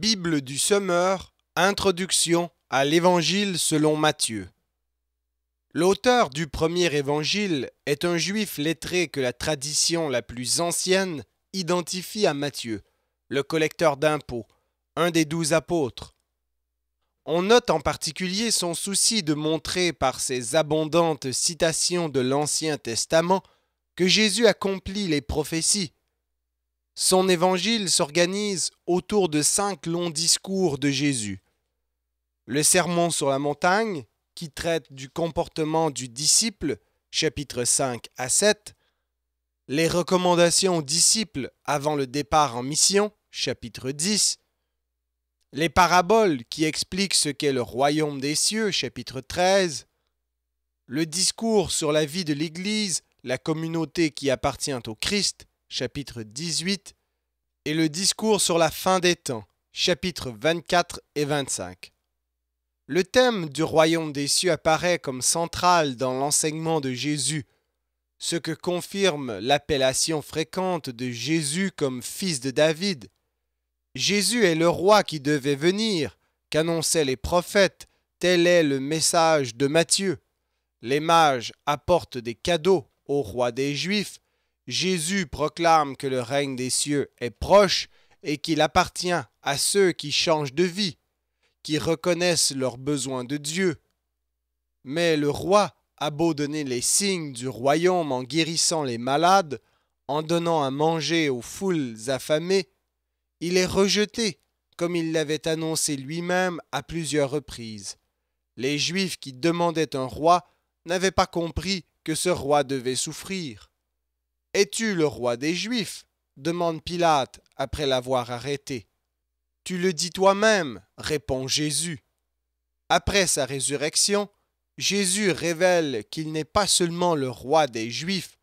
Bible du Semeur, Introduction à l'Évangile selon Matthieu. L'auteur du premier évangile est un juif lettré que la tradition la plus ancienne identifie à Matthieu, le collecteur d'impôts, un des douze apôtres. On note en particulier son souci de montrer par ses abondantes citations de l'Ancien Testament que Jésus accomplit les prophéties son évangile s'organise autour de cinq longs discours de Jésus. Le Sermon sur la montagne, qui traite du comportement du disciple, (chapitre 5 à 7, les recommandations aux disciples avant le départ en mission, chapitre 10, les paraboles qui expliquent ce qu'est le royaume des cieux, chapitre 13, le discours sur la vie de l'Église, la communauté qui appartient au Christ, chapitre 18, et le discours sur la fin des temps, chapitres 24 et 25. Le thème du royaume des cieux apparaît comme central dans l'enseignement de Jésus, ce que confirme l'appellation fréquente de Jésus comme fils de David. Jésus est le roi qui devait venir, qu'annonçaient les prophètes, tel est le message de Matthieu. Les mages apportent des cadeaux au roi des Juifs, Jésus proclame que le règne des cieux est proche et qu'il appartient à ceux qui changent de vie, qui reconnaissent leurs besoins de Dieu. Mais le roi a beau donner les signes du royaume en guérissant les malades, en donnant à manger aux foules affamées, il est rejeté, comme il l'avait annoncé lui-même à plusieurs reprises. Les Juifs qui demandaient un roi n'avaient pas compris que ce roi devait souffrir. Es-tu le roi des Juifs demande Pilate après l'avoir arrêté. Tu le dis toi-même, répond Jésus. Après sa résurrection, Jésus révèle qu'il n'est pas seulement le roi des Juifs.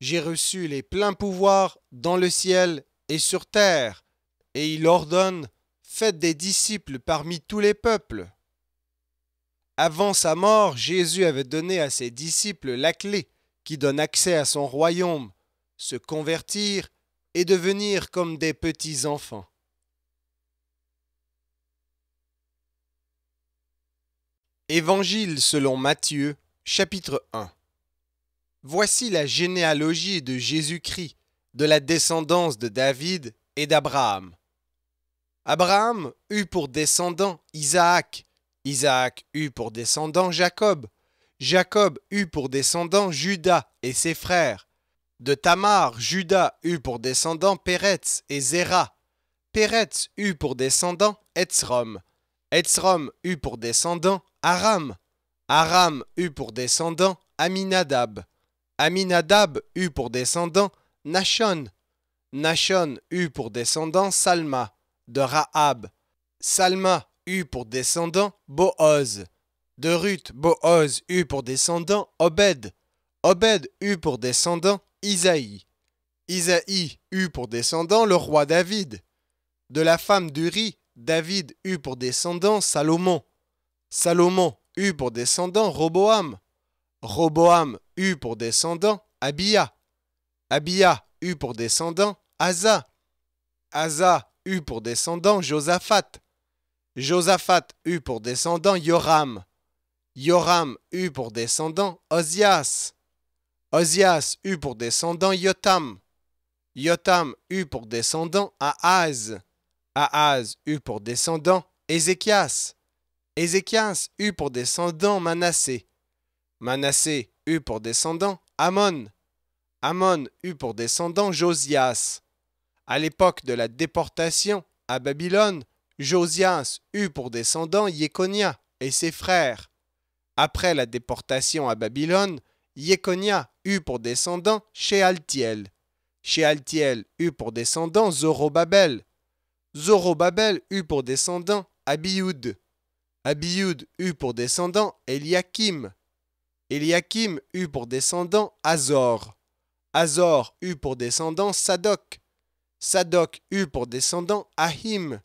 J'ai reçu les pleins pouvoirs dans le ciel et sur terre, et il ordonne Faites des disciples parmi tous les peuples. Avant sa mort, Jésus avait donné à ses disciples la clé qui donne accès à son royaume, se convertir et devenir comme des petits-enfants. Évangile selon Matthieu, chapitre 1 Voici la généalogie de Jésus-Christ, de la descendance de David et d'Abraham. Abraham eut pour descendant Isaac, Isaac eut pour descendant Jacob, Jacob eut pour descendant Judas et ses frères. De Tamar, Judas eut pour descendant Péretz et Zéra. Péretz eut pour descendant Etzrom. Etzrom eut pour descendant Aram. Aram eut pour descendant Aminadab. Aminadab eut pour descendant Nachon. Nachon eut pour descendant Salma de Rahab. Salma eut pour descendant Booz. De Ruth, Booz eut pour descendant Obed. Obed eut pour descendant Isaïe. Isaïe eut pour descendant le roi David. De la femme d'Uri, David eut pour descendant Salomon. Salomon eut pour descendant Roboam. Roboam eut pour descendant Abia. Abia eut pour descendant Asa. Asa eut pour descendant Josaphat. Josaphat eut pour descendant Joram. Yoram eut pour descendant Ozias. Ozias eut pour descendant Yotam. Yotam eut pour descendant Ahaz. Ahaz eut pour descendant Ézéchias. Ézéchias eut pour descendant Manassé. Manassé eut pour descendant Amon. Amon eut pour descendant Josias. À l'époque de la déportation à Babylone, Josias eut pour descendant Yéconia et ses frères. Après la déportation à Babylone, Yekonia eut pour descendant Shealtiel. Shealtiel eut pour descendant Zorobabel. Zorobabel eut pour descendant Abiud. Abiud eut pour descendant Eliakim. Eliakim eut pour descendant Azor. Azor eut pour descendant Sadoc. Sadoc eut pour descendant Ahim.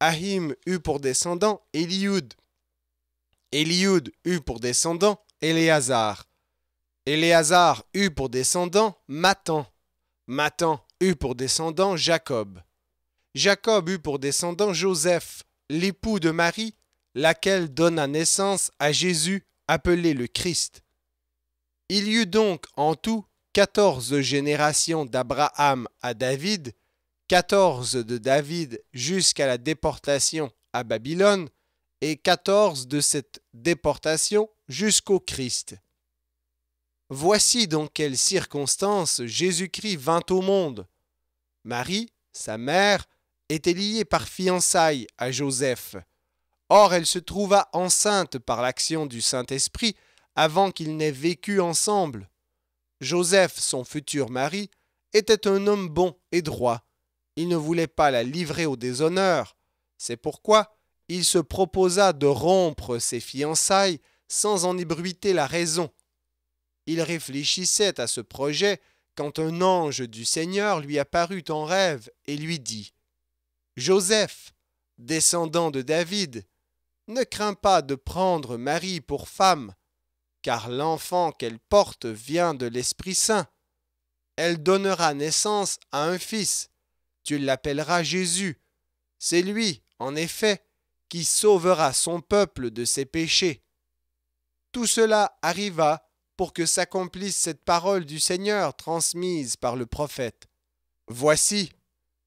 Ahim eut pour descendant Eliud. Eliud eut pour descendant Éléazar. Éléazar eut pour descendant Matan. Matan eut pour descendant Jacob. Jacob eut pour descendant Joseph, l'époux de Marie, laquelle donna naissance à Jésus, appelé le Christ. Il y eut donc en tout quatorze générations d'Abraham à David, quatorze de David jusqu'à la déportation à Babylone, et 14 de cette déportation jusqu'au Christ. Voici dans quelles circonstances Jésus-Christ vint au monde. Marie, sa mère, était liée par fiançailles à Joseph. Or elle se trouva enceinte par l'action du Saint-Esprit avant qu'ils n'aient vécu ensemble. Joseph, son futur mari, était un homme bon et droit. Il ne voulait pas la livrer au déshonneur. C'est pourquoi il se proposa de rompre ses fiançailles sans en ébruiter la raison. Il réfléchissait à ce projet quand un ange du Seigneur lui apparut en rêve et lui dit Joseph, descendant de David, ne crains pas de prendre Marie pour femme, car l'enfant qu'elle porte vient de l'Esprit Saint. Elle donnera naissance à un fils. Tu l'appelleras Jésus. C'est lui, en effet, qui sauvera son peuple de ses péchés. Tout cela arriva pour que s'accomplisse cette parole du Seigneur transmise par le prophète. Voici,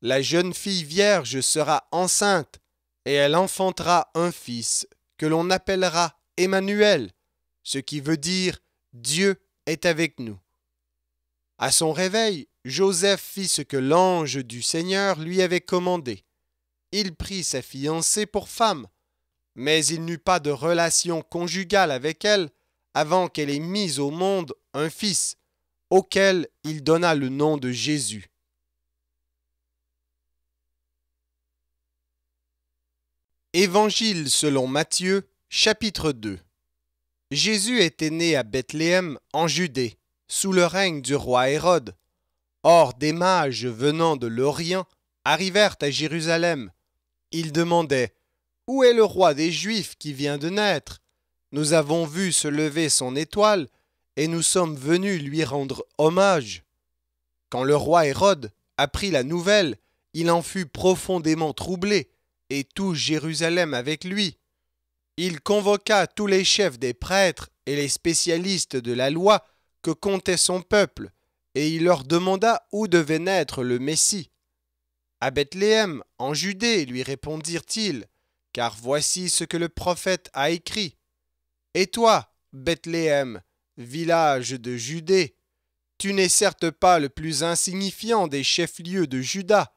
la jeune fille vierge sera enceinte, et elle enfantera un fils, que l'on appellera Emmanuel, ce qui veut dire Dieu est avec nous. À son réveil, Joseph fit ce que l'ange du Seigneur lui avait commandé il prit sa fiancée pour femme, mais il n'eut pas de relation conjugale avec elle avant qu'elle ait mis au monde un fils, auquel il donna le nom de Jésus. Évangile selon Matthieu, chapitre 2 Jésus était né à Bethléem, en Judée, sous le règne du roi Hérode. Or, des mages venant de l'Orient arrivèrent à Jérusalem il demandait Où est le roi des Juifs qui vient de naître Nous avons vu se lever son étoile, et nous sommes venus lui rendre hommage. Quand le roi Hérode apprit la nouvelle, il en fut profondément troublé, et tout Jérusalem avec lui. Il convoqua tous les chefs des prêtres et les spécialistes de la loi que comptait son peuple, et il leur demanda où devait naître le Messie. À Bethléem, en Judée, lui répondirent-ils, car voici ce que le prophète a écrit. Et toi, Bethléem, village de Judée, tu n'es certes pas le plus insignifiant des chefs-lieux de Juda,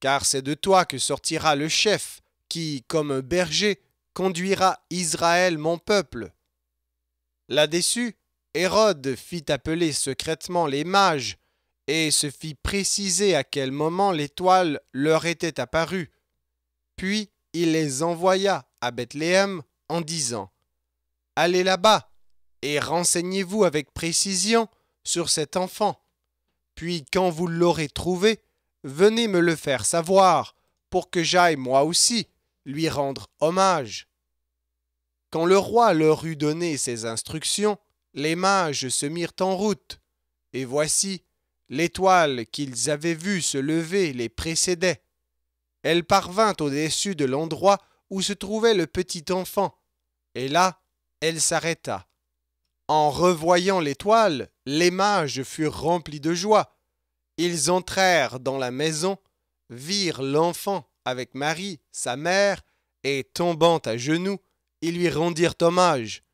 car c'est de toi que sortira le chef, qui, comme un berger, conduira Israël mon peuple. Là-dessus, Hérode fit appeler secrètement les mages et se fit préciser à quel moment l'étoile leur était apparue. Puis il les envoya à Bethléem en disant Allez là-bas et renseignez-vous avec précision sur cet enfant. Puis quand vous l'aurez trouvé, venez me le faire savoir, pour que j'aille moi aussi lui rendre hommage. Quand le roi leur eut donné ces instructions, les mages se mirent en route, et voici, L'étoile qu'ils avaient vue se lever les précédait. Elle parvint au-dessus de l'endroit où se trouvait le petit enfant, et là, elle s'arrêta. En revoyant l'étoile, les mages furent remplis de joie. Ils entrèrent dans la maison, virent l'enfant avec Marie, sa mère, et tombant à genoux, ils lui rendirent hommage.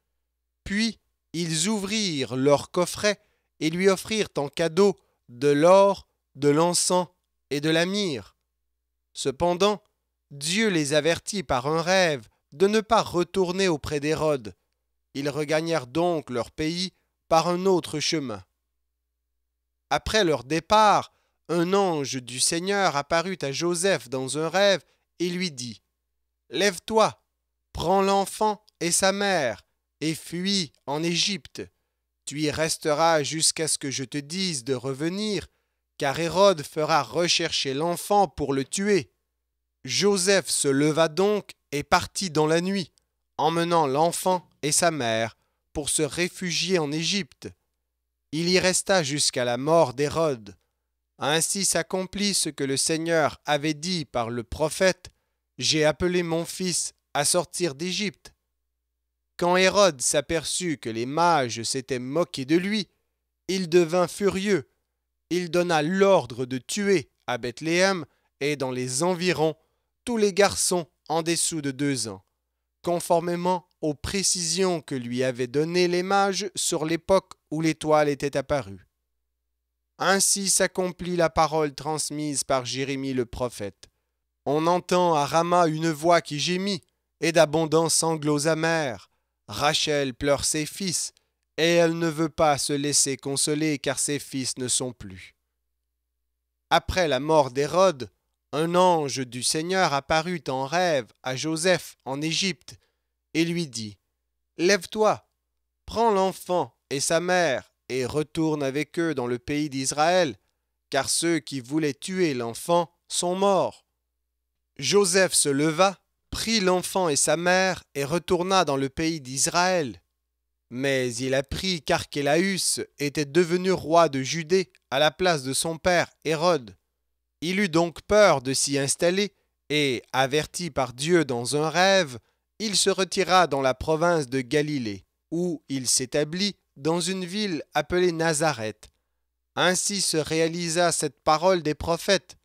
Puis ils ouvrirent leur coffret et lui offrirent en cadeau de l'or, de l'encens et de la myrrhe. Cependant, Dieu les avertit par un rêve de ne pas retourner auprès d'Hérode. Ils regagnèrent donc leur pays par un autre chemin. Après leur départ, un ange du Seigneur apparut à Joseph dans un rêve et lui dit Lève-toi, prends l'enfant et sa mère, et fuis en Égypte. Tu y resteras jusqu'à ce que je te dise de revenir, car Hérode fera rechercher l'enfant pour le tuer. Joseph se leva donc et partit dans la nuit, emmenant l'enfant et sa mère pour se réfugier en Égypte. Il y resta jusqu'à la mort d'Hérode. Ainsi s'accomplit ce que le Seigneur avait dit par le prophète J'ai appelé mon fils à sortir d'Égypte. Quand Hérode s'aperçut que les mages s'étaient moqués de lui, il devint furieux. Il donna l'ordre de tuer à Bethléem et dans les environs tous les garçons en dessous de deux ans, conformément aux précisions que lui avaient données les mages sur l'époque où l'étoile était apparue. Ainsi s'accomplit la parole transmise par Jérémie le prophète. On entend à Rama une voix qui gémit et d'abondants sanglots amers. Rachel pleure ses fils, et elle ne veut pas se laisser consoler car ses fils ne sont plus. Après la mort d'Hérode, un ange du Seigneur apparut en rêve à Joseph en Égypte et lui dit Lève-toi, prends l'enfant et sa mère et retourne avec eux dans le pays d'Israël, car ceux qui voulaient tuer l'enfant sont morts. Joseph se leva prit l'enfant et sa mère et retourna dans le pays d'Israël. Mais il apprit qu'Archélaüs était devenu roi de Judée à la place de son père Hérode. Il eut donc peur de s'y installer, et, averti par Dieu dans un rêve, il se retira dans la province de Galilée, où il s'établit dans une ville appelée Nazareth. Ainsi se réalisa cette parole des prophètes.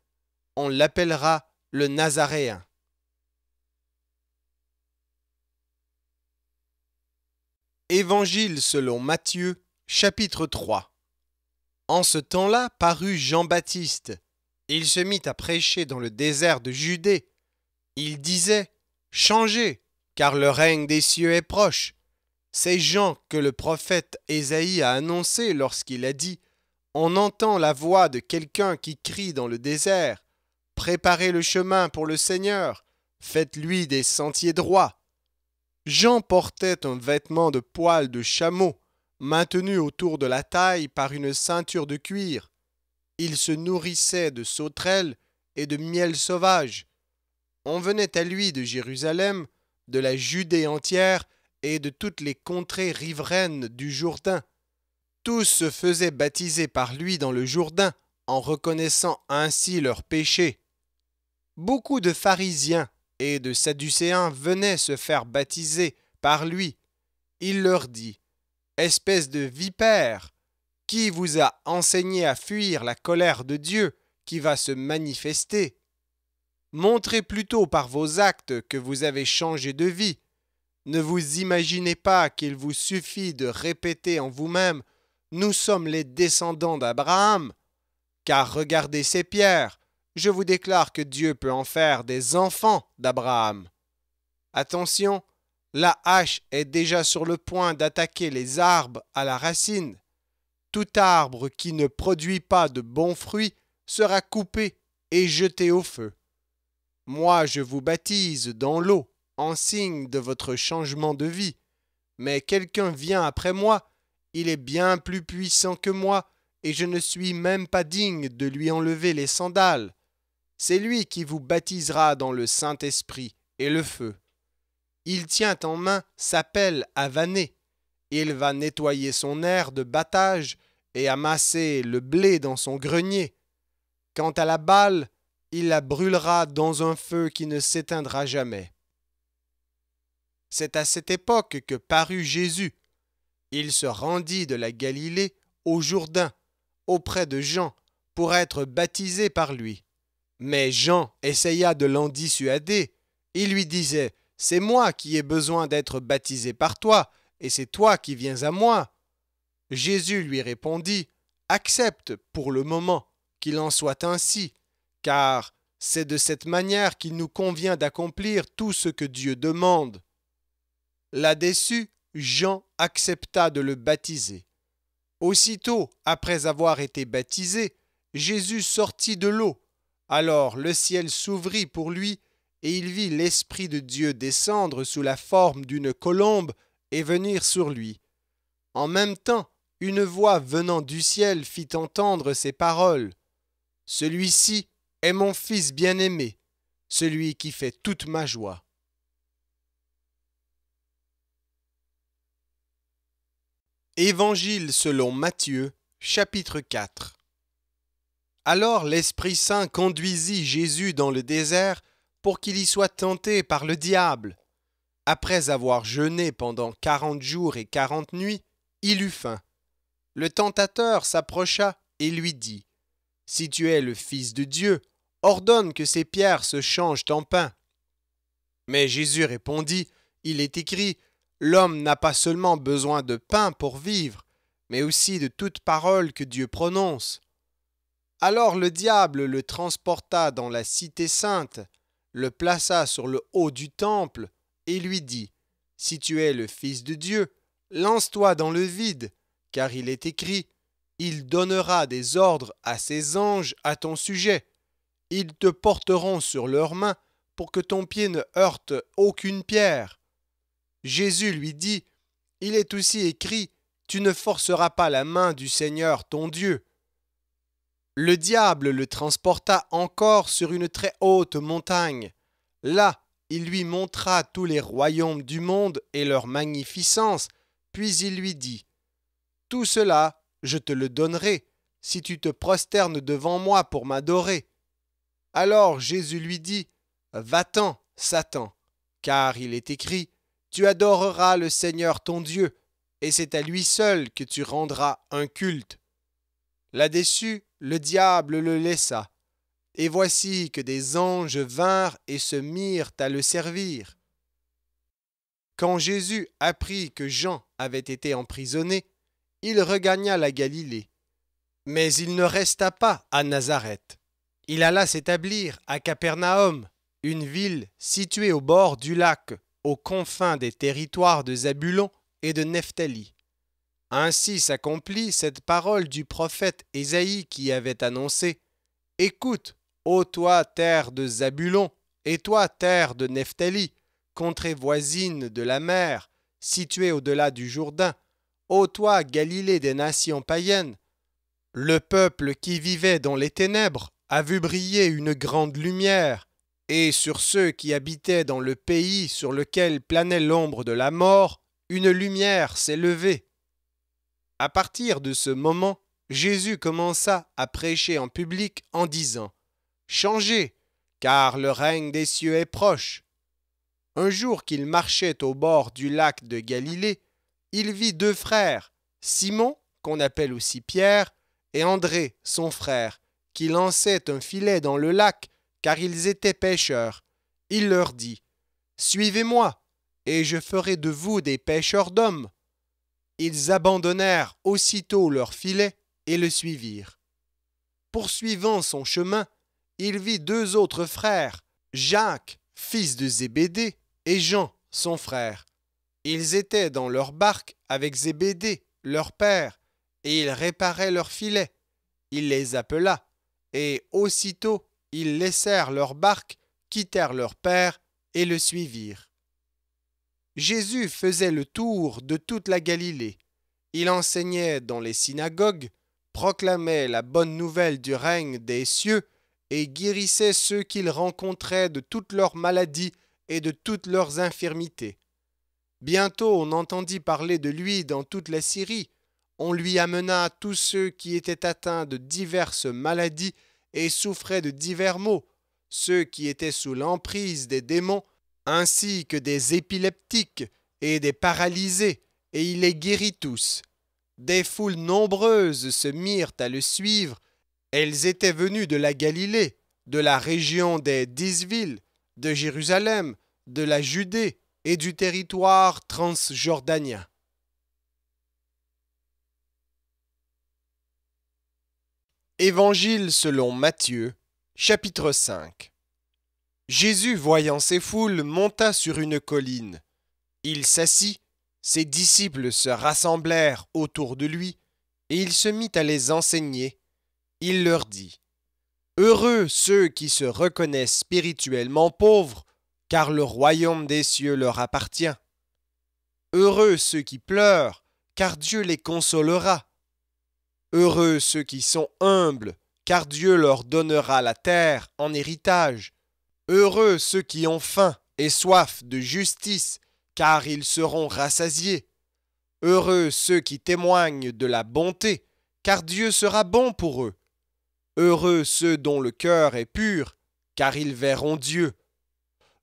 On l'appellera le Nazaréen. Évangile selon Matthieu, chapitre 3 En ce temps-là parut Jean-Baptiste. Il se mit à prêcher dans le désert de Judée. Il disait Changez, car le règne des cieux est proche. C'est Jean que le prophète Ésaïe a annoncé lorsqu'il a dit On entend la voix de quelqu'un qui crie dans le désert Préparez le chemin pour le Seigneur, faites-lui des sentiers droits. Jean portait un vêtement de poil de chameau, maintenu autour de la taille par une ceinture de cuir. Il se nourrissait de sauterelles et de miel sauvage. On venait à lui de Jérusalem, de la Judée entière et de toutes les contrées riveraines du Jourdain. Tous se faisaient baptiser par lui dans le Jourdain, en reconnaissant ainsi leurs péchés. Beaucoup de pharisiens et de Sadducéens venaient se faire baptiser par lui, il leur dit, Espèce de vipère, qui vous a enseigné à fuir la colère de Dieu qui va se manifester Montrez plutôt par vos actes que vous avez changé de vie. Ne vous imaginez pas qu'il vous suffit de répéter en vous-même ⁇ Nous sommes les descendants d'Abraham ⁇ car regardez ces pierres, je vous déclare que Dieu peut en faire des enfants d'Abraham. Attention, la hache est déjà sur le point d'attaquer les arbres à la racine. Tout arbre qui ne produit pas de bons fruits sera coupé et jeté au feu. Moi je vous baptise dans l'eau, en signe de votre changement de vie. Mais quelqu'un vient après moi, il est bien plus puissant que moi, et je ne suis même pas digne de lui enlever les sandales. C'est lui qui vous baptisera dans le Saint-Esprit et le feu. Il tient en main sa pelle à vanner. Il va nettoyer son air de battage et amasser le blé dans son grenier. Quant à la balle, il la brûlera dans un feu qui ne s'éteindra jamais. C'est à cette époque que parut Jésus. Il se rendit de la Galilée au Jourdain, auprès de Jean, pour être baptisé par lui. Mais Jean essaya de l'en dissuader. Il lui disait C'est moi qui ai besoin d'être baptisé par toi, et c'est toi qui viens à moi. Jésus lui répondit Accepte pour le moment qu'il en soit ainsi, car c'est de cette manière qu'il nous convient d'accomplir tout ce que Dieu demande. Là-dessus, Jean accepta de le baptiser. Aussitôt après avoir été baptisé, Jésus sortit de l'eau. Alors le ciel s'ouvrit pour lui, et il vit l'Esprit de Dieu descendre sous la forme d'une colombe et venir sur lui. En même temps, une voix venant du ciel fit entendre ces paroles. Celui-ci est mon Fils bien-aimé, celui qui fait toute ma joie. Évangile selon Matthieu, chapitre 4 alors l'Esprit Saint conduisit Jésus dans le désert pour qu'il y soit tenté par le diable. Après avoir jeûné pendant quarante jours et quarante nuits, il eut faim. Le tentateur s'approcha et lui dit Si tu es le Fils de Dieu, ordonne que ces pierres se changent en pain. Mais Jésus répondit Il est écrit L'homme n'a pas seulement besoin de pain pour vivre, mais aussi de toute parole que Dieu prononce. Alors le diable le transporta dans la cité sainte, le plaça sur le haut du temple, et lui dit, Si tu es le Fils de Dieu, lance-toi dans le vide, car il est écrit, Il donnera des ordres à ses anges à ton sujet. Ils te porteront sur leurs mains pour que ton pied ne heurte aucune pierre. Jésus lui dit, Il est aussi écrit, Tu ne forceras pas la main du Seigneur ton Dieu. Le diable le transporta encore sur une très haute montagne. Là, il lui montra tous les royaumes du monde et leur magnificence, puis il lui dit, Tout cela, je te le donnerai, si tu te prosternes devant moi pour m'adorer. Alors Jésus lui dit, Va-t'en, Satan, car il est écrit, Tu adoreras le Seigneur ton Dieu, et c'est à lui seul que tu rendras un culte. Là-dessus, le diable le laissa. Et voici que des anges vinrent et se mirent à le servir. Quand Jésus apprit que Jean avait été emprisonné, il regagna la Galilée. Mais il ne resta pas à Nazareth. Il alla s'établir à Capernaum, une ville située au bord du lac, aux confins des territoires de Zabulon et de Nephtali. Ainsi s'accomplit cette parole du prophète Ésaïe qui avait annoncé Écoute, ô toi terre de Zabulon, et toi terre de Nephtali, contrée voisine de la mer, située au-delà du Jourdain, ô toi Galilée des nations païennes. Le peuple qui vivait dans les ténèbres a vu briller une grande lumière, et sur ceux qui habitaient dans le pays sur lequel planait l'ombre de la mort, une lumière s'est levée. À partir de ce moment, Jésus commença à prêcher en public en disant Changez, car le règne des cieux est proche. Un jour qu'il marchait au bord du lac de Galilée, il vit deux frères, Simon, qu'on appelle aussi Pierre, et André, son frère, qui lançaient un filet dans le lac, car ils étaient pêcheurs. Il leur dit Suivez-moi, et je ferai de vous des pêcheurs d'hommes ils abandonnèrent aussitôt leur filet et le suivirent. Poursuivant son chemin, il vit deux autres frères, Jacques, fils de Zébédée, et Jean, son frère. Ils étaient dans leur barque avec Zébédée, leur père, et ils réparaient leur filet. Il les appela, et aussitôt ils laissèrent leur barque, quittèrent leur père et le suivirent. Jésus faisait le tour de toute la Galilée. Il enseignait dans les synagogues, proclamait la bonne nouvelle du règne des cieux et guérissait ceux qu'il rencontrait de toutes leurs maladies et de toutes leurs infirmités. Bientôt on entendit parler de lui dans toute la Syrie. On lui amena tous ceux qui étaient atteints de diverses maladies et souffraient de divers maux, ceux qui étaient sous l'emprise des démons ainsi que des épileptiques et des paralysés, et il les guérit tous. Des foules nombreuses se mirent à le suivre. Elles étaient venues de la Galilée, de la région des dix villes, de Jérusalem, de la Judée et du territoire transjordanien. Évangile selon Matthieu, chapitre 5 Jésus, voyant ces foules, monta sur une colline. Il s'assit, ses disciples se rassemblèrent autour de lui, et il se mit à les enseigner. Il leur dit, Heureux ceux qui se reconnaissent spirituellement pauvres, car le royaume des cieux leur appartient. Heureux ceux qui pleurent, car Dieu les consolera. Heureux ceux qui sont humbles, car Dieu leur donnera la terre en héritage. Heureux ceux qui ont faim et soif de justice, car ils seront rassasiés. Heureux ceux qui témoignent de la bonté, car Dieu sera bon pour eux. Heureux ceux dont le cœur est pur, car ils verront Dieu.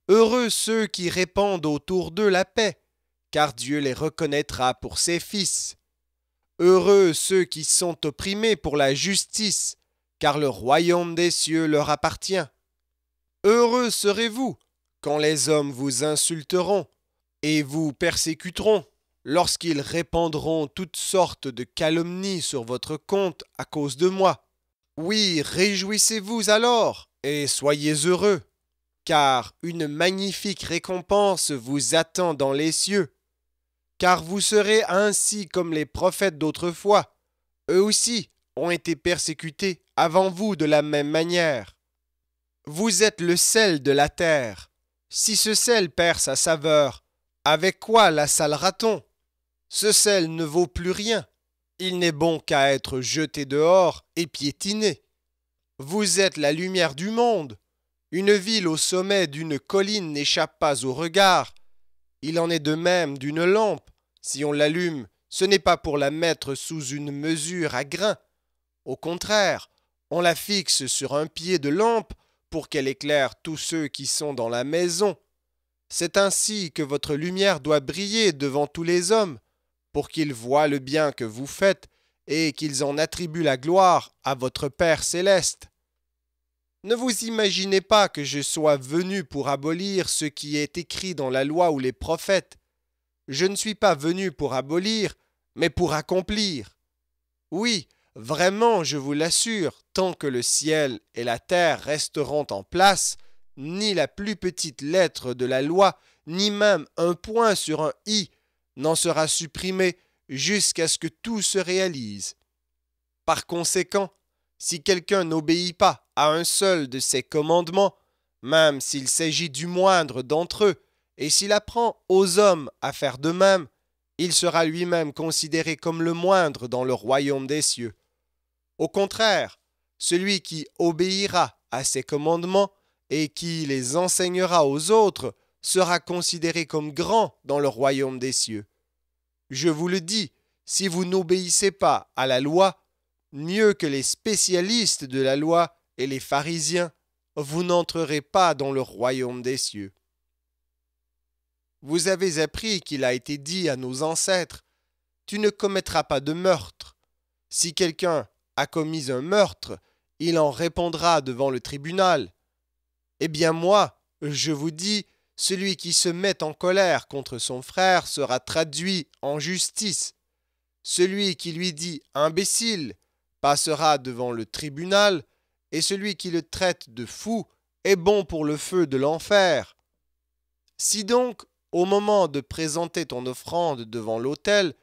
Heureux ceux qui répandent autour d'eux la paix, car Dieu les reconnaîtra pour ses fils. Heureux ceux qui sont opprimés pour la justice, car le royaume des cieux leur appartient. Heureux serez-vous quand les hommes vous insulteront et vous persécuteront, lorsqu'ils répandront toutes sortes de calomnies sur votre compte à cause de moi. Oui, réjouissez-vous alors et soyez heureux, car une magnifique récompense vous attend dans les cieux. Car vous serez ainsi comme les prophètes d'autrefois. Eux aussi ont été persécutés avant vous de la même manière. Vous êtes le sel de la terre. Si ce sel perd sa saveur, avec quoi la salera-t-on Ce sel ne vaut plus rien. Il n'est bon qu'à être jeté dehors et piétiné. Vous êtes la lumière du monde. Une ville au sommet d'une colline n'échappe pas au regard. Il en est de même d'une lampe. Si on l'allume, ce n'est pas pour la mettre sous une mesure à grains. Au contraire, on la fixe sur un pied de lampe pour qu'elle éclaire tous ceux qui sont dans la maison. C'est ainsi que votre lumière doit briller devant tous les hommes, pour qu'ils voient le bien que vous faites et qu'ils en attribuent la gloire à votre Père céleste. Ne vous imaginez pas que je sois venu pour abolir ce qui est écrit dans la loi ou les prophètes. Je ne suis pas venu pour abolir, mais pour accomplir. Oui, vraiment, je vous l'assure, tant que le ciel et la terre resteront en place, ni la plus petite lettre de la loi, ni même un point sur un i, n'en sera supprimé jusqu'à ce que tout se réalise. Par conséquent, si quelqu'un n'obéit pas à un seul de ces commandements, même s'il s'agit du moindre d'entre eux, et s'il apprend aux hommes à faire de même, il sera lui-même considéré comme le moindre dans le royaume des cieux. Au contraire, celui qui obéira à ses commandements et qui les enseignera aux autres sera considéré comme grand dans le royaume des cieux. Je vous le dis, si vous n'obéissez pas à la loi, mieux que les spécialistes de la loi et les pharisiens, vous n'entrerez pas dans le royaume des cieux. Vous avez appris qu'il a été dit à nos ancêtres, Tu ne commettras pas de meurtre. Si quelqu'un a commis un meurtre, il en répondra devant le tribunal. Eh bien moi, je vous dis, celui qui se met en colère contre son frère sera traduit en justice. Celui qui lui dit imbécile passera devant le tribunal, et celui qui le traite de fou est bon pour le feu de l'enfer. Si donc, au moment de présenter ton offrande devant l'autel,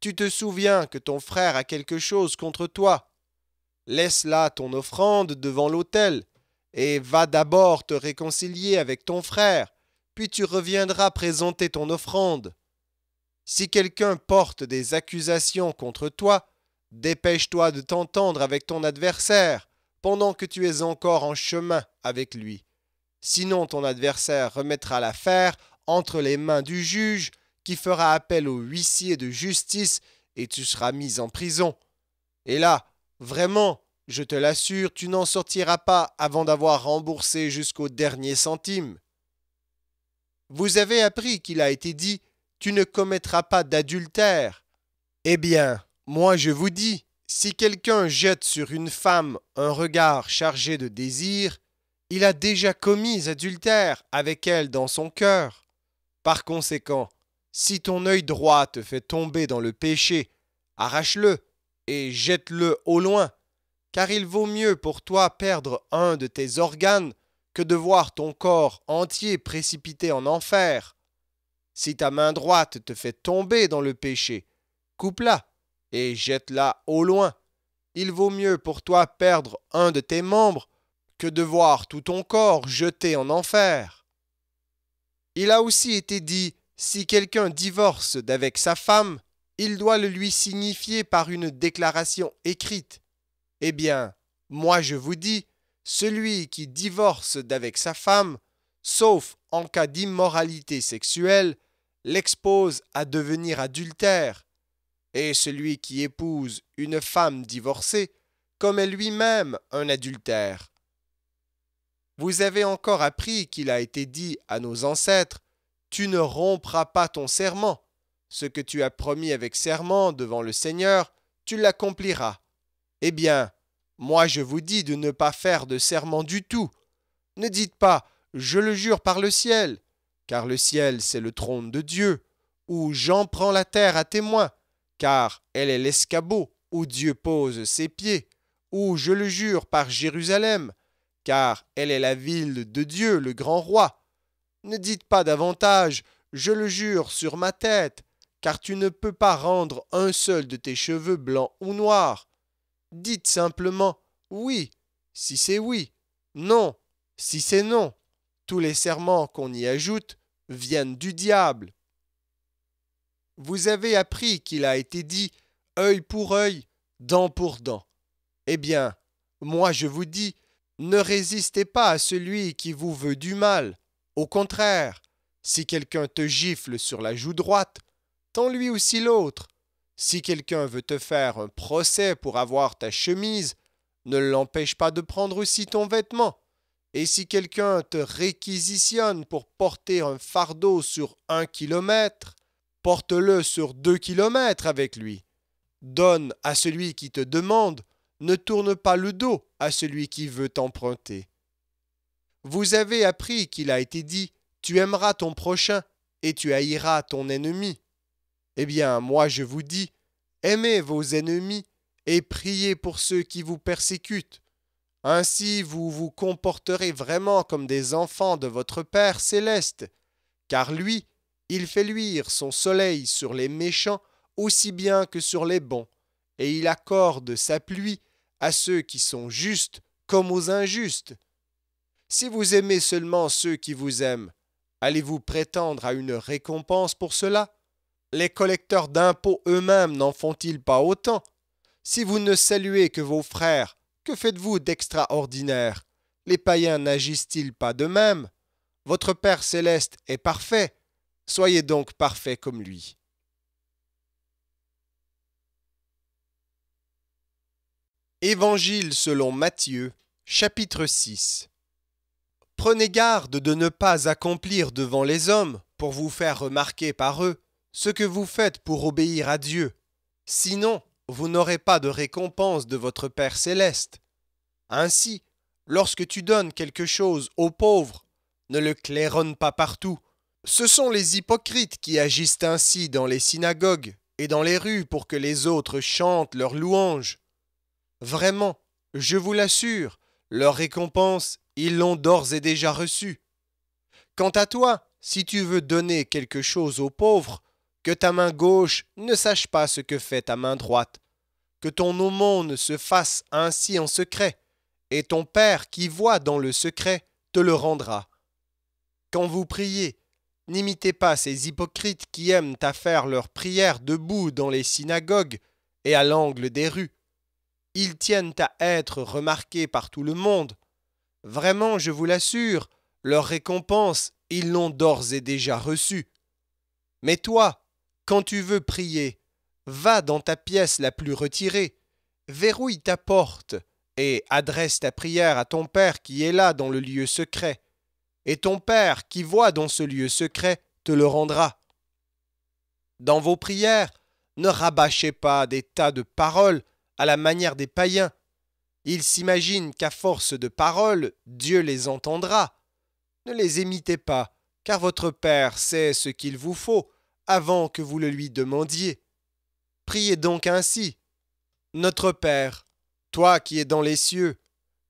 tu te souviens que ton frère a quelque chose contre toi, Laisse là ton offrande devant l'autel, et va d'abord te réconcilier avec ton frère, puis tu reviendras présenter ton offrande. Si quelqu'un porte des accusations contre toi, dépêche-toi de t'entendre avec ton adversaire pendant que tu es encore en chemin avec lui. Sinon ton adversaire remettra l'affaire entre les mains du juge qui fera appel au huissier de justice et tu seras mis en prison. Et là, Vraiment, je te l'assure, tu n'en sortiras pas avant d'avoir remboursé jusqu'au dernier centime. Vous avez appris qu'il a été dit Tu ne commettras pas d'adultère. Eh bien, moi je vous dis, si quelqu'un jette sur une femme un regard chargé de désir, il a déjà commis adultère avec elle dans son cœur. Par conséquent, si ton œil droit te fait tomber dans le péché, arrache-le et jette-le au loin, car il vaut mieux pour toi perdre un de tes organes que de voir ton corps entier précipité en enfer. Si ta main droite te fait tomber dans le péché, coupe-la et jette-la au loin. Il vaut mieux pour toi perdre un de tes membres que de voir tout ton corps jeté en enfer. Il a aussi été dit, si quelqu'un divorce d'avec sa femme, il doit le lui signifier par une déclaration écrite. Eh bien, moi je vous dis, celui qui divorce d'avec sa femme, sauf en cas d'immoralité sexuelle, l'expose à devenir adultère. Et celui qui épouse une femme divorcée commet lui-même un adultère. Vous avez encore appris qu'il a été dit à nos ancêtres, Tu ne rompras pas ton serment. Ce que tu as promis avec serment devant le Seigneur, tu l'accompliras. Eh bien, moi je vous dis de ne pas faire de serment du tout. Ne dites pas Je le jure par le ciel, car le ciel c'est le trône de Dieu, ou J'en prends la terre à témoin, car elle est l'escabeau où Dieu pose ses pieds, ou Je le jure par Jérusalem, car elle est la ville de Dieu, le grand roi. Ne dites pas davantage Je le jure sur ma tête, car tu ne peux pas rendre un seul de tes cheveux blanc ou noir. Dites simplement oui, si c'est oui, non, si c'est non. Tous les serments qu'on y ajoute viennent du diable. Vous avez appris qu'il a été dit œil pour œil, dent pour dent. Eh bien, moi je vous dis, ne résistez pas à celui qui vous veut du mal. Au contraire, si quelqu'un te gifle sur la joue droite, tant lui aussi l'autre. Si quelqu'un veut te faire un procès pour avoir ta chemise, ne l'empêche pas de prendre aussi ton vêtement. Et si quelqu'un te réquisitionne pour porter un fardeau sur un kilomètre, porte-le sur deux kilomètres avec lui. Donne à celui qui te demande, ne tourne pas le dos à celui qui veut t'emprunter. Vous avez appris qu'il a été dit, tu aimeras ton prochain et tu haïras ton ennemi. Eh bien, moi je vous dis, aimez vos ennemis et priez pour ceux qui vous persécutent. Ainsi vous vous comporterez vraiment comme des enfants de votre Père céleste, car lui, il fait luire son soleil sur les méchants aussi bien que sur les bons, et il accorde sa pluie à ceux qui sont justes comme aux injustes. Si vous aimez seulement ceux qui vous aiment, allez-vous prétendre à une récompense pour cela les collecteurs d'impôts eux-mêmes n'en font-ils pas autant Si vous ne saluez que vos frères, que faites-vous d'extraordinaire Les païens n'agissent-ils pas de même Votre Père céleste est parfait, soyez donc parfait comme lui. Évangile selon Matthieu, chapitre 6 Prenez garde de ne pas accomplir devant les hommes pour vous faire remarquer par eux ce que vous faites pour obéir à Dieu. Sinon, vous n'aurez pas de récompense de votre Père céleste. Ainsi, lorsque tu donnes quelque chose aux pauvres, ne le claironne pas partout. Ce sont les hypocrites qui agissent ainsi dans les synagogues et dans les rues pour que les autres chantent leurs louanges. Vraiment, je vous l'assure, leur récompense, ils l'ont d'ores et déjà reçue. Quant à toi, si tu veux donner quelque chose aux pauvres, que ta main gauche ne sache pas ce que fait ta main droite, que ton aumône se fasse ainsi en secret, et ton Père qui voit dans le secret te le rendra. Quand vous priez, n'imitez pas ces hypocrites qui aiment à faire leurs prières debout dans les synagogues et à l'angle des rues. Ils tiennent à être remarqués par tout le monde. Vraiment, je vous l'assure, leur récompense, ils l'ont d'ores et déjà reçue. Mais toi, quand tu veux prier, va dans ta pièce la plus retirée, verrouille ta porte, et adresse ta prière à ton Père qui est là dans le lieu secret, et ton Père qui voit dans ce lieu secret te le rendra. Dans vos prières, ne rabâchez pas des tas de paroles à la manière des païens. Ils s'imaginent qu'à force de paroles, Dieu les entendra. Ne les imitez pas, car votre Père sait ce qu'il vous faut avant que vous le lui demandiez. Priez donc ainsi. Notre Père, toi qui es dans les cieux,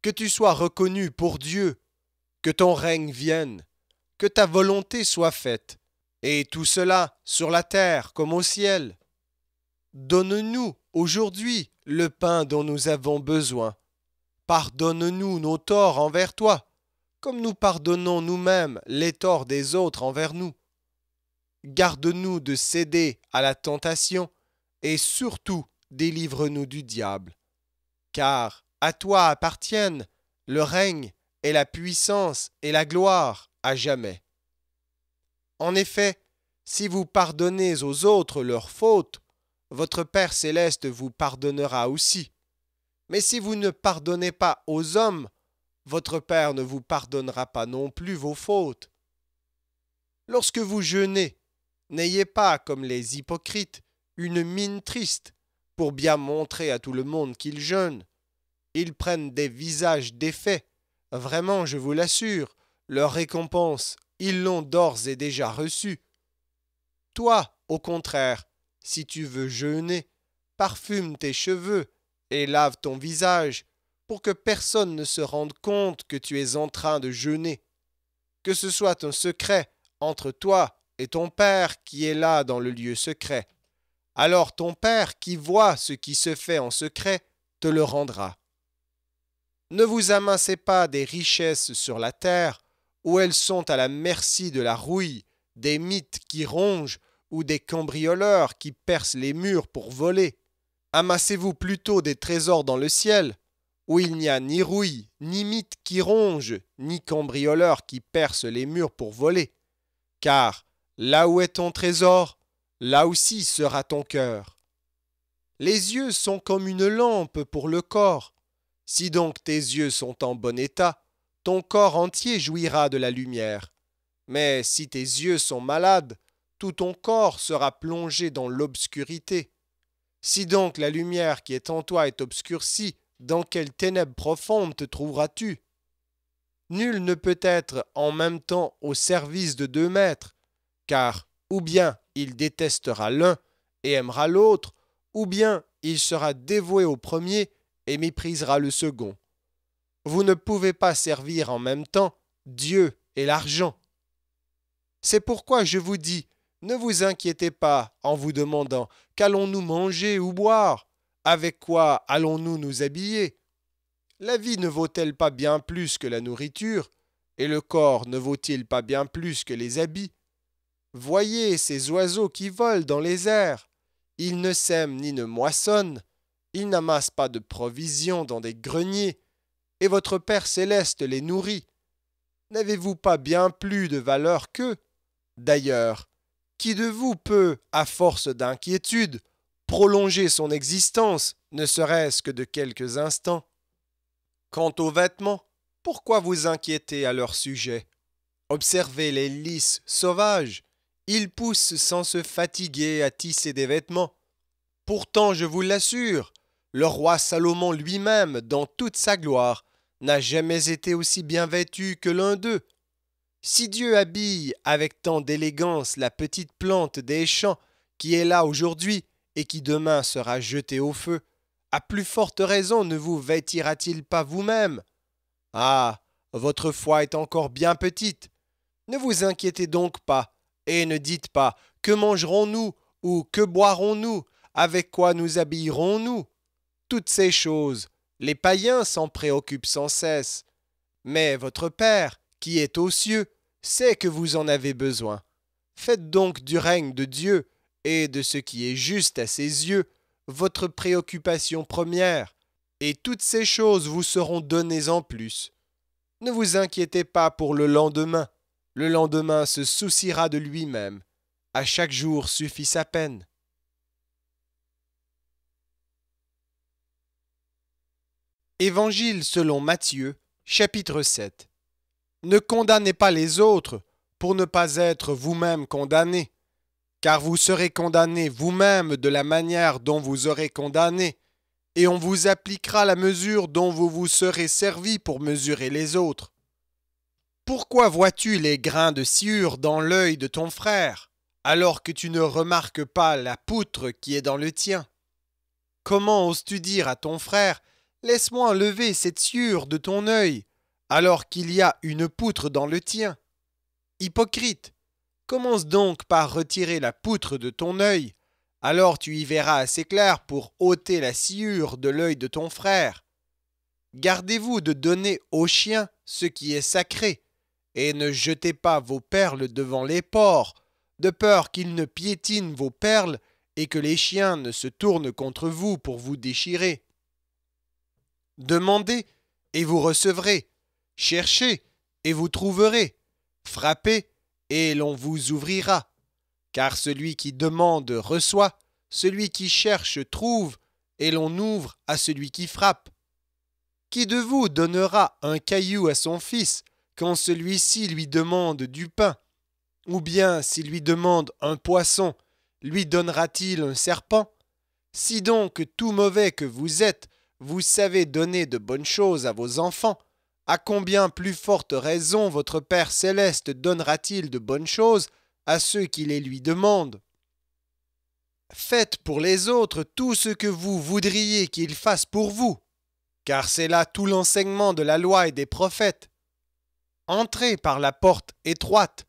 que tu sois reconnu pour Dieu, que ton règne vienne, que ta volonté soit faite, et tout cela sur la terre comme au ciel. Donne-nous aujourd'hui le pain dont nous avons besoin. Pardonne-nous nos torts envers toi, comme nous pardonnons nous-mêmes les torts des autres envers nous garde-nous de céder à la tentation et surtout délivre-nous du diable. Car à toi appartiennent le règne et la puissance et la gloire à jamais. En effet, si vous pardonnez aux autres leurs fautes, votre Père céleste vous pardonnera aussi. Mais si vous ne pardonnez pas aux hommes, votre Père ne vous pardonnera pas non plus vos fautes. Lorsque vous jeûnez, N'ayez pas, comme les hypocrites, une mine triste, pour bien montrer à tout le monde qu'ils jeûnent. Ils prennent des visages défaits. Vraiment, je vous l'assure, leur récompense, ils l'ont d'ores et déjà reçue. Toi, au contraire, si tu veux jeûner, parfume tes cheveux et lave ton visage, pour que personne ne se rende compte que tu es en train de jeûner. Que ce soit un secret entre toi et ton Père qui est là dans le lieu secret. Alors ton Père qui voit ce qui se fait en secret te le rendra. Ne vous amassez pas des richesses sur la terre, où elles sont à la merci de la rouille, des mythes qui rongent, ou des cambrioleurs qui percent les murs pour voler. Amassez-vous plutôt des trésors dans le ciel, où il n'y a ni rouille, ni mythes qui rongent, ni cambrioleurs qui percent les murs pour voler. Car Là où est ton trésor, là aussi sera ton cœur. Les yeux sont comme une lampe pour le corps. Si donc tes yeux sont en bon état, ton corps entier jouira de la lumière. Mais si tes yeux sont malades, tout ton corps sera plongé dans l'obscurité. Si donc la lumière qui est en toi est obscurcie, dans quelle ténèbres profondes te trouveras-tu Nul ne peut être en même temps au service de deux maîtres, car ou bien il détestera l'un et aimera l'autre, ou bien il sera dévoué au premier et méprisera le second. Vous ne pouvez pas servir en même temps Dieu et l'argent. C'est pourquoi je vous dis, ne vous inquiétez pas en vous demandant qu'allons-nous manger ou boire Avec quoi allons-nous nous habiller La vie ne vaut-elle pas bien plus que la nourriture Et le corps ne vaut-il pas bien plus que les habits Voyez ces oiseaux qui volent dans les airs. Ils ne sèment ni ne moissonnent, ils n'amassent pas de provisions dans des greniers, et votre Père céleste les nourrit. N'avez-vous pas bien plus de valeur qu'eux D'ailleurs, qui de vous peut, à force d'inquiétude, prolonger son existence, ne serait-ce que de quelques instants Quant aux vêtements, pourquoi vous inquiétez à leur sujet Observez les lys sauvages il pousse sans se fatiguer à tisser des vêtements. Pourtant, je vous l'assure, le roi Salomon lui-même, dans toute sa gloire, n'a jamais été aussi bien vêtu que l'un d'eux. Si Dieu habille avec tant d'élégance la petite plante des champs qui est là aujourd'hui et qui demain sera jetée au feu, à plus forte raison ne vous vêtira-t-il pas vous-même Ah, votre foi est encore bien petite. Ne vous inquiétez donc pas, et ne dites pas Que mangerons-nous ou Que boirons-nous Avec quoi nous habillerons-nous Toutes ces choses, les païens s'en préoccupent sans cesse. Mais votre Père, qui est aux cieux, sait que vous en avez besoin. Faites donc du règne de Dieu et de ce qui est juste à ses yeux votre préoccupation première, et toutes ces choses vous seront données en plus. Ne vous inquiétez pas pour le lendemain, le lendemain se souciera de lui-même. À chaque jour suffit sa peine. Évangile selon Matthieu, chapitre 7. Ne condamnez pas les autres pour ne pas être vous-même condamné, car vous serez condamné vous-même de la manière dont vous aurez condamné, et on vous appliquera la mesure dont vous vous serez servi pour mesurer les autres. Pourquoi vois-tu les grains de sciure dans l'œil de ton frère, alors que tu ne remarques pas la poutre qui est dans le tien Comment oses-tu dire à ton frère Laisse-moi lever cette sciure de ton œil, alors qu'il y a une poutre dans le tien Hypocrite Commence donc par retirer la poutre de ton œil, alors tu y verras assez clair pour ôter la sciure de l'œil de ton frère. Gardez-vous de donner au chien ce qui est sacré, et ne jetez pas vos perles devant les porcs, de peur qu'ils ne piétinent vos perles et que les chiens ne se tournent contre vous pour vous déchirer. Demandez, et vous recevrez. Cherchez, et vous trouverez. Frappez, et l'on vous ouvrira. Car celui qui demande reçoit, celui qui cherche trouve, et l'on ouvre à celui qui frappe. Qui de vous donnera un caillou à son fils, quand celui-ci lui demande du pain Ou bien s'il lui demande un poisson, lui donnera-t-il un serpent Si donc tout mauvais que vous êtes, vous savez donner de bonnes choses à vos enfants, à combien plus forte raison votre Père céleste donnera-t-il de bonnes choses à ceux qui les lui demandent Faites pour les autres tout ce que vous voudriez qu'ils fassent pour vous, car c'est là tout l'enseignement de la loi et des prophètes. Entrez par la porte étroite.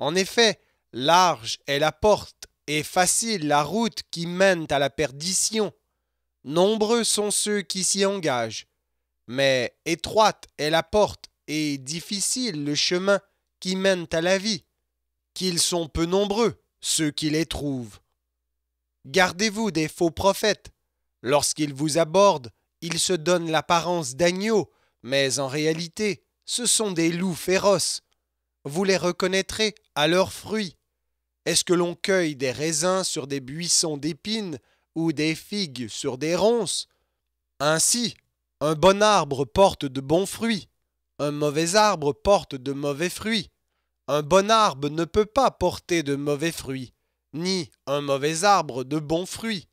En effet, large est la porte et facile la route qui mène à la perdition. Nombreux sont ceux qui s'y engagent. Mais étroite est la porte et difficile le chemin qui mène à la vie. Qu'ils sont peu nombreux ceux qui les trouvent. Gardez-vous des faux prophètes. Lorsqu'ils vous abordent, ils se donnent l'apparence d'agneaux, mais en réalité, ce sont des loups féroces. Vous les reconnaîtrez à leurs fruits. Est-ce que l'on cueille des raisins sur des buissons d'épines ou des figues sur des ronces Ainsi, un bon arbre porte de bons fruits, un mauvais arbre porte de mauvais fruits. Un bon arbre ne peut pas porter de mauvais fruits, ni un mauvais arbre de bons fruits.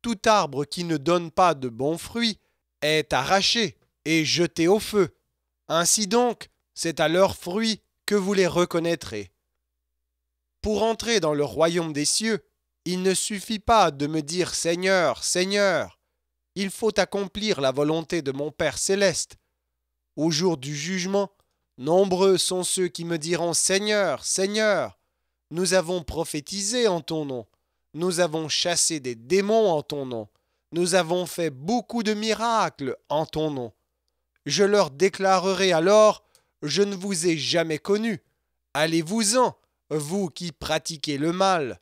Tout arbre qui ne donne pas de bons fruits est arraché et jeté au feu. Ainsi donc, c'est à leurs fruits que vous les reconnaîtrez. Pour entrer dans le royaume des cieux, il ne suffit pas de me dire Seigneur, Seigneur, il faut accomplir la volonté de mon Père céleste. Au jour du jugement, nombreux sont ceux qui me diront Seigneur, Seigneur, nous avons prophétisé en ton nom, nous avons chassé des démons en ton nom, nous avons fait beaucoup de miracles en ton nom. Je leur déclarerai alors, Je ne vous ai jamais connu. Allez-vous-en, vous qui pratiquez le mal.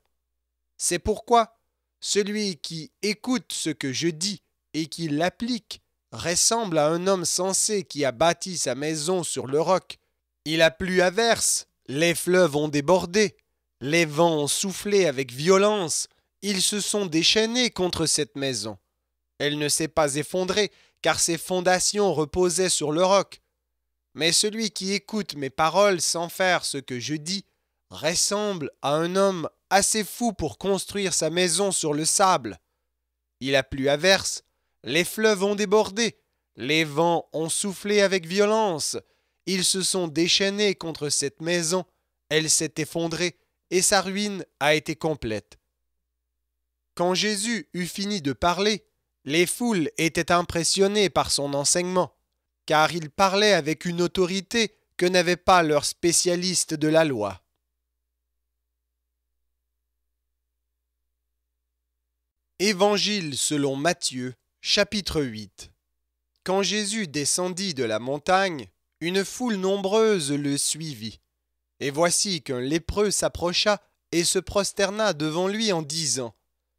C'est pourquoi celui qui écoute ce que je dis et qui l'applique ressemble à un homme sensé qui a bâti sa maison sur le roc. Il a plu à verse, les fleuves ont débordé, les vents ont soufflé avec violence, ils se sont déchaînés contre cette maison. Elle ne s'est pas effondrée, car ses fondations reposaient sur le roc. Mais celui qui écoute mes paroles sans faire ce que je dis ressemble à un homme assez fou pour construire sa maison sur le sable. Il a plu à verse, les fleuves ont débordé, les vents ont soufflé avec violence, ils se sont déchaînés contre cette maison, elle s'est effondrée, et sa ruine a été complète. Quand Jésus eut fini de parler, les foules étaient impressionnées par son enseignement, car il parlait avec une autorité que n'avaient pas leurs spécialistes de la loi. Évangile selon Matthieu, chapitre 8 Quand Jésus descendit de la montagne, une foule nombreuse le suivit. Et voici qu'un lépreux s'approcha et se prosterna devant lui en disant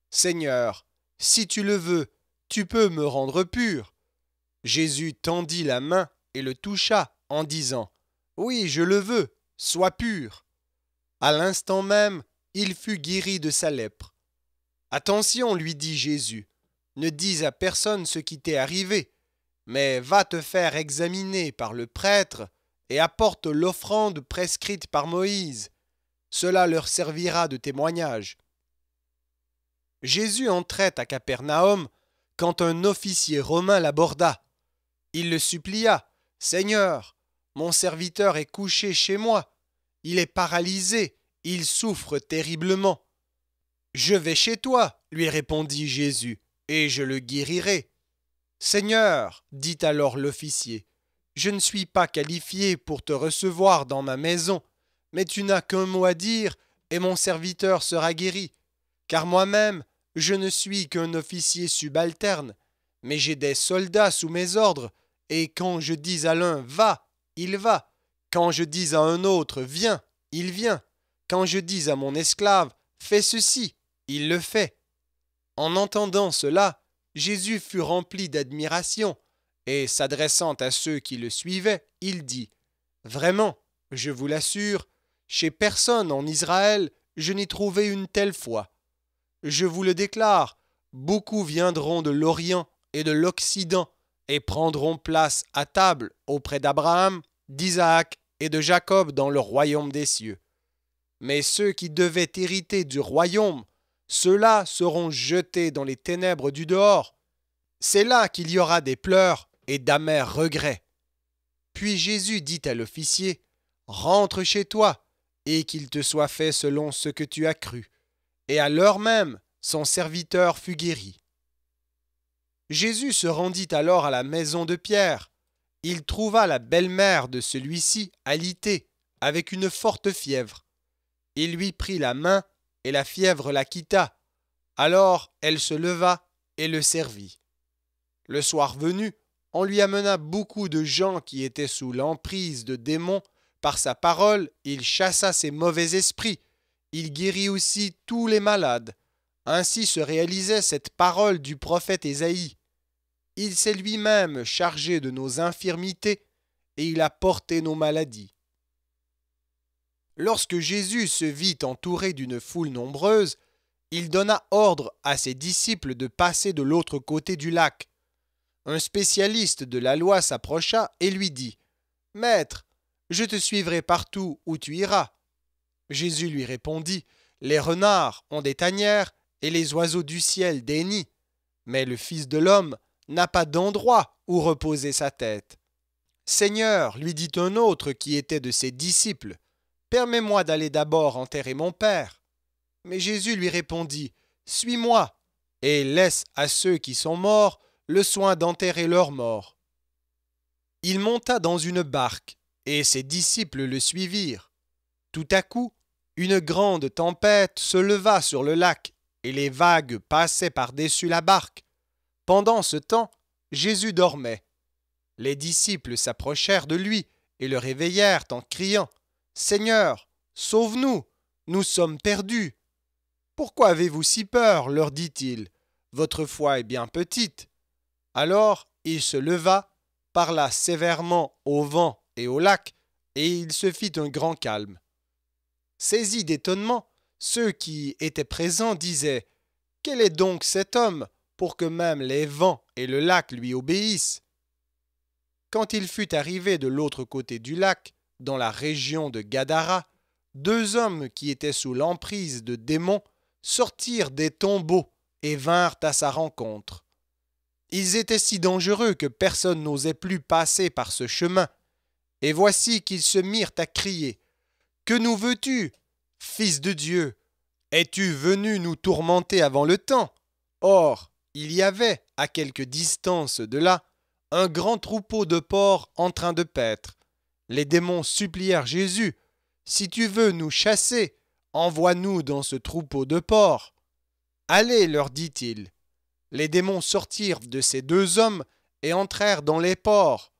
Seigneur, si tu le veux, tu peux me rendre pur. Jésus tendit la main et le toucha en disant, Oui, je le veux, sois pur. À l'instant même, il fut guéri de sa lèpre. Attention, lui dit Jésus, ne dis à personne ce qui t'est arrivé, mais va te faire examiner par le prêtre et apporte l'offrande prescrite par Moïse. Cela leur servira de témoignage. Jésus entrait à Capernaum quand un officier romain l'aborda. Il le supplia. Seigneur, mon serviteur est couché chez moi. Il est paralysé, il souffre terriblement. Je vais chez toi, lui répondit Jésus, et je le guérirai. Seigneur, dit alors l'officier, je ne suis pas qualifié pour te recevoir dans ma maison, mais tu n'as qu'un mot à dire, et mon serviteur sera guéri. Car moi-même, je ne suis qu'un officier subalterne, mais j'ai des soldats sous mes ordres, et quand je dis à l'un va, il va, quand je dis à un autre viens, il vient, quand je dis à mon esclave fais ceci, il le fait. En entendant cela, Jésus fut rempli d'admiration, et s'adressant à ceux qui le suivaient, il dit Vraiment, je vous l'assure, chez personne en Israël, je n'ai trouvé une telle foi. Je vous le déclare, beaucoup viendront de l'Orient et de l'Occident et prendront place à table auprès d'Abraham, d'Isaac et de Jacob dans le royaume des cieux. Mais ceux qui devaient hériter du royaume, ceux-là seront jetés dans les ténèbres du dehors. C'est là qu'il y aura des pleurs et d'amers regrets. Puis Jésus dit à l'officier, Rentre chez toi, et qu'il te soit fait selon ce que tu as cru et à l'heure même son serviteur fut guéri. Jésus se rendit alors à la maison de Pierre. Il trouva la belle-mère de celui-ci alitée, avec une forte fièvre. Il lui prit la main, et la fièvre la quitta. Alors elle se leva et le servit. Le soir venu, on lui amena beaucoup de gens qui étaient sous l'emprise de démons. Par sa parole, il chassa ces mauvais esprits, il guérit aussi tous les malades. Ainsi se réalisait cette parole du prophète Ésaïe. Il s'est lui-même chargé de nos infirmités et il a porté nos maladies. Lorsque Jésus se vit entouré d'une foule nombreuse, il donna ordre à ses disciples de passer de l'autre côté du lac. Un spécialiste de la loi s'approcha et lui dit Maître, je te suivrai partout où tu iras. Jésus lui répondit, Les renards ont des tanières et les oiseaux du ciel des nids, mais le Fils de l'homme n'a pas d'endroit où reposer sa tête. Seigneur, lui dit un autre qui était de ses disciples, Permets-moi d'aller d'abord enterrer mon Père. Mais Jésus lui répondit, Suis-moi, et laisse à ceux qui sont morts le soin d'enterrer leurs morts. Il monta dans une barque, et ses disciples le suivirent. Tout à coup, une grande tempête se leva sur le lac, et les vagues passaient par-dessus la barque. Pendant ce temps, Jésus dormait. Les disciples s'approchèrent de lui et le réveillèrent en criant Seigneur, sauve-nous, nous sommes perdus. Pourquoi avez-vous si peur leur dit-il. Votre foi est bien petite. Alors il se leva, parla sévèrement au vent et au lac, et il se fit un grand calme. Saisis d'étonnement, ceux qui étaient présents disaient Quel est donc cet homme pour que même les vents et le lac lui obéissent Quand il fut arrivé de l'autre côté du lac, dans la région de Gadara, deux hommes qui étaient sous l'emprise de démons sortirent des tombeaux et vinrent à sa rencontre. Ils étaient si dangereux que personne n'osait plus passer par ce chemin. Et voici qu'ils se mirent à crier. Que nous veux-tu Fils de Dieu, es-tu venu nous tourmenter avant le temps Or, il y avait, à quelque distance de là, un grand troupeau de porcs en train de paître. Les démons supplièrent Jésus Si tu veux nous chasser, envoie-nous dans ce troupeau de porcs. Allez, leur dit-il. Les démons sortirent de ces deux hommes et entrèrent dans les porcs.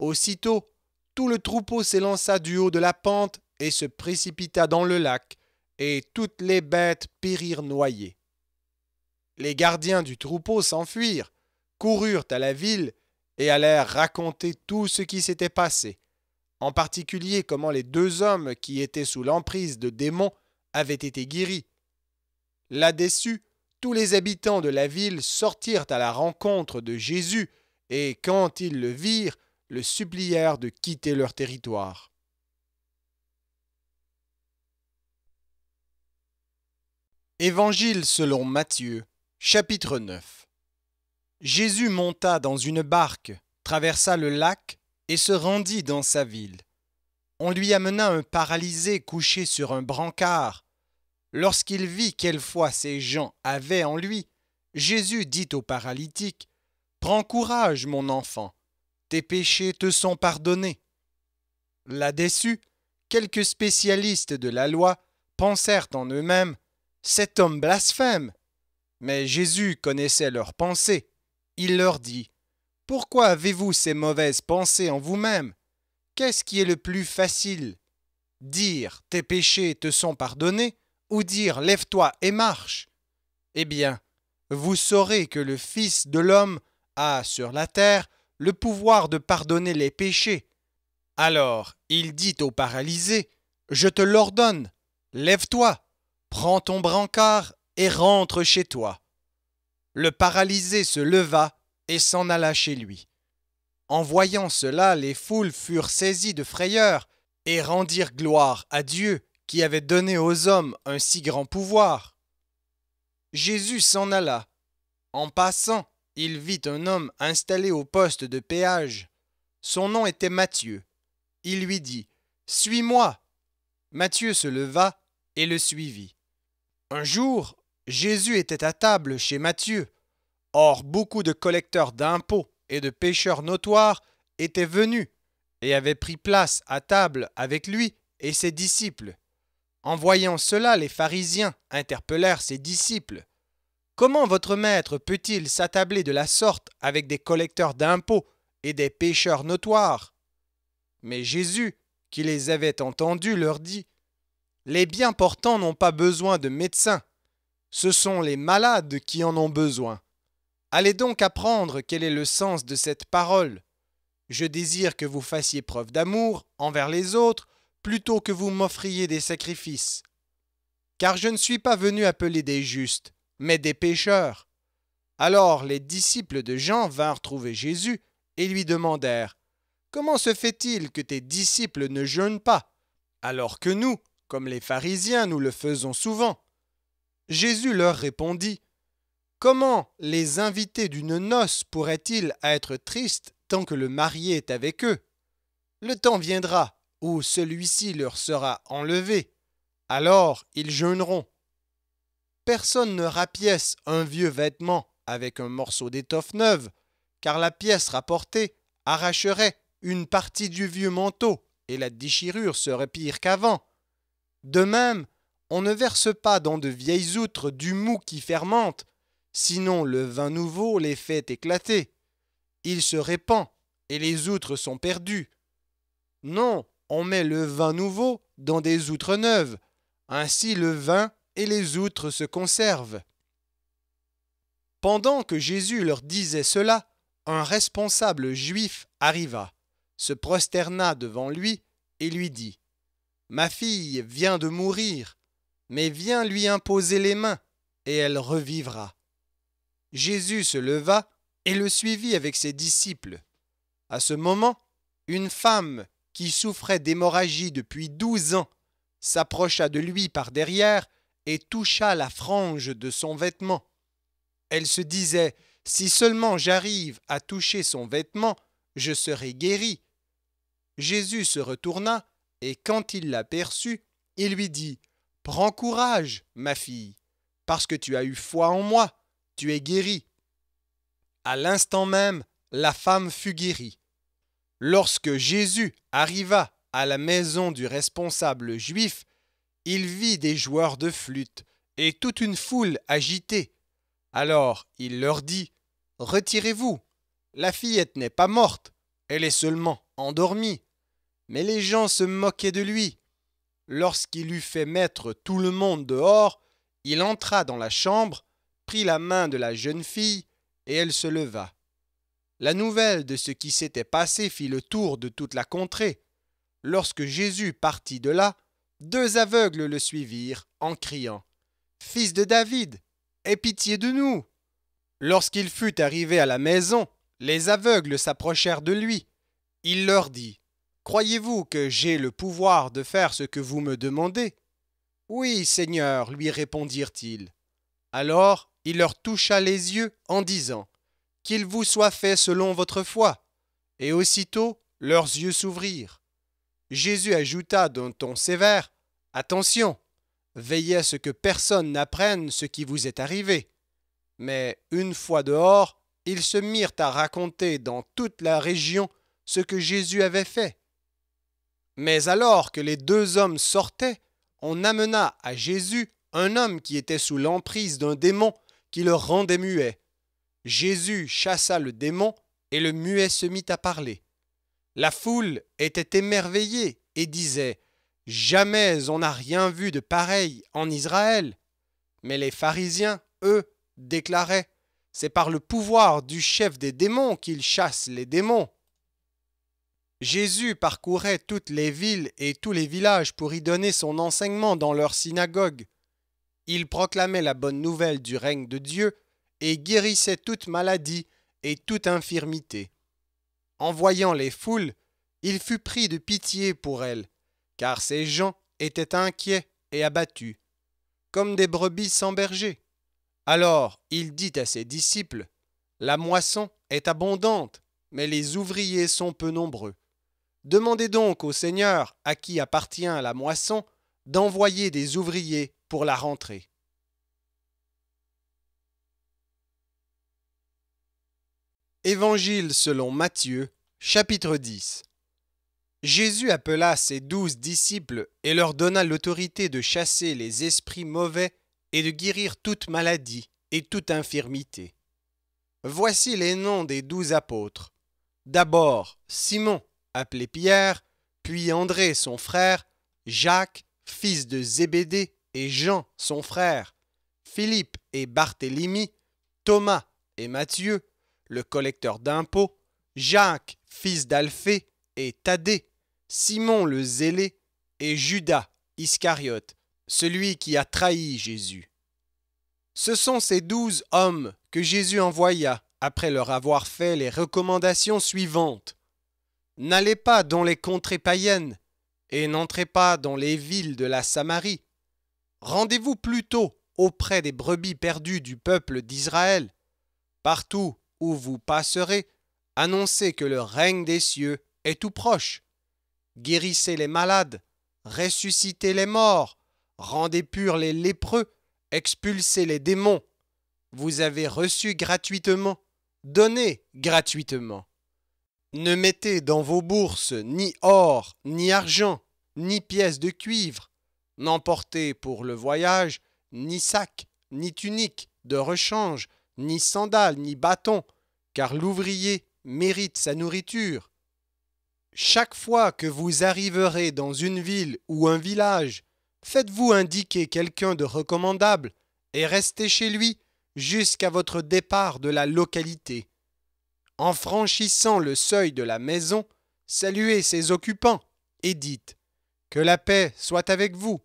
Aussitôt, tout le troupeau s'élança du haut de la pente et se précipita dans le lac, et toutes les bêtes périrent noyées. Les gardiens du troupeau s'enfuirent, coururent à la ville, et allèrent raconter tout ce qui s'était passé, en particulier comment les deux hommes qui étaient sous l'emprise de démons avaient été guéris. Là-dessus, tous les habitants de la ville sortirent à la rencontre de Jésus, et quand ils le virent, le supplièrent de quitter leur territoire. Évangile selon Matthieu, chapitre 9 Jésus monta dans une barque, traversa le lac et se rendit dans sa ville. On lui amena un paralysé couché sur un brancard. Lorsqu'il vit quelle foi ces gens avaient en lui, Jésus dit au paralytique Prends courage, mon enfant, tes péchés te sont pardonnés. Là-dessus, quelques spécialistes de la loi pensèrent en eux-mêmes cet homme blasphème. Mais Jésus connaissait leurs pensées. Il leur dit, Pourquoi avez-vous ces mauvaises pensées en vous-même Qu'est-ce qui est le plus facile Dire tes péchés te sont pardonnés ou dire lève-toi et marche Eh bien, vous saurez que le Fils de l'homme a sur la terre le pouvoir de pardonner les péchés. Alors il dit au paralysé, Je te l'ordonne, lève-toi Prends ton brancard et rentre chez toi. Le paralysé se leva et s'en alla chez lui. En voyant cela, les foules furent saisies de frayeur et rendirent gloire à Dieu qui avait donné aux hommes un si grand pouvoir. Jésus s'en alla. En passant, il vit un homme installé au poste de péage. Son nom était Matthieu. Il lui dit Suis-moi. Matthieu se leva et le suivit. Un jour, Jésus était à table chez Matthieu. Or, beaucoup de collecteurs d'impôts et de pécheurs notoires étaient venus et avaient pris place à table avec lui et ses disciples. En voyant cela, les pharisiens interpellèrent ses disciples. Comment votre maître peut-il s'attabler de la sorte avec des collecteurs d'impôts et des pécheurs notoires Mais Jésus, qui les avait entendus, leur dit les bien portants n'ont pas besoin de médecins, ce sont les malades qui en ont besoin. Allez donc apprendre quel est le sens de cette parole. Je désire que vous fassiez preuve d'amour envers les autres plutôt que vous m'offriez des sacrifices. Car je ne suis pas venu appeler des justes, mais des pécheurs. Alors les disciples de Jean vinrent trouver Jésus et lui demandèrent Comment se fait-il que tes disciples ne jeûnent pas, alors que nous, comme les pharisiens nous le faisons souvent. Jésus leur répondit, Comment les invités d'une noce pourraient-ils être tristes tant que le marié est avec eux Le temps viendra où celui-ci leur sera enlevé, alors ils jeûneront. Personne ne rapièce un vieux vêtement avec un morceau d'étoffe neuve, car la pièce rapportée arracherait une partie du vieux manteau, et la déchirure serait pire qu'avant. De même, on ne verse pas dans de vieilles outres du mou qui fermente, sinon le vin nouveau les fait éclater. Il se répand, et les outres sont perdues. Non, on met le vin nouveau dans des outres neuves. Ainsi le vin et les outres se conservent. Pendant que Jésus leur disait cela, un responsable juif arriva, se prosterna devant lui et lui dit Ma fille vient de mourir, mais viens lui imposer les mains, et elle revivra. Jésus se leva et le suivit avec ses disciples. À ce moment, une femme qui souffrait d'hémorragie depuis douze ans s'approcha de lui par derrière et toucha la frange de son vêtement. Elle se disait Si seulement j'arrive à toucher son vêtement, je serai guérie. Jésus se retourna et quand il l'aperçut, il lui dit Prends courage, ma fille, parce que tu as eu foi en moi, tu es guérie. À l'instant même, la femme fut guérie. Lorsque Jésus arriva à la maison du responsable juif, il vit des joueurs de flûte et toute une foule agitée. Alors il leur dit Retirez-vous, la fillette n'est pas morte, elle est seulement endormie. Mais les gens se moquaient de lui. Lorsqu'il eut fait mettre tout le monde dehors, il entra dans la chambre, prit la main de la jeune fille, et elle se leva. La nouvelle de ce qui s'était passé fit le tour de toute la contrée. Lorsque Jésus partit de là, deux aveugles le suivirent en criant Fils de David, aie pitié de nous Lorsqu'il fut arrivé à la maison, les aveugles s'approchèrent de lui. Il leur dit Croyez-vous que j'ai le pouvoir de faire ce que vous me demandez Oui, Seigneur, lui répondirent-ils. Alors il leur toucha les yeux en disant, Qu'il vous soit fait selon votre foi. Et aussitôt leurs yeux s'ouvrirent. Jésus ajouta d'un ton sévère, Attention, veillez à ce que personne n'apprenne ce qui vous est arrivé. Mais une fois dehors, ils se mirent à raconter dans toute la région ce que Jésus avait fait. Mais alors que les deux hommes sortaient, on amena à Jésus un homme qui était sous l'emprise d'un démon qui le rendait muet. Jésus chassa le démon et le muet se mit à parler. La foule était émerveillée et disait Jamais on n'a rien vu de pareil en Israël. Mais les pharisiens, eux, déclaraient C'est par le pouvoir du chef des démons qu'ils chassent les démons. Jésus parcourait toutes les villes et tous les villages pour y donner son enseignement dans leurs synagogues. Il proclamait la bonne nouvelle du règne de Dieu et guérissait toute maladie et toute infirmité. En voyant les foules, il fut pris de pitié pour elles, car ces gens étaient inquiets et abattus, comme des brebis sans berger. Alors il dit à ses disciples, La moisson est abondante, mais les ouvriers sont peu nombreux. Demandez donc au Seigneur, à qui appartient la moisson, d'envoyer des ouvriers pour la rentrée. Évangile selon Matthieu, chapitre 10 Jésus appela ses douze disciples et leur donna l'autorité de chasser les esprits mauvais et de guérir toute maladie et toute infirmité. Voici les noms des douze apôtres. D'abord, Simon, appelé Pierre, puis André, son frère, Jacques, fils de Zébédée, et Jean, son frère, Philippe et Barthélemy, Thomas et Matthieu, le collecteur d'impôts, Jacques, fils d'Alphée, et Thaddée, Simon le zélé, et Judas, Iscariote, celui qui a trahi Jésus. Ce sont ces douze hommes que Jésus envoya après leur avoir fait les recommandations suivantes. N'allez pas dans les contrées païennes, et n'entrez pas dans les villes de la Samarie. Rendez-vous plutôt auprès des brebis perdues du peuple d'Israël. Partout où vous passerez, annoncez que le règne des cieux est tout proche. Guérissez les malades, ressuscitez les morts, rendez purs les lépreux, expulsez les démons. Vous avez reçu gratuitement, donnez gratuitement. Ne mettez dans vos bourses ni or, ni argent, ni pièces de cuivre. N'emportez pour le voyage ni sac, ni tunique de rechange, ni sandales, ni bâton, car l'ouvrier mérite sa nourriture. Chaque fois que vous arriverez dans une ville ou un village, faites-vous indiquer quelqu'un de recommandable et restez chez lui jusqu'à votre départ de la localité en franchissant le seuil de la maison, saluez ses occupants et dites Que la paix soit avec vous.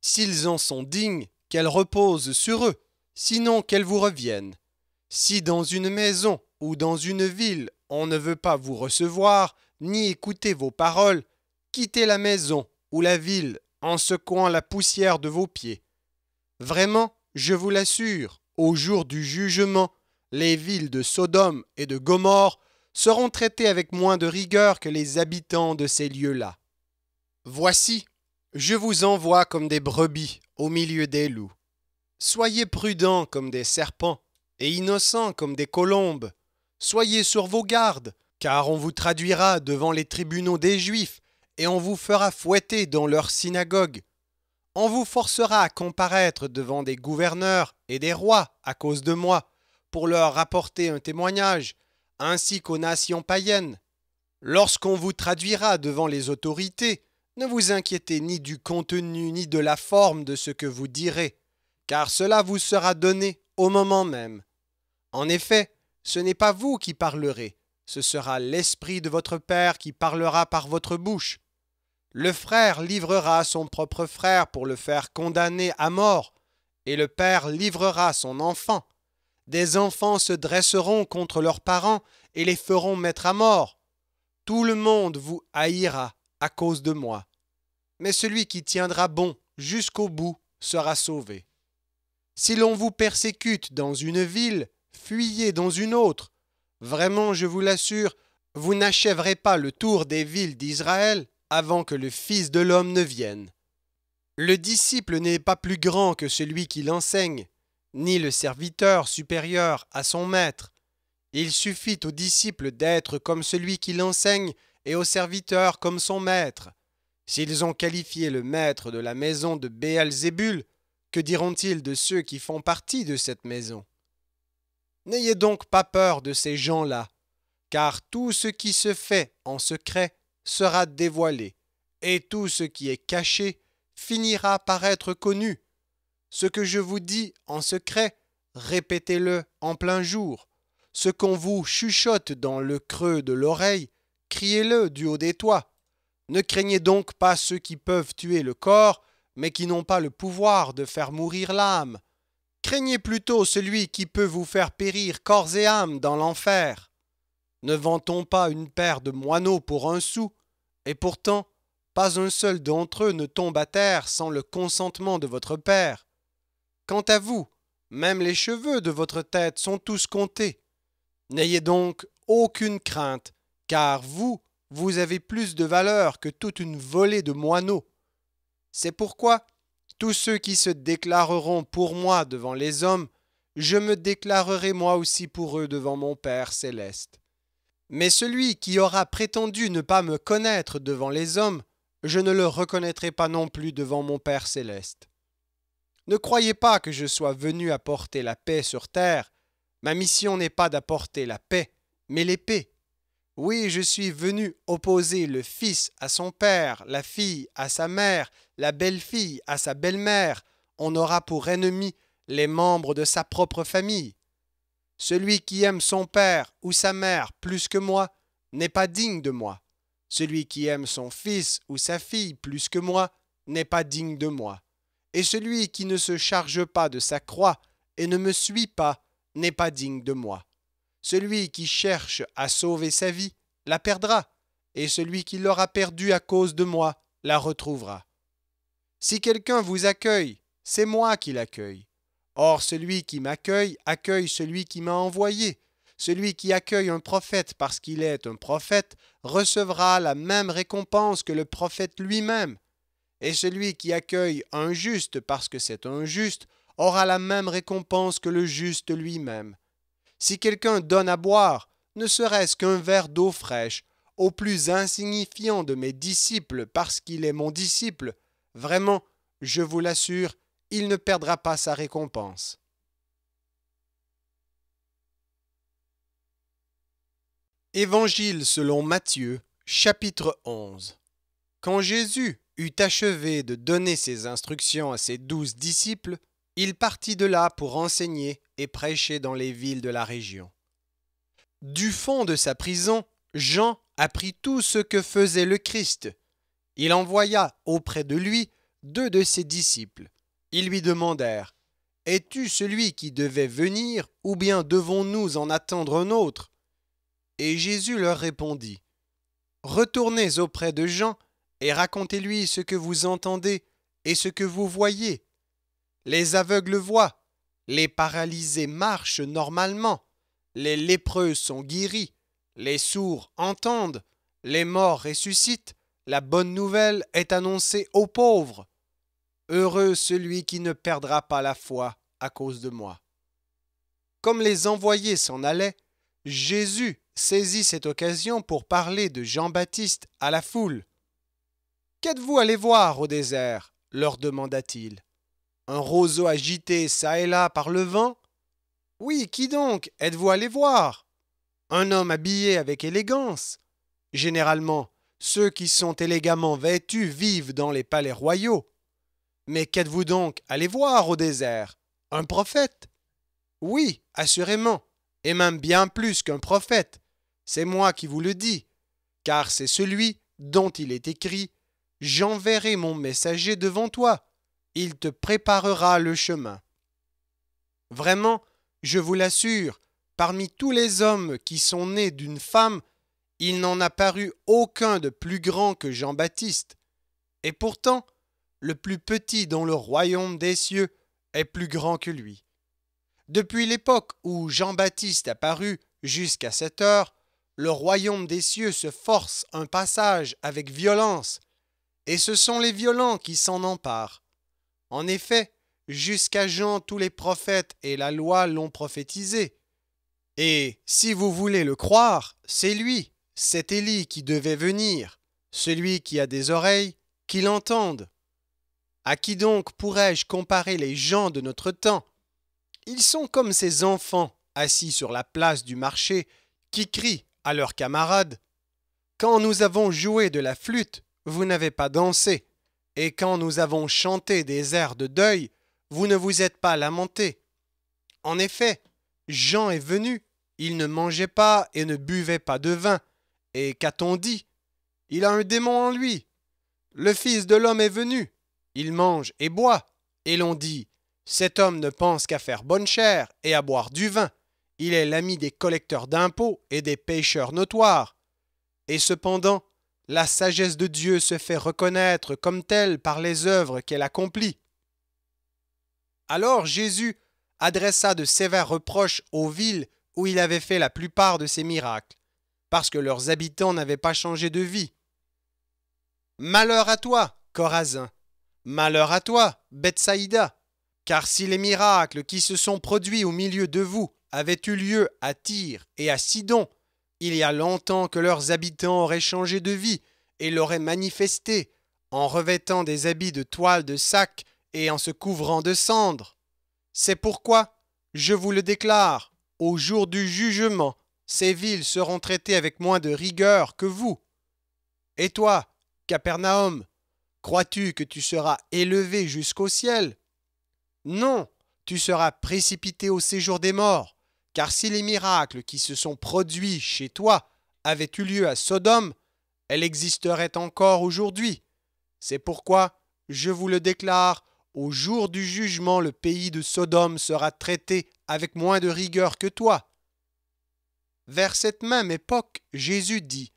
S'ils en sont dignes, qu'elle repose sur eux, sinon qu'elle vous revienne. Si dans une maison ou dans une ville on ne veut pas vous recevoir, ni écouter vos paroles, quittez la maison ou la ville en secouant la poussière de vos pieds. Vraiment, je vous l'assure, au jour du jugement, les villes de Sodome et de Gomorre seront traitées avec moins de rigueur que les habitants de ces lieux-là. Voici, je vous envoie comme des brebis au milieu des loups. Soyez prudents comme des serpents et innocents comme des colombes. Soyez sur vos gardes, car on vous traduira devant les tribunaux des Juifs et on vous fera fouetter dans leurs synagogues. On vous forcera à comparaître devant des gouverneurs et des rois à cause de moi pour leur apporter un témoignage, ainsi qu'aux nations païennes. Lorsqu'on vous traduira devant les autorités, ne vous inquiétez ni du contenu ni de la forme de ce que vous direz, car cela vous sera donné au moment même. En effet, ce n'est pas vous qui parlerez, ce sera l'Esprit de votre Père qui parlera par votre bouche. Le frère livrera son propre frère pour le faire condamner à mort, et le Père livrera son enfant des enfants se dresseront contre leurs parents et les feront mettre à mort. Tout le monde vous haïra à cause de moi. Mais celui qui tiendra bon jusqu'au bout sera sauvé. Si l'on vous persécute dans une ville, fuyez dans une autre. Vraiment, je vous l'assure, vous n'achèverez pas le tour des villes d'Israël avant que le Fils de l'homme ne vienne. Le disciple n'est pas plus grand que celui qui l'enseigne ni le serviteur supérieur à son maître. Il suffit aux disciples d'être comme celui qui l'enseigne et aux serviteurs comme son maître. S'ils ont qualifié le maître de la maison de Béalzébul, que diront-ils de ceux qui font partie de cette maison N'ayez donc pas peur de ces gens-là, car tout ce qui se fait en secret sera dévoilé, et tout ce qui est caché finira par être connu. Ce que je vous dis en secret, répétez-le en plein jour. Ce qu'on vous chuchote dans le creux de l'oreille, criez-le du haut des toits. Ne craignez donc pas ceux qui peuvent tuer le corps, mais qui n'ont pas le pouvoir de faire mourir l'âme. Craignez plutôt celui qui peut vous faire périr corps et âme dans l'enfer. Ne vantons pas une paire de moineaux pour un sou, et pourtant, pas un seul d'entre eux ne tombe à terre sans le consentement de votre Père. Quant à vous, même les cheveux de votre tête sont tous comptés. N'ayez donc aucune crainte, car vous, vous avez plus de valeur que toute une volée de moineaux. C'est pourquoi tous ceux qui se déclareront pour moi devant les hommes, je me déclarerai moi aussi pour eux devant mon Père céleste. Mais celui qui aura prétendu ne pas me connaître devant les hommes, je ne le reconnaîtrai pas non plus devant mon Père céleste. Ne croyez pas que je sois venu apporter la paix sur terre. Ma mission n'est pas d'apporter la paix, mais l'épée. Oui, je suis venu opposer le fils à son père, la fille à sa mère, la belle-fille à sa belle-mère. On aura pour ennemi les membres de sa propre famille. Celui qui aime son père ou sa mère plus que moi n'est pas digne de moi. Celui qui aime son fils ou sa fille plus que moi n'est pas digne de moi. Et celui qui ne se charge pas de sa croix et ne me suit pas n'est pas digne de moi. Celui qui cherche à sauver sa vie la perdra, et celui qui l'aura perdue à cause de moi la retrouvera. Si quelqu'un vous accueille, c'est moi qui l'accueille. Or celui qui m'accueille accueille celui qui m'a envoyé. Celui qui accueille un prophète parce qu'il est un prophète recevra la même récompense que le prophète lui-même. Et celui qui accueille un juste parce que c'est un juste aura la même récompense que le juste lui-même. Si quelqu'un donne à boire, ne serait-ce qu'un verre d'eau fraîche, au plus insignifiant de mes disciples parce qu'il est mon disciple, vraiment, je vous l'assure, il ne perdra pas sa récompense. Évangile selon Matthieu, chapitre 11. Quand Jésus eut achevé de donner ses instructions à ses douze disciples, il partit de là pour enseigner et prêcher dans les villes de la région. Du fond de sa prison, Jean apprit tout ce que faisait le Christ. Il envoya auprès de lui deux de ses disciples. Ils lui demandèrent Es-tu celui qui devait venir, ou bien devons-nous en attendre un autre Et Jésus leur répondit Retournez auprès de Jean et racontez-lui ce que vous entendez et ce que vous voyez. Les aveugles voient, les paralysés marchent normalement, les lépreux sont guéris, les sourds entendent, les morts ressuscitent, la bonne nouvelle est annoncée aux pauvres. Heureux celui qui ne perdra pas la foi à cause de moi. Comme les envoyés s'en allaient, Jésus saisit cette occasion pour parler de Jean-Baptiste à la foule. Qu'êtes-vous allé voir au désert leur demanda-t-il. Un roseau agité çà et là par le vent Oui, qui donc Êtes-vous allé voir Un homme habillé avec élégance. Généralement, ceux qui sont élégamment vêtus vivent dans les palais royaux. Mais qu'êtes-vous donc allé voir au désert Un prophète Oui, assurément, et même bien plus qu'un prophète. C'est moi qui vous le dis, car c'est celui dont il est écrit J'enverrai mon messager devant toi, il te préparera le chemin. Vraiment, je vous l'assure, parmi tous les hommes qui sont nés d'une femme, il n'en a paru aucun de plus grand que Jean-Baptiste. Et pourtant, le plus petit dans le royaume des cieux est plus grand que lui. Depuis l'époque où Jean-Baptiste apparut jusqu'à cette heure, le royaume des cieux se force un passage avec violence, et ce sont les violents qui s'en emparent. En effet, jusqu'à Jean tous les prophètes et la loi l'ont prophétisé. Et si vous voulez le croire, c'est lui, cet Élie qui devait venir, celui qui a des oreilles, qui l'entende. À qui donc pourrais-je comparer les gens de notre temps Ils sont comme ces enfants assis sur la place du marché qui crient à leurs camarades. Quand nous avons joué de la flûte, vous n'avez pas dansé, et quand nous avons chanté des airs de deuil, vous ne vous êtes pas lamenté. En effet, Jean est venu, il ne mangeait pas et ne buvait pas de vin, et qu'a-t-on dit Il a un démon en lui. Le Fils de l'homme est venu, il mange et boit, et l'on dit Cet homme ne pense qu'à faire bonne chère et à boire du vin. Il est l'ami des collecteurs d'impôts et des pêcheurs notoires. Et cependant, la sagesse de Dieu se fait reconnaître comme telle par les œuvres qu'elle accomplit. Alors Jésus adressa de sévères reproches aux villes où il avait fait la plupart de ses miracles, parce que leurs habitants n'avaient pas changé de vie. Malheur à toi, Corazin. Malheur à toi, Bethsaïda. Car si les miracles qui se sont produits au milieu de vous avaient eu lieu à Tyr et à Sidon, il y a longtemps que leurs habitants auraient changé de vie et l'auraient manifesté en revêtant des habits de toile de sac et en se couvrant de cendres. C'est pourquoi, je vous le déclare, au jour du jugement, ces villes seront traitées avec moins de rigueur que vous. Et toi, Capernaum, crois-tu que tu seras élevé jusqu'au ciel Non, tu seras précipité au séjour des morts. Car si les miracles qui se sont produits chez toi avaient eu lieu à Sodome, elles existeraient encore aujourd'hui. C'est pourquoi, je vous le déclare, au jour du jugement, le pays de Sodome sera traité avec moins de rigueur que toi. Vers cette même époque, Jésus dit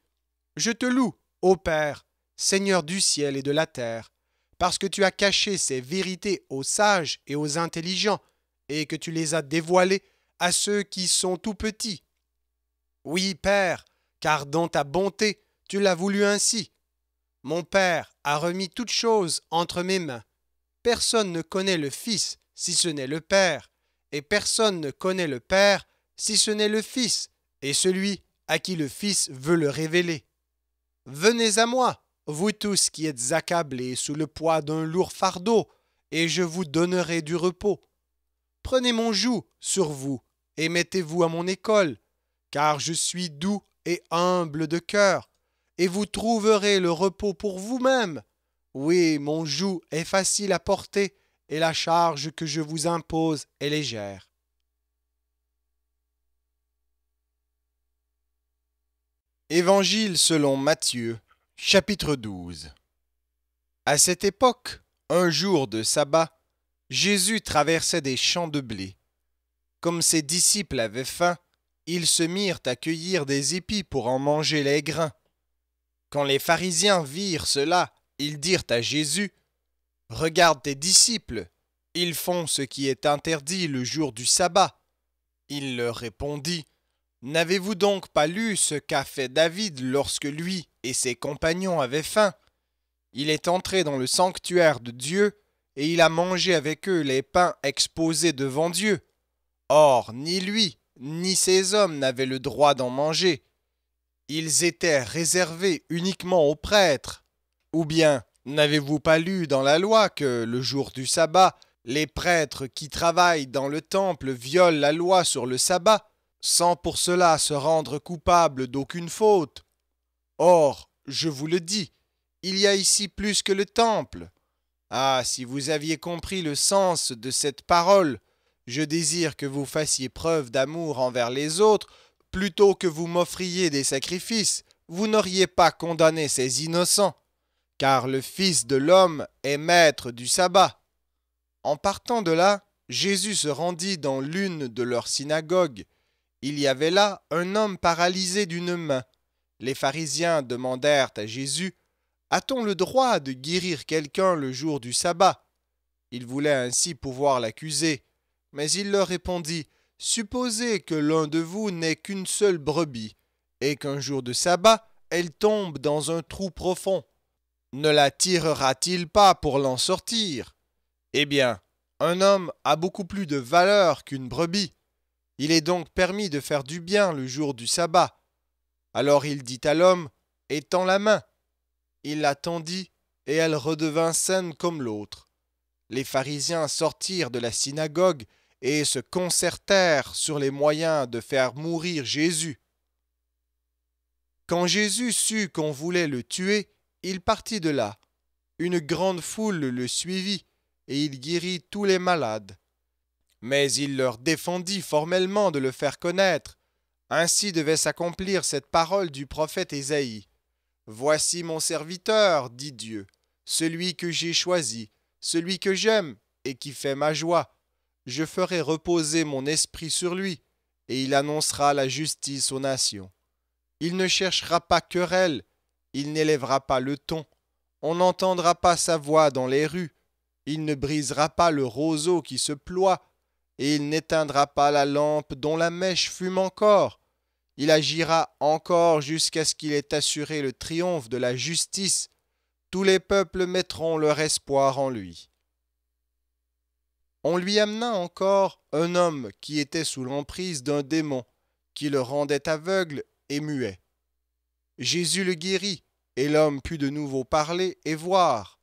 Je te loue, ô Père, Seigneur du ciel et de la terre, parce que tu as caché ces vérités aux sages et aux intelligents, et que tu les as dévoilées à ceux qui sont tout petits. Oui, Père, car dans ta bonté, tu l'as voulu ainsi. Mon Père a remis toutes choses entre mes mains. Personne ne connaît le Fils si ce n'est le Père, et personne ne connaît le Père si ce n'est le Fils, et celui à qui le Fils veut le révéler. Venez à moi, vous tous qui êtes accablés sous le poids d'un lourd fardeau, et je vous donnerai du repos. Prenez mon joug sur vous et mettez-vous à mon école, car je suis doux et humble de cœur, et vous trouverez le repos pour vous-même. Oui, mon joug est facile à porter, et la charge que je vous impose est légère. Évangile selon Matthieu, chapitre 12. À cette époque, un jour de sabbat, Jésus traversait des champs de blé. Comme ses disciples avaient faim, ils se mirent à cueillir des épis pour en manger les grains. Quand les pharisiens virent cela, ils dirent à Jésus, Regarde tes disciples, ils font ce qui est interdit le jour du sabbat. Il leur répondit, N'avez-vous donc pas lu ce qu'a fait David lorsque lui et ses compagnons avaient faim Il est entré dans le sanctuaire de Dieu, et il a mangé avec eux les pains exposés devant Dieu, Or, ni lui, ni ses hommes n'avaient le droit d'en manger. Ils étaient réservés uniquement aux prêtres. Ou bien, n'avez-vous pas lu dans la loi que, le jour du sabbat, les prêtres qui travaillent dans le temple violent la loi sur le sabbat, sans pour cela se rendre coupables d'aucune faute Or, je vous le dis, il y a ici plus que le temple. Ah, si vous aviez compris le sens de cette parole, je désire que vous fassiez preuve d'amour envers les autres plutôt que vous m'offriez des sacrifices. Vous n'auriez pas condamné ces innocents, car le Fils de l'homme est maître du sabbat. En partant de là, Jésus se rendit dans l'une de leurs synagogues. Il y avait là un homme paralysé d'une main. Les pharisiens demandèrent à Jésus A-t-on le droit de guérir quelqu'un le jour du sabbat Ils voulaient ainsi pouvoir l'accuser. Mais il leur répondit, Supposez que l'un de vous n'ait qu'une seule brebis, et qu'un jour de sabbat, elle tombe dans un trou profond. Ne la tirera-t-il pas pour l'en sortir Eh bien, un homme a beaucoup plus de valeur qu'une brebis. Il est donc permis de faire du bien le jour du sabbat. Alors il dit à l'homme, Étends la main. Il la tendit, et elle redevint saine comme l'autre. Les pharisiens sortirent de la synagogue et se concertèrent sur les moyens de faire mourir Jésus. Quand Jésus sut qu'on voulait le tuer, il partit de là. Une grande foule le suivit, et il guérit tous les malades. Mais il leur défendit formellement de le faire connaître. Ainsi devait s'accomplir cette parole du prophète Ésaïe. Voici mon serviteur, dit Dieu, celui que j'ai choisi, celui que j'aime et qui fait ma joie je ferai reposer mon esprit sur lui, et il annoncera la justice aux nations. Il ne cherchera pas querelle, il n'élèvera pas le ton, on n'entendra pas sa voix dans les rues, il ne brisera pas le roseau qui se ploie, et il n'éteindra pas la lampe dont la mèche fume encore. Il agira encore jusqu'à ce qu'il ait assuré le triomphe de la justice. Tous les peuples mettront leur espoir en lui. On lui amena encore un homme qui était sous l'emprise d'un démon, qui le rendait aveugle et muet. Jésus le guérit, et l'homme put de nouveau parler et voir.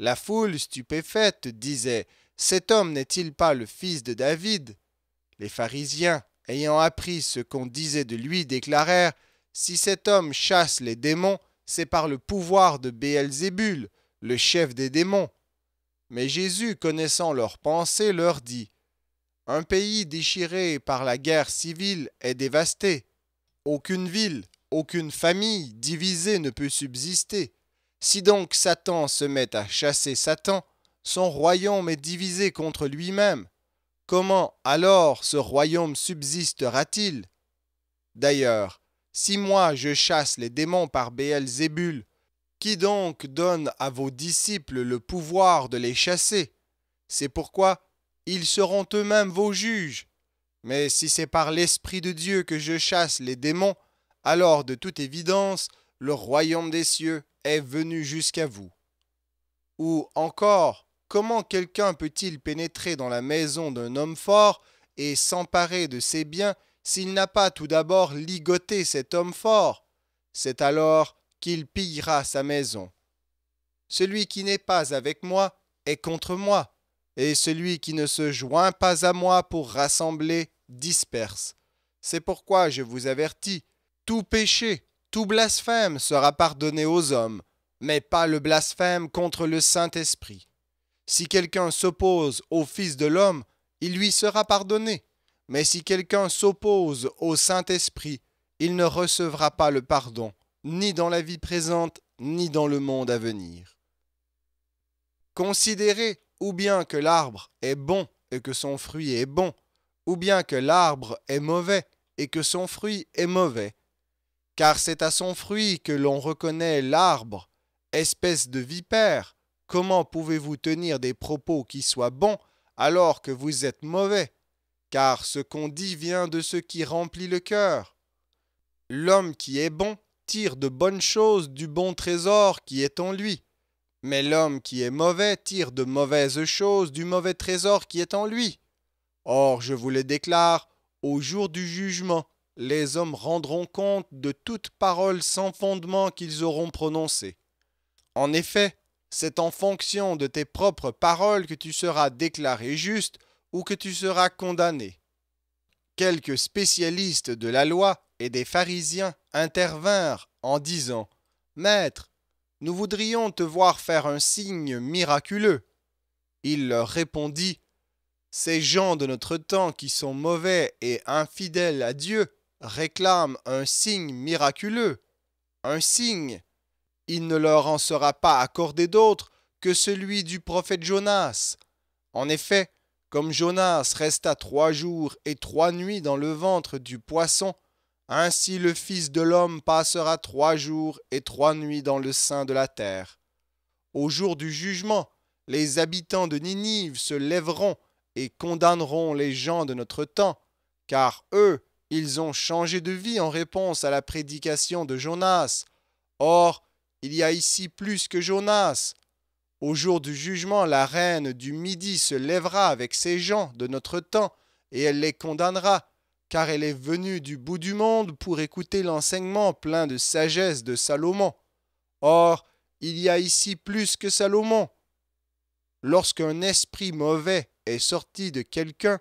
La foule, stupéfaite, disait Cet homme n'est-il pas le fils de David Les pharisiens, ayant appris ce qu'on disait de lui, déclarèrent Si cet homme chasse les démons, c'est par le pouvoir de Béelzébul, le chef des démons. Mais Jésus, connaissant leurs pensées, leur dit, Un pays déchiré par la guerre civile est dévasté. Aucune ville, aucune famille divisée ne peut subsister. Si donc Satan se met à chasser Satan, son royaume est divisé contre lui-même. Comment alors ce royaume subsistera-t-il D'ailleurs, si moi je chasse les démons par Béelzébul, qui donc donne à vos disciples le pouvoir de les chasser C'est pourquoi ils seront eux-mêmes vos juges. Mais si c'est par l'Esprit de Dieu que je chasse les démons, alors de toute évidence, le royaume des cieux est venu jusqu'à vous. Ou encore, comment quelqu'un peut-il pénétrer dans la maison d'un homme fort et s'emparer de ses biens s'il n'a pas tout d'abord ligoté cet homme fort C'est alors qu'il pillera sa maison. Celui qui n'est pas avec moi est contre moi, et celui qui ne se joint pas à moi pour rassembler disperse. C'est pourquoi je vous avertis, tout péché, tout blasphème sera pardonné aux hommes, mais pas le blasphème contre le Saint-Esprit. Si quelqu'un s'oppose au Fils de l'homme, il lui sera pardonné, mais si quelqu'un s'oppose au Saint-Esprit, il ne recevra pas le pardon ni dans la vie présente, ni dans le monde à venir. Considérez ou bien que l'arbre est bon et que son fruit est bon, ou bien que l'arbre est mauvais et que son fruit est mauvais. Car c'est à son fruit que l'on reconnaît l'arbre, espèce de vipère. Comment pouvez-vous tenir des propos qui soient bons alors que vous êtes mauvais Car ce qu'on dit vient de ce qui remplit le cœur. L'homme qui est bon tire de bonnes choses du bon trésor qui est en lui. Mais l'homme qui est mauvais tire de mauvaises choses du mauvais trésor qui est en lui. Or, je vous le déclare, au jour du jugement, les hommes rendront compte de toutes parole sans fondement qu'ils auront prononcée. En effet, c'est en fonction de tes propres paroles que tu seras déclaré juste ou que tu seras condamné. Quelques spécialistes de la loi et des pharisiens intervinrent en disant Maître, nous voudrions te voir faire un signe miraculeux. Il leur répondit Ces gens de notre temps qui sont mauvais et infidèles à Dieu réclament un signe miraculeux. Un signe. Il ne leur en sera pas accordé d'autre que celui du prophète Jonas. En effet, comme Jonas resta trois jours et trois nuits dans le ventre du poisson, ainsi le Fils de l'homme passera trois jours et trois nuits dans le sein de la terre. Au jour du jugement, les habitants de Ninive se lèveront et condamneront les gens de notre temps, car eux, ils ont changé de vie en réponse à la prédication de Jonas. Or, il y a ici plus que Jonas. Au jour du jugement, la reine du Midi se lèvera avec ces gens de notre temps, et elle les condamnera, car elle est venue du bout du monde pour écouter l'enseignement plein de sagesse de Salomon. Or, il y a ici plus que Salomon. Lorsqu'un esprit mauvais est sorti de quelqu'un,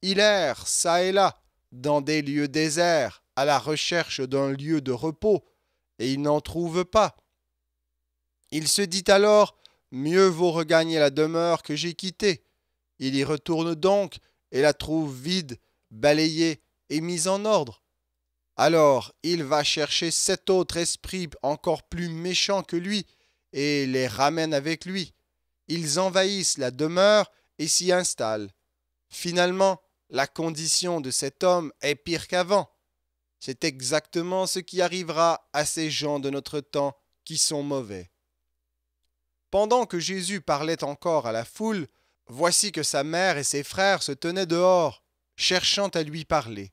il erre çà et là, dans des lieux déserts, à la recherche d'un lieu de repos, et il n'en trouve pas. Il se dit alors Mieux vaut regagner la demeure que j'ai quittée. Il y retourne donc et la trouve vide, balayée, et mis en ordre. Alors il va chercher sept autres esprits encore plus méchants que lui, et les ramène avec lui. Ils envahissent la demeure et s'y installent. Finalement, la condition de cet homme est pire qu'avant. C'est exactement ce qui arrivera à ces gens de notre temps qui sont mauvais. Pendant que Jésus parlait encore à la foule, voici que sa mère et ses frères se tenaient dehors, cherchant à lui parler.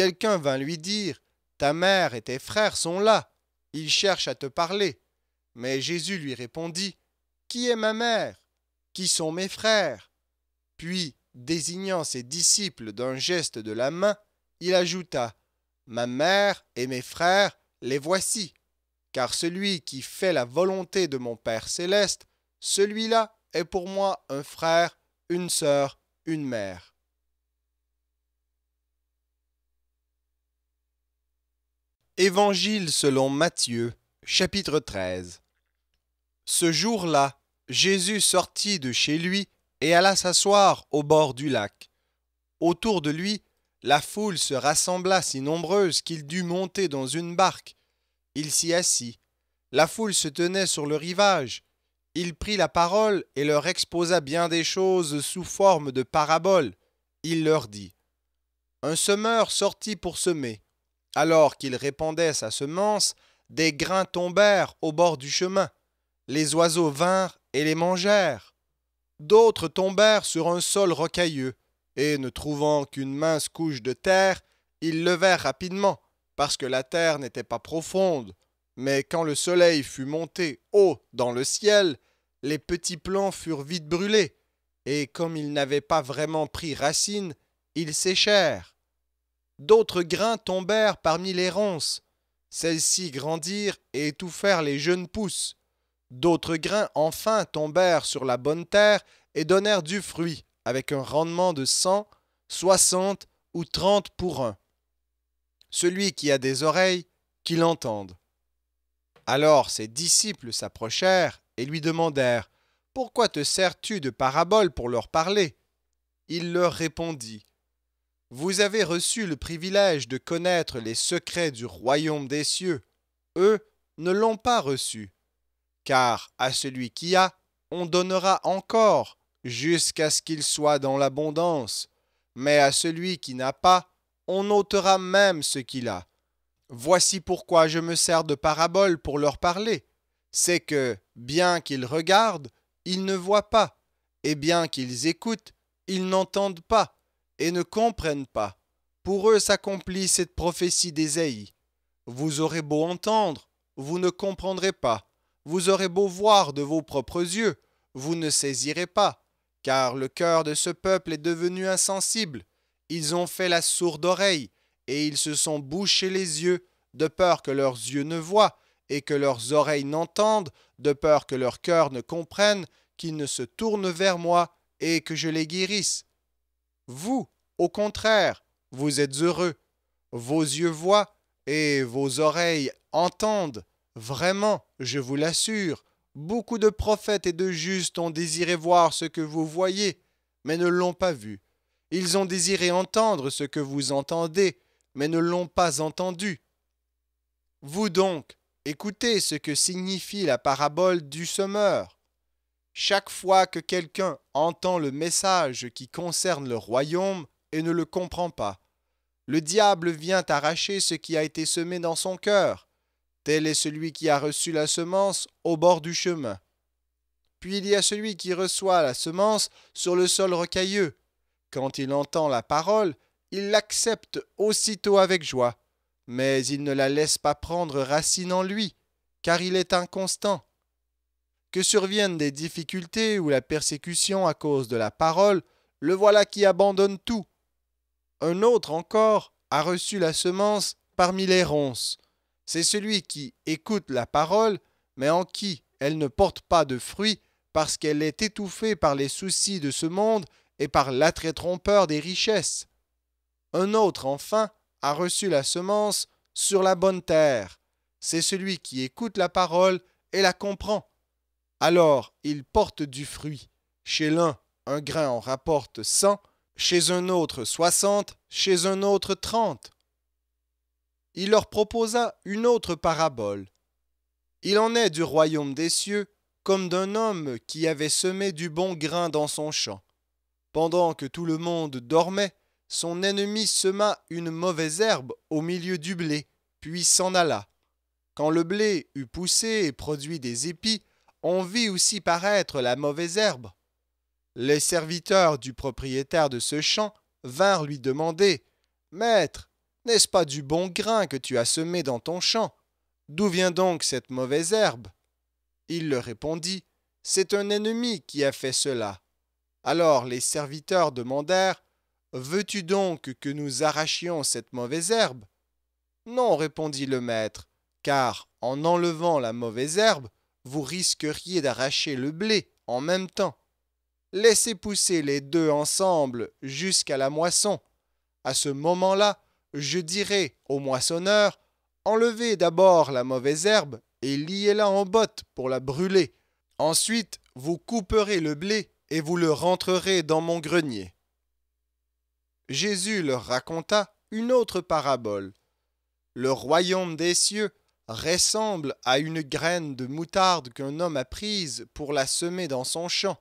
Quelqu'un vint lui dire, Ta mère et tes frères sont là, ils cherchent à te parler. Mais Jésus lui répondit, Qui est ma mère Qui sont mes frères Puis, désignant ses disciples d'un geste de la main, il ajouta, Ma mère et mes frères, les voici. Car celui qui fait la volonté de mon Père céleste, celui-là est pour moi un frère, une sœur, une mère. Évangile selon Matthieu, chapitre 13. Ce jour-là, Jésus sortit de chez lui et alla s'asseoir au bord du lac. Autour de lui, la foule se rassembla si nombreuse qu'il dut monter dans une barque. Il s'y assit. La foule se tenait sur le rivage. Il prit la parole et leur exposa bien des choses sous forme de paraboles. Il leur dit Un semeur sortit pour semer. Alors qu'il répandait sa semence, des grains tombèrent au bord du chemin. Les oiseaux vinrent et les mangèrent. D'autres tombèrent sur un sol rocailleux, et ne trouvant qu'une mince couche de terre, ils levèrent rapidement, parce que la terre n'était pas profonde. Mais quand le soleil fut monté haut dans le ciel, les petits plants furent vite brûlés, et comme ils n'avaient pas vraiment pris racine, ils séchèrent. D'autres grains tombèrent parmi les ronces. Celles-ci grandirent et étouffèrent les jeunes pousses. D'autres grains enfin tombèrent sur la bonne terre et donnèrent du fruit, avec un rendement de cent, soixante ou trente pour un. Celui qui a des oreilles, qu'il entende. Alors ses disciples s'approchèrent et lui demandèrent Pourquoi te sers-tu de paraboles pour leur parler Il leur répondit vous avez reçu le privilège de connaître les secrets du royaume des cieux. Eux ne l'ont pas reçu. Car à celui qui a, on donnera encore, jusqu'à ce qu'il soit dans l'abondance. Mais à celui qui n'a pas, on ôtera même ce qu'il a. Voici pourquoi je me sers de paraboles pour leur parler. C'est que, bien qu'ils regardent, ils ne voient pas, et bien qu'ils écoutent, ils n'entendent pas et ne comprennent pas. Pour eux s'accomplit cette prophétie d'Ésaïe. Vous aurez beau entendre, vous ne comprendrez pas. Vous aurez beau voir de vos propres yeux, vous ne saisirez pas, car le cœur de ce peuple est devenu insensible. Ils ont fait la sourde oreille, et ils se sont bouchés les yeux, de peur que leurs yeux ne voient, et que leurs oreilles n'entendent, de peur que leur cœur ne comprenne, qu'ils ne se tournent vers moi, et que je les guérisse. Vous, au contraire, vous êtes heureux. Vos yeux voient et vos oreilles entendent. Vraiment, je vous l'assure, beaucoup de prophètes et de justes ont désiré voir ce que vous voyez, mais ne l'ont pas vu. Ils ont désiré entendre ce que vous entendez, mais ne l'ont pas entendu. Vous donc, écoutez ce que signifie la parabole du semeur. Chaque fois que quelqu'un entend le message qui concerne le royaume et ne le comprend pas, le diable vient arracher ce qui a été semé dans son cœur. Tel est celui qui a reçu la semence au bord du chemin. Puis il y a celui qui reçoit la semence sur le sol rocailleux. Quand il entend la parole, il l'accepte aussitôt avec joie, mais il ne la laisse pas prendre racine en lui, car il est inconstant que surviennent des difficultés ou la persécution à cause de la parole, le voilà qui abandonne tout. Un autre encore a reçu la semence parmi les ronces. C'est celui qui écoute la parole, mais en qui elle ne porte pas de fruits parce qu'elle est étouffée par les soucis de ce monde et par l'attrait trompeur des richesses. Un autre, enfin, a reçu la semence sur la bonne terre. C'est celui qui écoute la parole et la comprend, alors il porte du fruit. Chez l'un, un grain en rapporte cent, chez un autre soixante, chez un autre trente. Il leur proposa une autre parabole. Il en est du royaume des cieux comme d'un homme qui avait semé du bon grain dans son champ. Pendant que tout le monde dormait, son ennemi sema une mauvaise herbe au milieu du blé, puis s'en alla. Quand le blé eut poussé et produit des épis, on vit aussi paraître la mauvaise herbe. Les serviteurs du propriétaire de ce champ vinrent lui demander Maître, n'est-ce pas du bon grain que tu as semé dans ton champ D'où vient donc cette mauvaise herbe Il leur répondit C'est un ennemi qui a fait cela. Alors les serviteurs demandèrent Veux-tu donc que nous arrachions cette mauvaise herbe Non, répondit le maître, car en enlevant la mauvaise herbe, vous risqueriez d'arracher le blé en même temps. Laissez pousser les deux ensemble jusqu'à la moisson. À ce moment-là, je dirai au moissonneur Enlevez d'abord la mauvaise herbe et liez-la en bottes pour la brûler. Ensuite, vous couperez le blé et vous le rentrerez dans mon grenier. Jésus leur raconta une autre parabole. Le royaume des cieux ressemble à une graine de moutarde qu'un homme a prise pour la semer dans son champ.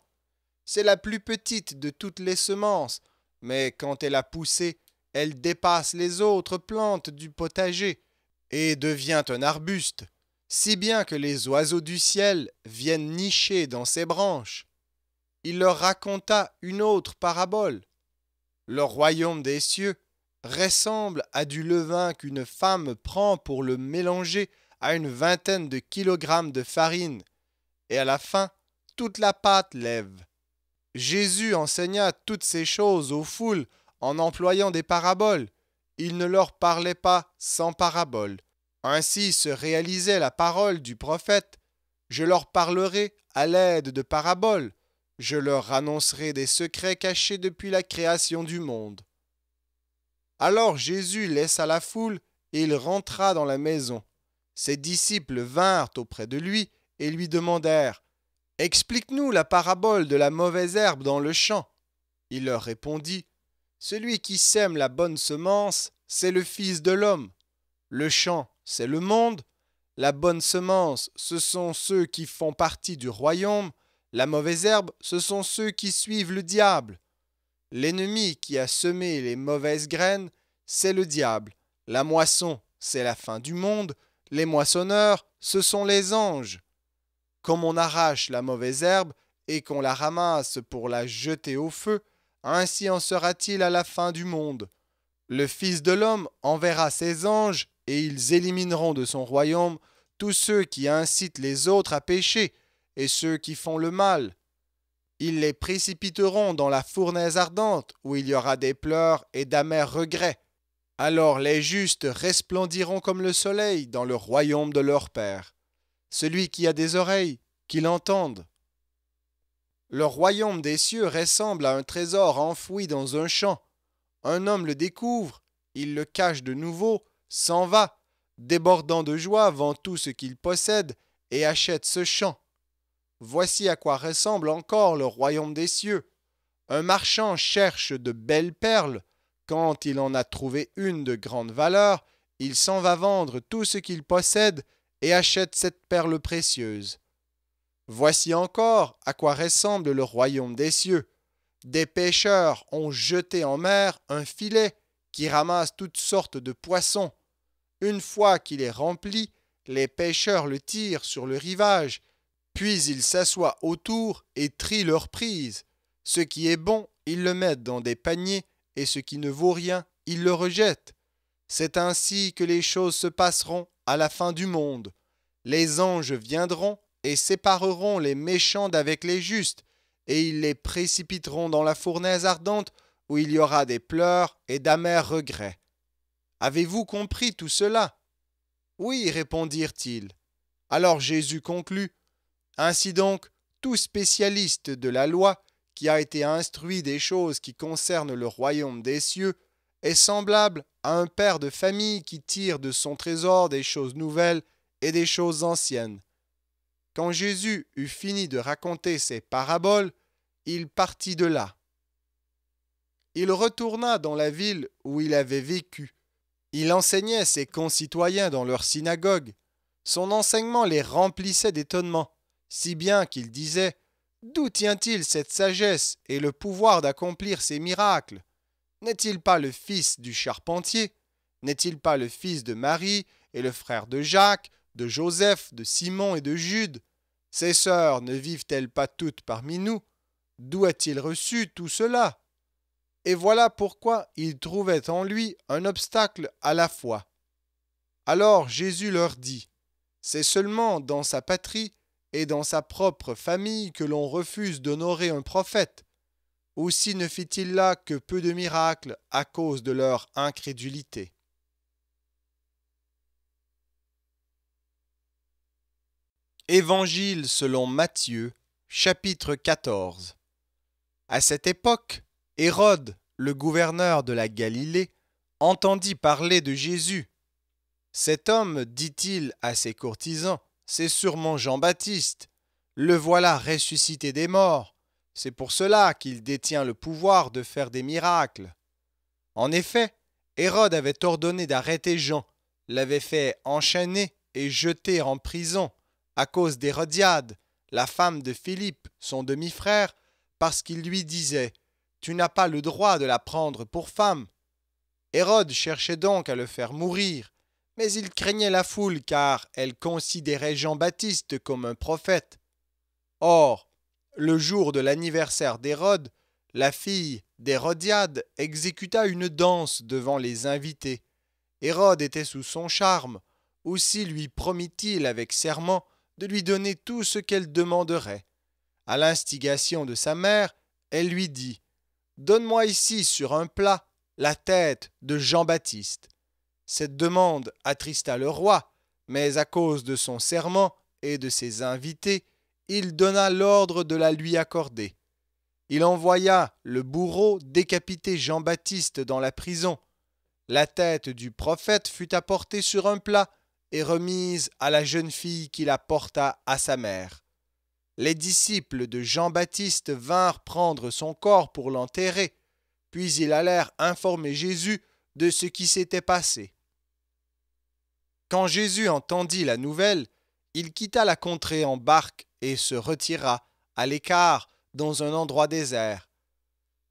C'est la plus petite de toutes les semences, mais quand elle a poussé, elle dépasse les autres plantes du potager et devient un arbuste, si bien que les oiseaux du ciel viennent nicher dans ses branches. Il leur raconta une autre parabole. Le royaume des cieux ressemble à du levain qu'une femme prend pour le mélanger à une vingtaine de kilogrammes de farine, et à la fin, toute la pâte lève. Jésus enseigna toutes ces choses aux foules en employant des paraboles. Il ne leur parlait pas sans paraboles. Ainsi se réalisait la parole du prophète. Je leur parlerai à l'aide de paraboles. Je leur annoncerai des secrets cachés depuis la création du monde. Alors Jésus laissa la foule et il rentra dans la maison. Ses disciples vinrent auprès de lui et lui demandèrent Explique-nous la parabole de la mauvaise herbe dans le champ. Il leur répondit Celui qui sème la bonne semence, c'est le Fils de l'homme. Le champ, c'est le monde. La bonne semence, ce sont ceux qui font partie du royaume. La mauvaise herbe, ce sont ceux qui suivent le diable. L'ennemi qui a semé les mauvaises graines, c'est le diable. La moisson, c'est la fin du monde. Les moissonneurs, ce sont les anges. Comme on arrache la mauvaise herbe et qu'on la ramasse pour la jeter au feu, ainsi en sera-t-il à la fin du monde. Le Fils de l'homme enverra ses anges, et ils élimineront de son royaume tous ceux qui incitent les autres à pécher, et ceux qui font le mal. Ils les précipiteront dans la fournaise ardente où il y aura des pleurs et d'amers regrets. Alors les justes resplendiront comme le soleil dans le royaume de leur Père. Celui qui a des oreilles, qu'il entende. Le royaume des cieux ressemble à un trésor enfoui dans un champ. Un homme le découvre, il le cache de nouveau, s'en va, débordant de joie, vend tout ce qu'il possède et achète ce champ. Voici à quoi ressemble encore le royaume des cieux. Un marchand cherche de belles perles. Quand il en a trouvé une de grande valeur, il s'en va vendre tout ce qu'il possède et achète cette perle précieuse. Voici encore à quoi ressemble le royaume des cieux. Des pêcheurs ont jeté en mer un filet qui ramasse toutes sortes de poissons. Une fois qu'il est rempli, les pêcheurs le tirent sur le rivage puis ils s'assoient autour et trient leurs prises. Ce qui est bon, ils le mettent dans des paniers, et ce qui ne vaut rien, ils le rejettent. C'est ainsi que les choses se passeront à la fin du monde. Les anges viendront et sépareront les méchants d'avec les justes, et ils les précipiteront dans la fournaise ardente où il y aura des pleurs et d'amers regrets. Avez-vous compris tout cela Oui, répondirent-ils. Alors Jésus conclut ainsi donc, tout spécialiste de la loi qui a été instruit des choses qui concernent le royaume des cieux est semblable à un père de famille qui tire de son trésor des choses nouvelles et des choses anciennes. Quand Jésus eut fini de raconter ses paraboles, il partit de là. Il retourna dans la ville où il avait vécu. Il enseignait ses concitoyens dans leur synagogue. Son enseignement les remplissait d'étonnement si bien qu'il disait D'où tient-il cette sagesse et le pouvoir d'accomplir ces miracles N'est-il pas le fils du charpentier N'est-il pas le fils de Marie et le frère de Jacques, de Joseph, de Simon et de Jude Ses sœurs ne vivent-elles pas toutes parmi nous D'où a-t-il reçu tout cela Et voilà pourquoi il trouvait en lui un obstacle à la foi. Alors Jésus leur dit, C'est seulement dans sa patrie et dans sa propre famille que l'on refuse d'honorer un prophète Aussi ne fit-il là que peu de miracles à cause de leur incrédulité. Évangile selon Matthieu, chapitre 14. À cette époque, Hérode, le gouverneur de la Galilée, entendit parler de Jésus. Cet homme, dit-il à ses courtisans, c'est sûrement Jean-Baptiste. Le voilà ressuscité des morts. C'est pour cela qu'il détient le pouvoir de faire des miracles. En effet, Hérode avait ordonné d'arrêter Jean, l'avait fait enchaîner et jeter en prison à cause d'Hérodiade, la femme de Philippe, son demi-frère, parce qu'il lui disait Tu n'as pas le droit de la prendre pour femme. Hérode cherchait donc à le faire mourir, mais il craignait la foule car elle considérait Jean-Baptiste comme un prophète. Or, le jour de l'anniversaire d'Hérode, la fille d'Hérodiade exécuta une danse devant les invités. Hérode était sous son charme. Aussi lui promit-il avec serment de lui donner tout ce qu'elle demanderait. À l'instigation de sa mère, elle lui dit Donne-moi ici sur un plat la tête de Jean-Baptiste. Cette demande attrista le roi, mais à cause de son serment et de ses invités, il donna l'ordre de la lui accorder. Il envoya le bourreau décapiter Jean-Baptiste dans la prison. La tête du prophète fut apportée sur un plat et remise à la jeune fille qui la porta à sa mère. Les disciples de Jean-Baptiste vinrent prendre son corps pour l'enterrer, puis ils allèrent informer Jésus de ce qui s'était passé. Quand Jésus entendit la nouvelle, il quitta la contrée en barque et se retira à l'écart dans un endroit désert.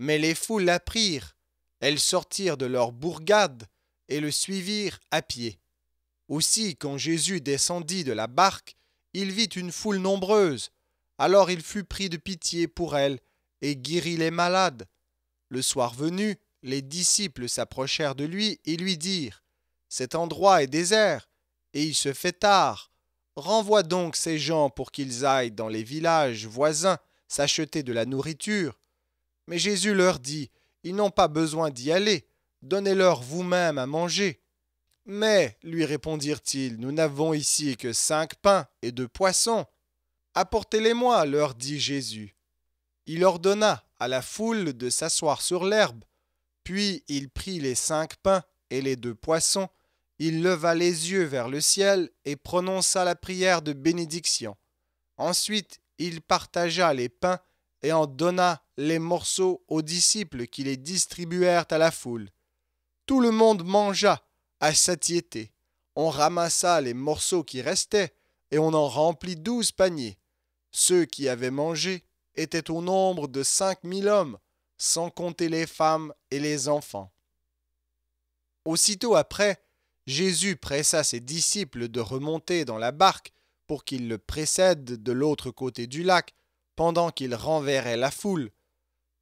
Mais les foules l'apprirent, elles sortirent de leur bourgade et le suivirent à pied. Aussi, quand Jésus descendit de la barque, il vit une foule nombreuse. Alors il fut pris de pitié pour elle et guérit les malades. Le soir venu, les disciples s'approchèrent de lui et lui dirent Cet endroit est désert, et il se fait tard. Renvoie donc ces gens pour qu'ils aillent dans les villages voisins s'acheter de la nourriture. Mais Jésus leur dit, Ils n'ont pas besoin d'y aller, donnez-leur vous-même à manger. Mais, lui répondirent-ils, nous n'avons ici que cinq pains et deux poissons. Apportez-les-moi, leur dit Jésus. Il ordonna à la foule de s'asseoir sur l'herbe, puis il prit les cinq pains et les deux poissons, il leva les yeux vers le ciel et prononça la prière de bénédiction. Ensuite, il partagea les pains et en donna les morceaux aux disciples qui les distribuèrent à la foule. Tout le monde mangea à satiété. On ramassa les morceaux qui restaient et on en remplit douze paniers. Ceux qui avaient mangé étaient au nombre de cinq mille hommes, sans compter les femmes et les enfants. Aussitôt après, Jésus pressa ses disciples de remonter dans la barque pour qu'ils le précèdent de l'autre côté du lac, pendant qu'il renverrait la foule.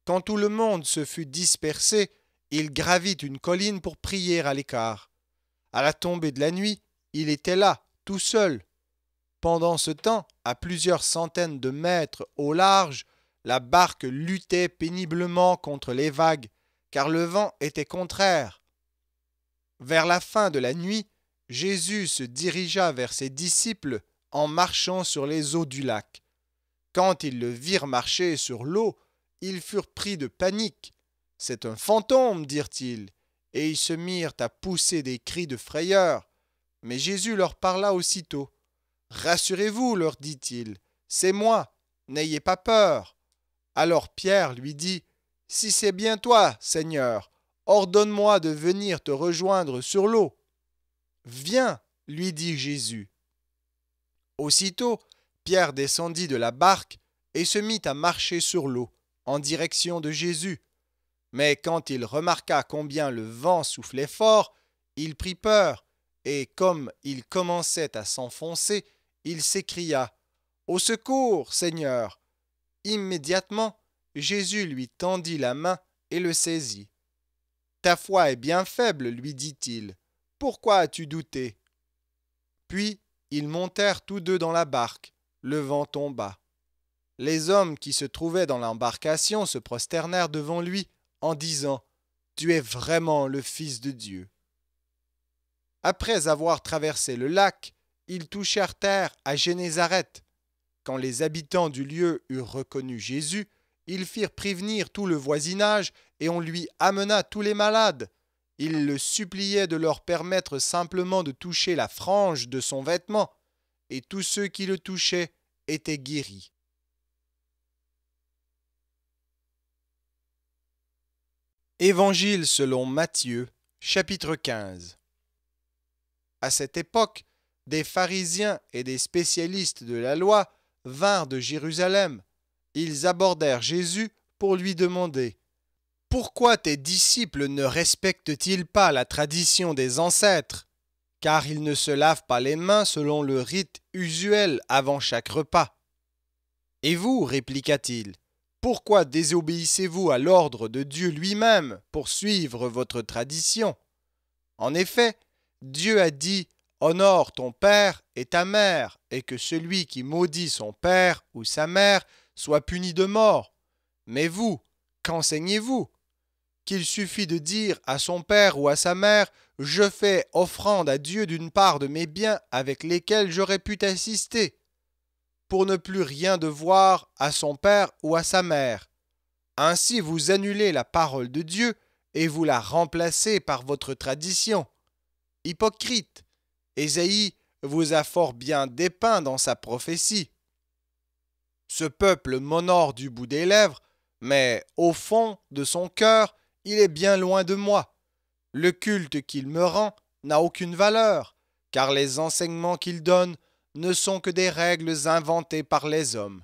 Quand tout le monde se fut dispersé, il gravit une colline pour prier à l'écart. À la tombée de la nuit, il était là, tout seul. Pendant ce temps, à plusieurs centaines de mètres au large, la barque luttait péniblement contre les vagues, car le vent était contraire. Vers la fin de la nuit, Jésus se dirigea vers ses disciples en marchant sur les eaux du lac. Quand ils le virent marcher sur l'eau, ils furent pris de panique. C'est un fantôme, dirent-ils, et ils se mirent à pousser des cris de frayeur. Mais Jésus leur parla aussitôt. Rassurez-vous, leur dit-il, c'est moi, n'ayez pas peur. Alors Pierre lui dit, Si c'est bien toi, Seigneur, Ordonne-moi de venir te rejoindre sur l'eau. Viens, lui dit Jésus. Aussitôt, Pierre descendit de la barque et se mit à marcher sur l'eau, en direction de Jésus. Mais quand il remarqua combien le vent soufflait fort, il prit peur, et comme il commençait à s'enfoncer, il s'écria Au secours, Seigneur Immédiatement, Jésus lui tendit la main et le saisit. Ta foi est bien faible, lui dit-il. Pourquoi as-tu douté Puis ils montèrent tous deux dans la barque. Le vent tomba. Les hommes qui se trouvaient dans l'embarcation se prosternèrent devant lui en disant Tu es vraiment le Fils de Dieu. Après avoir traversé le lac, ils touchèrent terre à Génézareth. Quand les habitants du lieu eurent reconnu Jésus, ils firent prévenir tout le voisinage, et on lui amena tous les malades. Ils le suppliaient de leur permettre simplement de toucher la frange de son vêtement, et tous ceux qui le touchaient étaient guéris. Évangile selon Matthieu, chapitre 15. À cette époque, des pharisiens et des spécialistes de la loi vinrent de Jérusalem ils abordèrent Jésus pour lui demander Pourquoi tes disciples ne respectent-ils pas la tradition des ancêtres Car ils ne se lavent pas les mains selon le rite usuel avant chaque repas. Et vous, répliqua-t-il, pourquoi désobéissez-vous à l'ordre de Dieu lui-même pour suivre votre tradition En effet, Dieu a dit Honore ton père et ta mère, et que celui qui maudit son père ou sa mère soit puni de mort. Mais vous, qu'enseignez-vous Qu'il suffit de dire à son père ou à sa mère Je fais offrande à Dieu d'une part de mes biens avec lesquels j'aurais pu t'assister, pour ne plus rien devoir à son père ou à sa mère. Ainsi vous annulez la parole de Dieu et vous la remplacez par votre tradition. Hypocrite, Ésaïe vous a fort bien dépeint dans sa prophétie. Ce peuple m'honore du bout des lèvres, mais au fond de son cœur, il est bien loin de moi. Le culte qu'il me rend n'a aucune valeur, car les enseignements qu'il donne ne sont que des règles inventées par les hommes.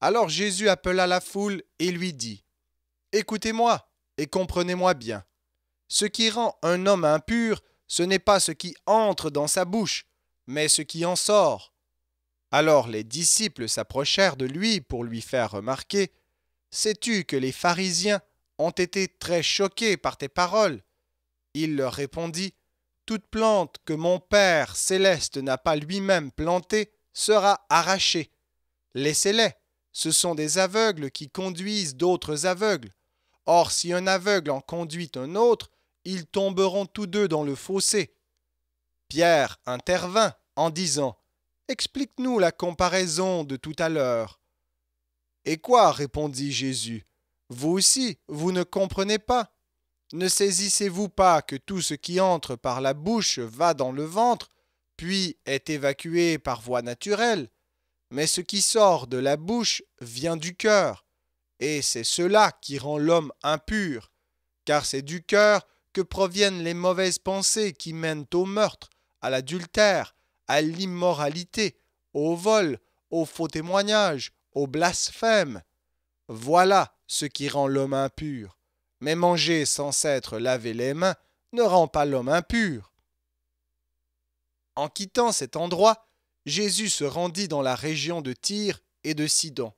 Alors Jésus appela la foule et lui dit, Écoutez-moi et comprenez-moi bien. Ce qui rend un homme impur, ce n'est pas ce qui entre dans sa bouche, mais ce qui en sort. Alors les disciples s'approchèrent de lui pour lui faire remarquer Sais-tu que les pharisiens ont été très choqués par tes paroles Il leur répondit Toute plante que mon Père céleste n'a pas lui-même plantée sera arrachée. Laissez-les, ce sont des aveugles qui conduisent d'autres aveugles. Or, si un aveugle en conduit un autre, ils tomberont tous deux dans le fossé. Pierre intervint en disant Explique-nous la comparaison de tout à l'heure. Et quoi répondit Jésus. Vous aussi, vous ne comprenez pas. Ne saisissez-vous pas que tout ce qui entre par la bouche va dans le ventre, puis est évacué par voie naturelle, mais ce qui sort de la bouche vient du cœur, et c'est cela qui rend l'homme impur, car c'est du cœur que proviennent les mauvaises pensées qui mènent au meurtre, à l'adultère, à l'immoralité, au vol, au faux témoignage, au blasphème. Voilà ce qui rend l'homme impur. Mais manger sans s'être lavé les mains ne rend pas l'homme impur. En quittant cet endroit, Jésus se rendit dans la région de Tyr et de Sidon.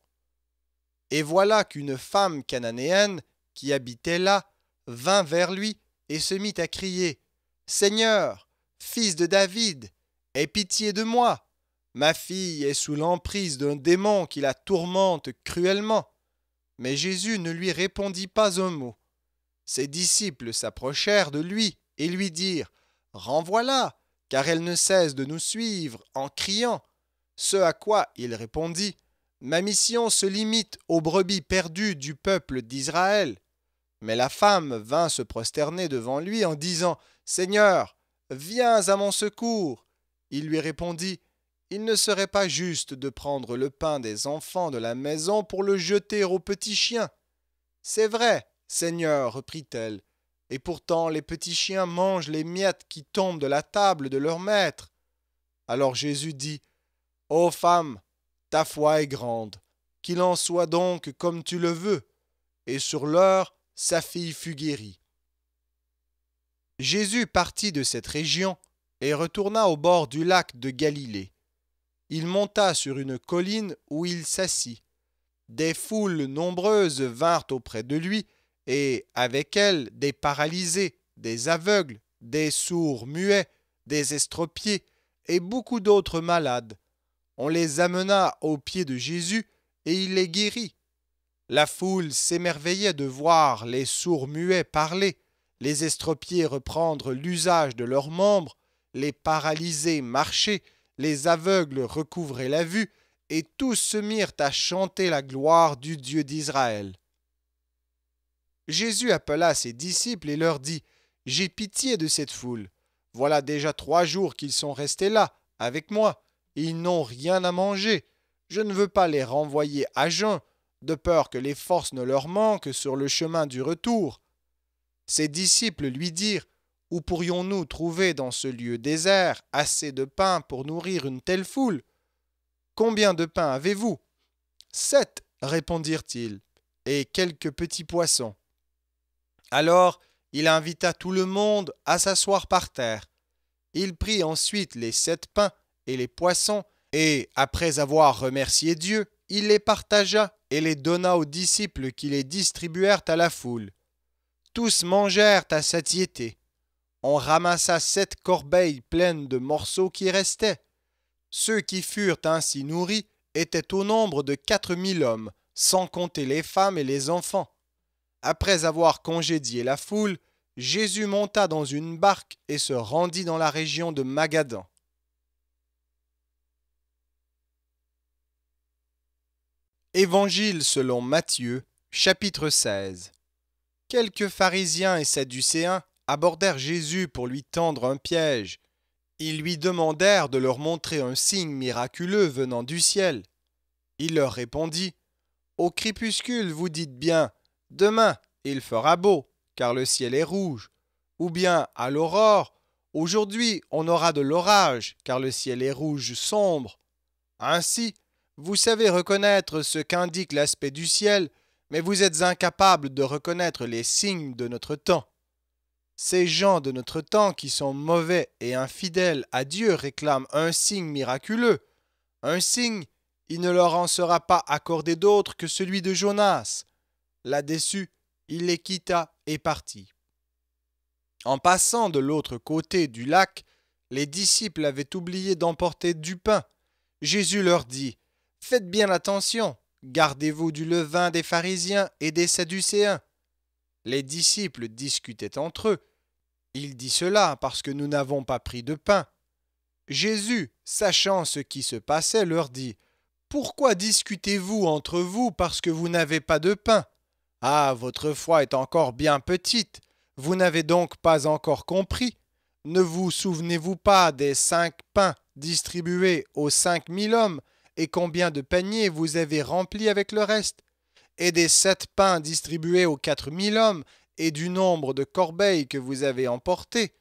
Et voilà qu'une femme cananéenne qui habitait là vint vers lui et se mit à crier Seigneur, fils de David, Aie pitié de moi. Ma fille est sous l'emprise d'un démon qui la tourmente cruellement. Mais Jésus ne lui répondit pas un mot. Ses disciples s'approchèrent de lui et lui dirent Renvoie-la, car elle ne cesse de nous suivre en criant. Ce à quoi il répondit Ma mission se limite aux brebis perdues du peuple d'Israël. Mais la femme vint se prosterner devant lui en disant Seigneur, viens à mon secours. Il lui répondit Il ne serait pas juste de prendre le pain des enfants de la maison pour le jeter aux petits chiens. C'est vrai, Seigneur, reprit-elle, et pourtant les petits chiens mangent les miettes qui tombent de la table de leur maître. Alors Jésus dit Ô femme, ta foi est grande, qu'il en soit donc comme tu le veux. Et sur l'heure, sa fille fut guérie. Jésus partit de cette région et retourna au bord du lac de Galilée. Il monta sur une colline où il s'assit. Des foules nombreuses vinrent auprès de lui, et avec elles des paralysés, des aveugles, des sourds muets, des estropiés, et beaucoup d'autres malades. On les amena aux pieds de Jésus, et il les guérit. La foule s'émerveillait de voir les sourds muets parler, les estropiés reprendre l'usage de leurs membres, les paralysés marchaient, les aveugles recouvraient la vue, et tous se mirent à chanter la gloire du Dieu d'Israël. Jésus appela ses disciples et leur dit, J'ai pitié de cette foule. Voilà déjà trois jours qu'ils sont restés là, avec moi, ils n'ont rien à manger. Je ne veux pas les renvoyer à jeun, de peur que les forces ne leur manquent sur le chemin du retour. Ses disciples lui dirent, où pourrions-nous trouver dans ce lieu désert assez de pain pour nourrir une telle foule Combien de pain avez-vous Sept, répondirent-ils, et quelques petits poissons. Alors il invita tout le monde à s'asseoir par terre. Il prit ensuite les sept pains et les poissons, et, après avoir remercié Dieu, il les partagea et les donna aux disciples qui les distribuèrent à la foule. Tous mangèrent à satiété, on ramassa sept corbeilles pleines de morceaux qui restaient. Ceux qui furent ainsi nourris étaient au nombre de quatre mille hommes, sans compter les femmes et les enfants. Après avoir congédié la foule, Jésus monta dans une barque et se rendit dans la région de Magadan. Évangile selon Matthieu, chapitre 16. Quelques pharisiens et sadducéens abordèrent Jésus pour lui tendre un piège. Ils lui demandèrent de leur montrer un signe miraculeux venant du ciel. Il leur répondit Au crépuscule, vous dites bien Demain, il fera beau, car le ciel est rouge. Ou bien à l'aurore Aujourd'hui, on aura de l'orage, car le ciel est rouge sombre. Ainsi, vous savez reconnaître ce qu'indique l'aspect du ciel, mais vous êtes incapable de reconnaître les signes de notre temps. Ces gens de notre temps qui sont mauvais et infidèles à Dieu réclament un signe miraculeux. Un signe, il ne leur en sera pas accordé d'autre que celui de Jonas. Là-dessus, il les quitta et partit. En passant de l'autre côté du lac, les disciples avaient oublié d'emporter du pain. Jésus leur dit Faites bien attention, gardez-vous du levain des pharisiens et des sadducéens. Les disciples discutaient entre eux il dit cela parce que nous n'avons pas pris de pain. Jésus, sachant ce qui se passait, leur dit Pourquoi discutez-vous entre vous parce que vous n'avez pas de pain Ah, votre foi est encore bien petite. Vous n'avez donc pas encore compris. Ne vous souvenez-vous pas des cinq pains distribués aux cinq mille hommes et combien de paniers vous avez remplis avec le reste et des sept pains distribués aux quatre mille hommes, et du nombre de corbeilles que vous avez emportées,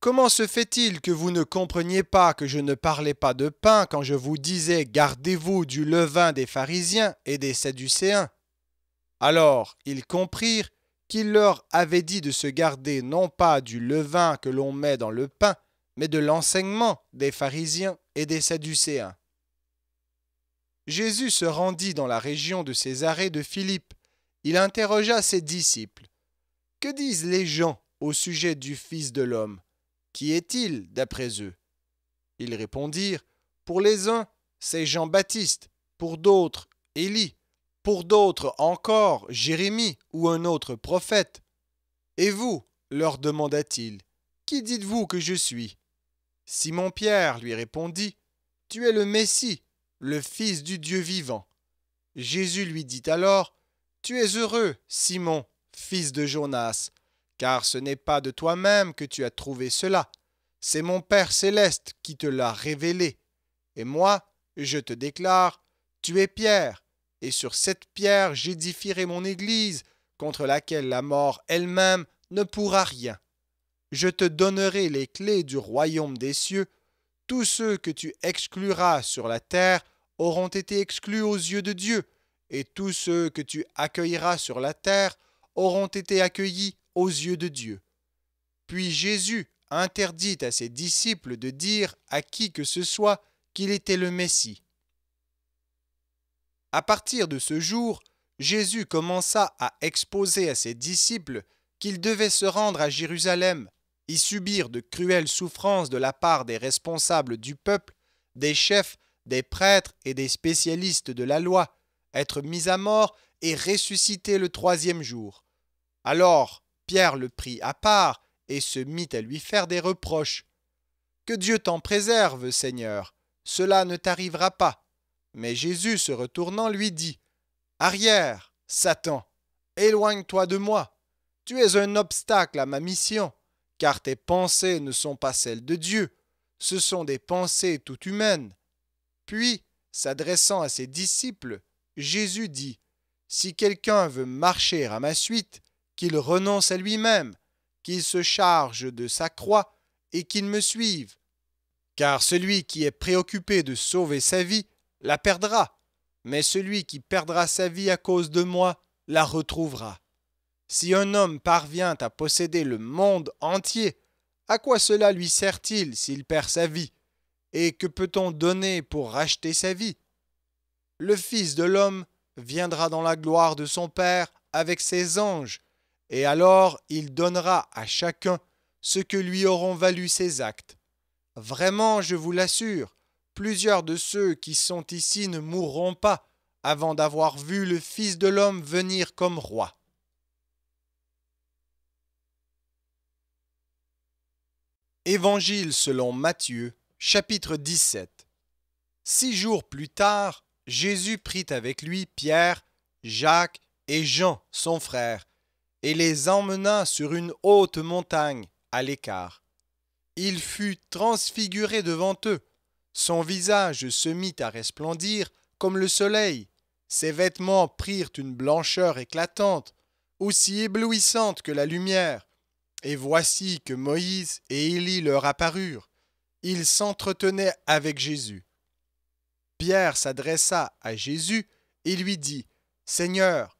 comment se fait-il que vous ne compreniez pas que je ne parlais pas de pain quand je vous disais gardez-vous du levain des pharisiens et des sadducéens Alors ils comprirent qu'il leur avait dit de se garder non pas du levain que l'on met dans le pain, mais de l'enseignement des pharisiens et des sadducéens. Jésus se rendit dans la région de Césarée de Philippe. Il interrogea ses disciples. Que disent les gens au sujet du Fils de l'homme Qui est-il d'après eux Ils répondirent, Pour les uns, c'est Jean-Baptiste, pour d'autres, Élie, pour d'autres encore, Jérémie ou un autre prophète. Et vous, leur demanda-t-il, qui dites-vous que je suis Simon-Pierre lui répondit, Tu es le Messie, le Fils du Dieu vivant. Jésus lui dit alors, Tu es heureux, Simon, fils de Jonas, car ce n'est pas de toi-même que tu as trouvé cela, c'est mon Père céleste qui te l'a révélé. Et moi, je te déclare, tu es Pierre, et sur cette pierre j'édifierai mon Église, contre laquelle la mort elle-même ne pourra rien. Je te donnerai les clés du royaume des cieux, tous ceux que tu excluras sur la terre auront été exclus aux yeux de Dieu, et tous ceux que tu accueilleras sur la terre auront été accueillis aux yeux de Dieu. Puis Jésus interdit à ses disciples de dire à qui que ce soit qu'il était le Messie. À partir de ce jour, Jésus commença à exposer à ses disciples qu'il devait se rendre à Jérusalem, y subir de cruelles souffrances de la part des responsables du peuple, des chefs, des prêtres et des spécialistes de la loi, être mis à mort et ressuscité le troisième jour. Alors Pierre le prit à part et se mit à lui faire des reproches. Que Dieu t'en préserve, Seigneur, cela ne t'arrivera pas. Mais Jésus, se retournant, lui dit, Arrière, Satan, éloigne-toi de moi. Tu es un obstacle à ma mission, car tes pensées ne sont pas celles de Dieu, ce sont des pensées tout humaines. Puis, s'adressant à ses disciples, Jésus dit, Si quelqu'un veut marcher à ma suite, qu'il renonce à lui-même, qu'il se charge de sa croix et qu'il me suive. Car celui qui est préoccupé de sauver sa vie la perdra, mais celui qui perdra sa vie à cause de moi la retrouvera. Si un homme parvient à posséder le monde entier, à quoi cela lui sert-il s'il perd sa vie Et que peut-on donner pour racheter sa vie Le Fils de l'homme viendra dans la gloire de son Père avec ses anges et alors il donnera à chacun ce que lui auront valu ses actes. Vraiment, je vous l'assure, plusieurs de ceux qui sont ici ne mourront pas avant d'avoir vu le Fils de l'homme venir comme roi. Évangile selon Matthieu, chapitre 17. Six jours plus tard, Jésus prit avec lui Pierre, Jacques et Jean, son frère, et les emmena sur une haute montagne à l'écart. Il fut transfiguré devant eux. Son visage se mit à resplendir comme le soleil. Ses vêtements prirent une blancheur éclatante, aussi éblouissante que la lumière. Et voici que Moïse et Élie leur apparurent. Ils s'entretenaient avec Jésus. Pierre s'adressa à Jésus et lui dit Seigneur,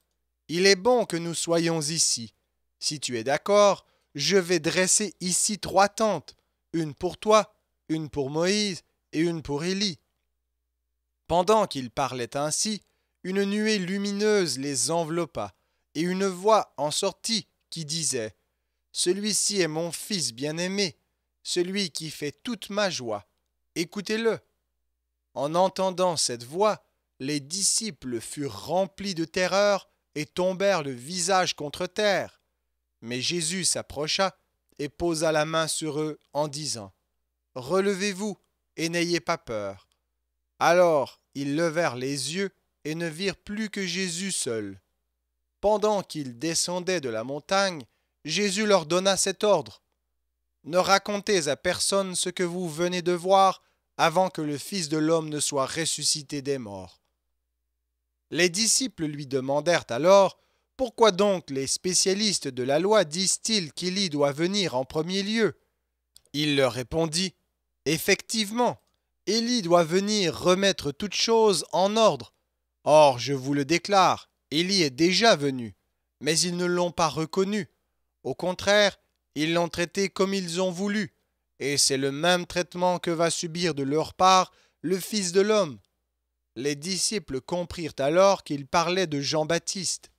il est bon que nous soyons ici. Si tu es d'accord, je vais dresser ici trois tentes, une pour toi, une pour Moïse et une pour Élie. Pendant qu'ils parlaient ainsi, une nuée lumineuse les enveloppa, et une voix en sortit qui disait Celui-ci est mon fils bien-aimé, celui qui fait toute ma joie. Écoutez-le. En entendant cette voix, les disciples furent remplis de terreur et tombèrent le visage contre terre. Mais Jésus s'approcha et posa la main sur eux en disant, Relevez-vous et n'ayez pas peur. Alors ils levèrent les yeux et ne virent plus que Jésus seul. Pendant qu'ils descendaient de la montagne, Jésus leur donna cet ordre. Ne racontez à personne ce que vous venez de voir avant que le Fils de l'homme ne soit ressuscité des morts. Les disciples lui demandèrent alors Pourquoi donc les spécialistes de la loi disent-ils qu'Élie doit venir en premier lieu Il leur répondit Effectivement, Élie doit venir remettre toutes choses en ordre. Or, je vous le déclare, Élie est déjà venu, mais ils ne l'ont pas reconnu. Au contraire, ils l'ont traité comme ils ont voulu, et c'est le même traitement que va subir de leur part le Fils de l'homme. Les disciples comprirent alors qu'il parlait de Jean-Baptiste.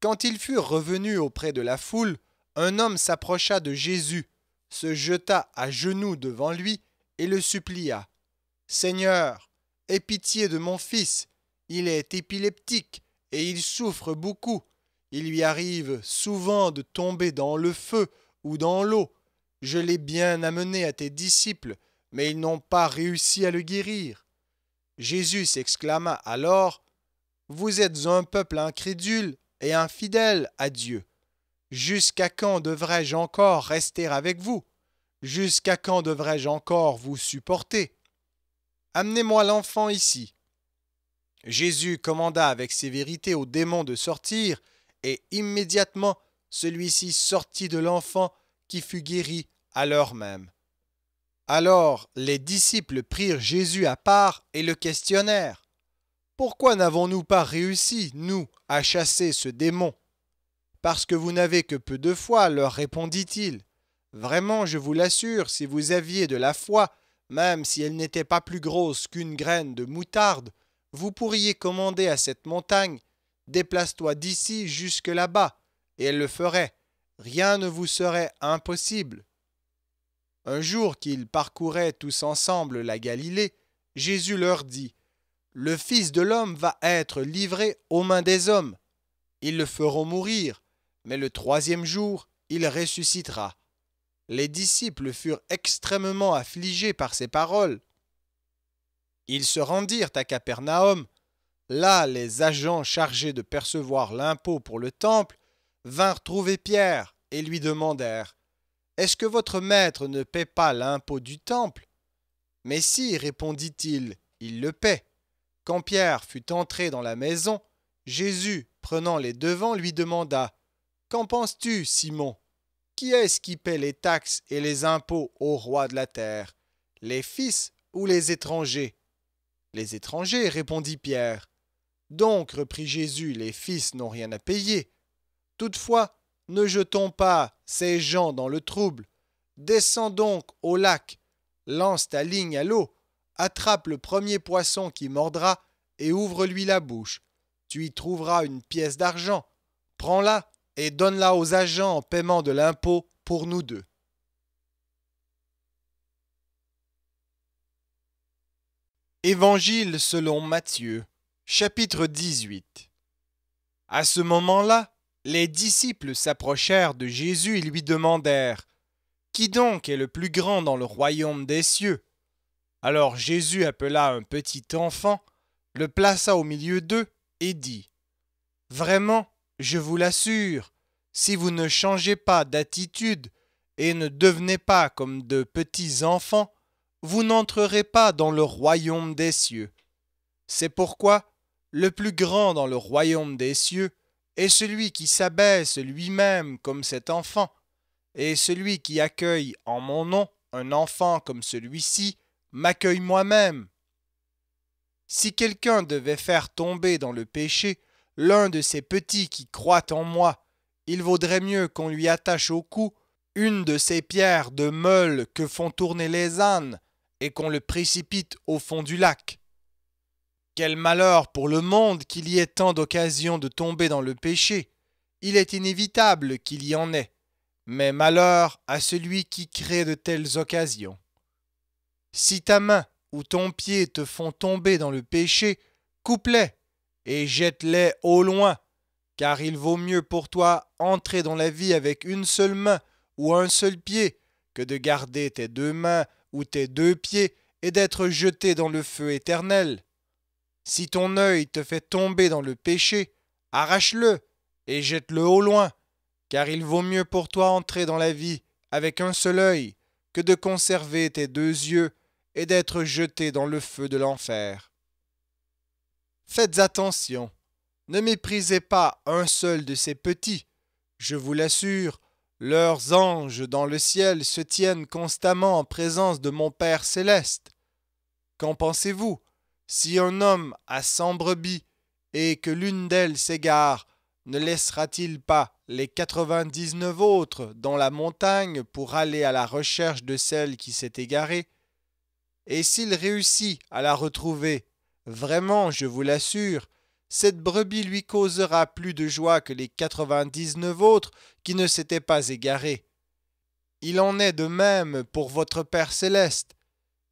Quand ils furent revenus auprès de la foule, un homme s'approcha de Jésus, se jeta à genoux devant lui et le supplia. Seigneur, aie pitié de mon fils, il est épileptique et il souffre beaucoup. Il lui arrive souvent de tomber dans le feu ou dans l'eau. Je l'ai bien amené à tes disciples, mais ils n'ont pas réussi à le guérir. Jésus s'exclama alors Vous êtes un peuple incrédule et infidèle à Dieu. Jusqu'à quand devrais-je encore rester avec vous Jusqu'à quand devrais-je encore vous supporter Amenez-moi l'enfant ici. Jésus commanda avec sévérité au démon de sortir, et immédiatement celui-ci sortit de l'enfant qui fut guéri à l'heure même. Alors les disciples prirent Jésus à part et le questionnèrent. Pourquoi n'avons-nous pas réussi, nous, à chasser ce démon Parce que vous n'avez que peu de foi, leur répondit-il. Vraiment, je vous l'assure, si vous aviez de la foi, même si elle n'était pas plus grosse qu'une graine de moutarde, vous pourriez commander à cette montagne Déplace-toi d'ici jusque là-bas, et elle le ferait. Rien ne vous serait impossible. Un jour qu'ils parcouraient tous ensemble la Galilée, Jésus leur dit, Le Fils de l'homme va être livré aux mains des hommes. Ils le feront mourir, mais le troisième jour, il ressuscitera. Les disciples furent extrêmement affligés par ces paroles. Ils se rendirent à Capernaum. Là, les agents chargés de percevoir l'impôt pour le temple vinrent trouver Pierre et lui demandèrent est-ce que votre maître ne paie pas l'impôt du temple Mais si, répondit-il, il le paie. Quand Pierre fut entré dans la maison, Jésus, prenant les devants, lui demanda Qu'en penses-tu, Simon Qui est-ce qui paie les taxes et les impôts au roi de la terre Les fils ou les étrangers Les étrangers, répondit Pierre. Donc, reprit Jésus, les fils n'ont rien à payer. Toutefois, ne jetons pas ces gens dans le trouble. Descends donc au lac, lance ta ligne à l'eau, attrape le premier poisson qui mordra et ouvre-lui la bouche. Tu y trouveras une pièce d'argent. Prends-la et donne-la aux agents en paiement de l'impôt pour nous deux. Évangile selon Matthieu, chapitre 18. À ce moment-là, les disciples s'approchèrent de Jésus et lui demandèrent Qui donc est le plus grand dans le royaume des cieux Alors Jésus appela un petit enfant, le plaça au milieu d'eux et dit Vraiment, je vous l'assure, si vous ne changez pas d'attitude et ne devenez pas comme de petits enfants, vous n'entrerez pas dans le royaume des cieux. C'est pourquoi le plus grand dans le royaume des cieux et celui qui s'abaisse lui-même comme cet enfant, et celui qui accueille en mon nom un enfant comme celui-ci, m'accueille moi-même. Si quelqu'un devait faire tomber dans le péché l'un de ces petits qui croient en moi, il vaudrait mieux qu'on lui attache au cou une de ces pierres de meule que font tourner les ânes, et qu'on le précipite au fond du lac. Quel malheur pour le monde qu'il y ait tant d'occasions de tomber dans le péché. Il est inévitable qu'il y en ait. Mais malheur à celui qui crée de telles occasions. Si ta main ou ton pied te font tomber dans le péché, coupe-les et jette-les au loin, car il vaut mieux pour toi entrer dans la vie avec une seule main ou un seul pied que de garder tes deux mains ou tes deux pieds et d'être jeté dans le feu éternel si ton œil te fait tomber dans le péché, arrache-le et jette-le au loin, car il vaut mieux pour toi entrer dans la vie avec un seul œil que de conserver tes deux yeux et d'être jeté dans le feu de l'enfer. Faites attention, ne méprisez pas un seul de ces petits. Je vous l'assure, leurs anges dans le ciel se tiennent constamment en présence de mon Père céleste. Qu'en pensez-vous si un homme a cent brebis et que l'une d'elles s'égare, ne laissera-t-il pas les quatre-vingt-dix-neuf autres dans la montagne pour aller à la recherche de celle qui s'est égarée Et s'il réussit à la retrouver, vraiment, je vous l'assure, cette brebis lui causera plus de joie que les quatre-vingt-dix-neuf autres qui ne s'étaient pas égarés. Il en est de même pour votre Père céleste.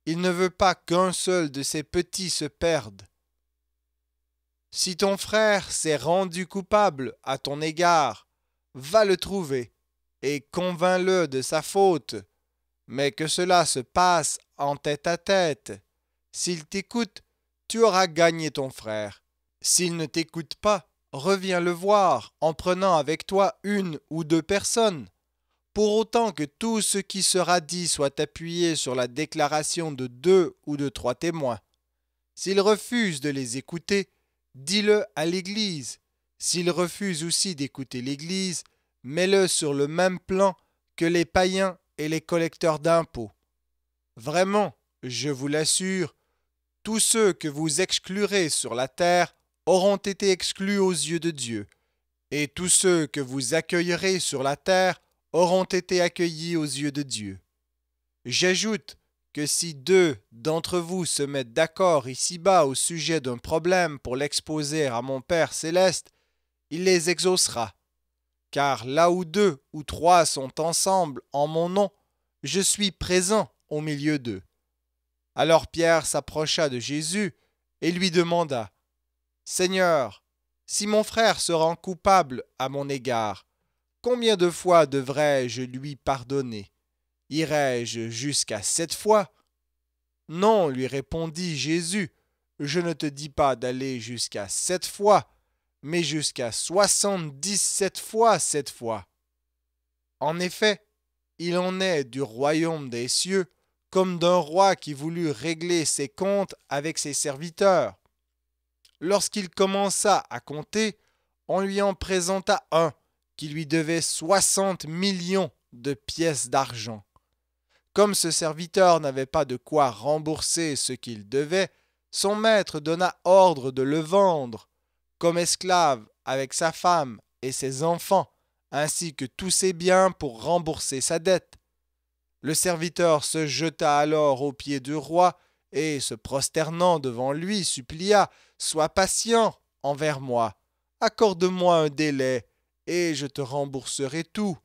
Il ne veut pas qu'un seul de ses petits se perde. Si ton frère s'est rendu coupable à ton égard, va le trouver et convainc-le de sa faute, mais que cela se passe en tête à tête. S'il t'écoute, tu auras gagné ton frère. S'il ne t'écoute pas, reviens le voir en prenant avec toi une ou deux personnes pour autant que tout ce qui sera dit soit appuyé sur la déclaration de deux ou de trois témoins. S'ils refusent de les écouter, dis-le à l'Église. S'ils refusent aussi d'écouter l'Église, mets-le sur le même plan que les païens et les collecteurs d'impôts. Vraiment, je vous l'assure, tous ceux que vous exclurez sur la terre auront été exclus aux yeux de Dieu, et tous ceux que vous accueillerez sur la terre auront été accueillis aux yeux de Dieu. J'ajoute que si deux d'entre vous se mettent d'accord ici-bas au sujet d'un problème pour l'exposer à mon Père céleste, il les exaucera. Car là où deux ou trois sont ensemble en mon nom, je suis présent au milieu d'eux. Alors Pierre s'approcha de Jésus et lui demanda, Seigneur, si mon frère se rend coupable à mon égard, Combien de fois devrais-je lui pardonner Irai-je jusqu'à sept fois Non, lui répondit Jésus, je ne te dis pas d'aller jusqu'à sept fois, mais jusqu'à soixante-dix-sept fois cette fois. En effet, il en est du royaume des cieux comme d'un roi qui voulut régler ses comptes avec ses serviteurs. Lorsqu'il commença à compter, on lui en présenta un qui lui devait soixante millions de pièces d'argent. Comme ce serviteur n'avait pas de quoi rembourser ce qu'il devait, son maître donna ordre de le vendre, comme esclave, avec sa femme et ses enfants, ainsi que tous ses biens pour rembourser sa dette. Le serviteur se jeta alors aux pieds du roi, et, se prosternant devant lui, supplia Sois patient envers moi, accorde-moi un délai, et je te rembourserai tout.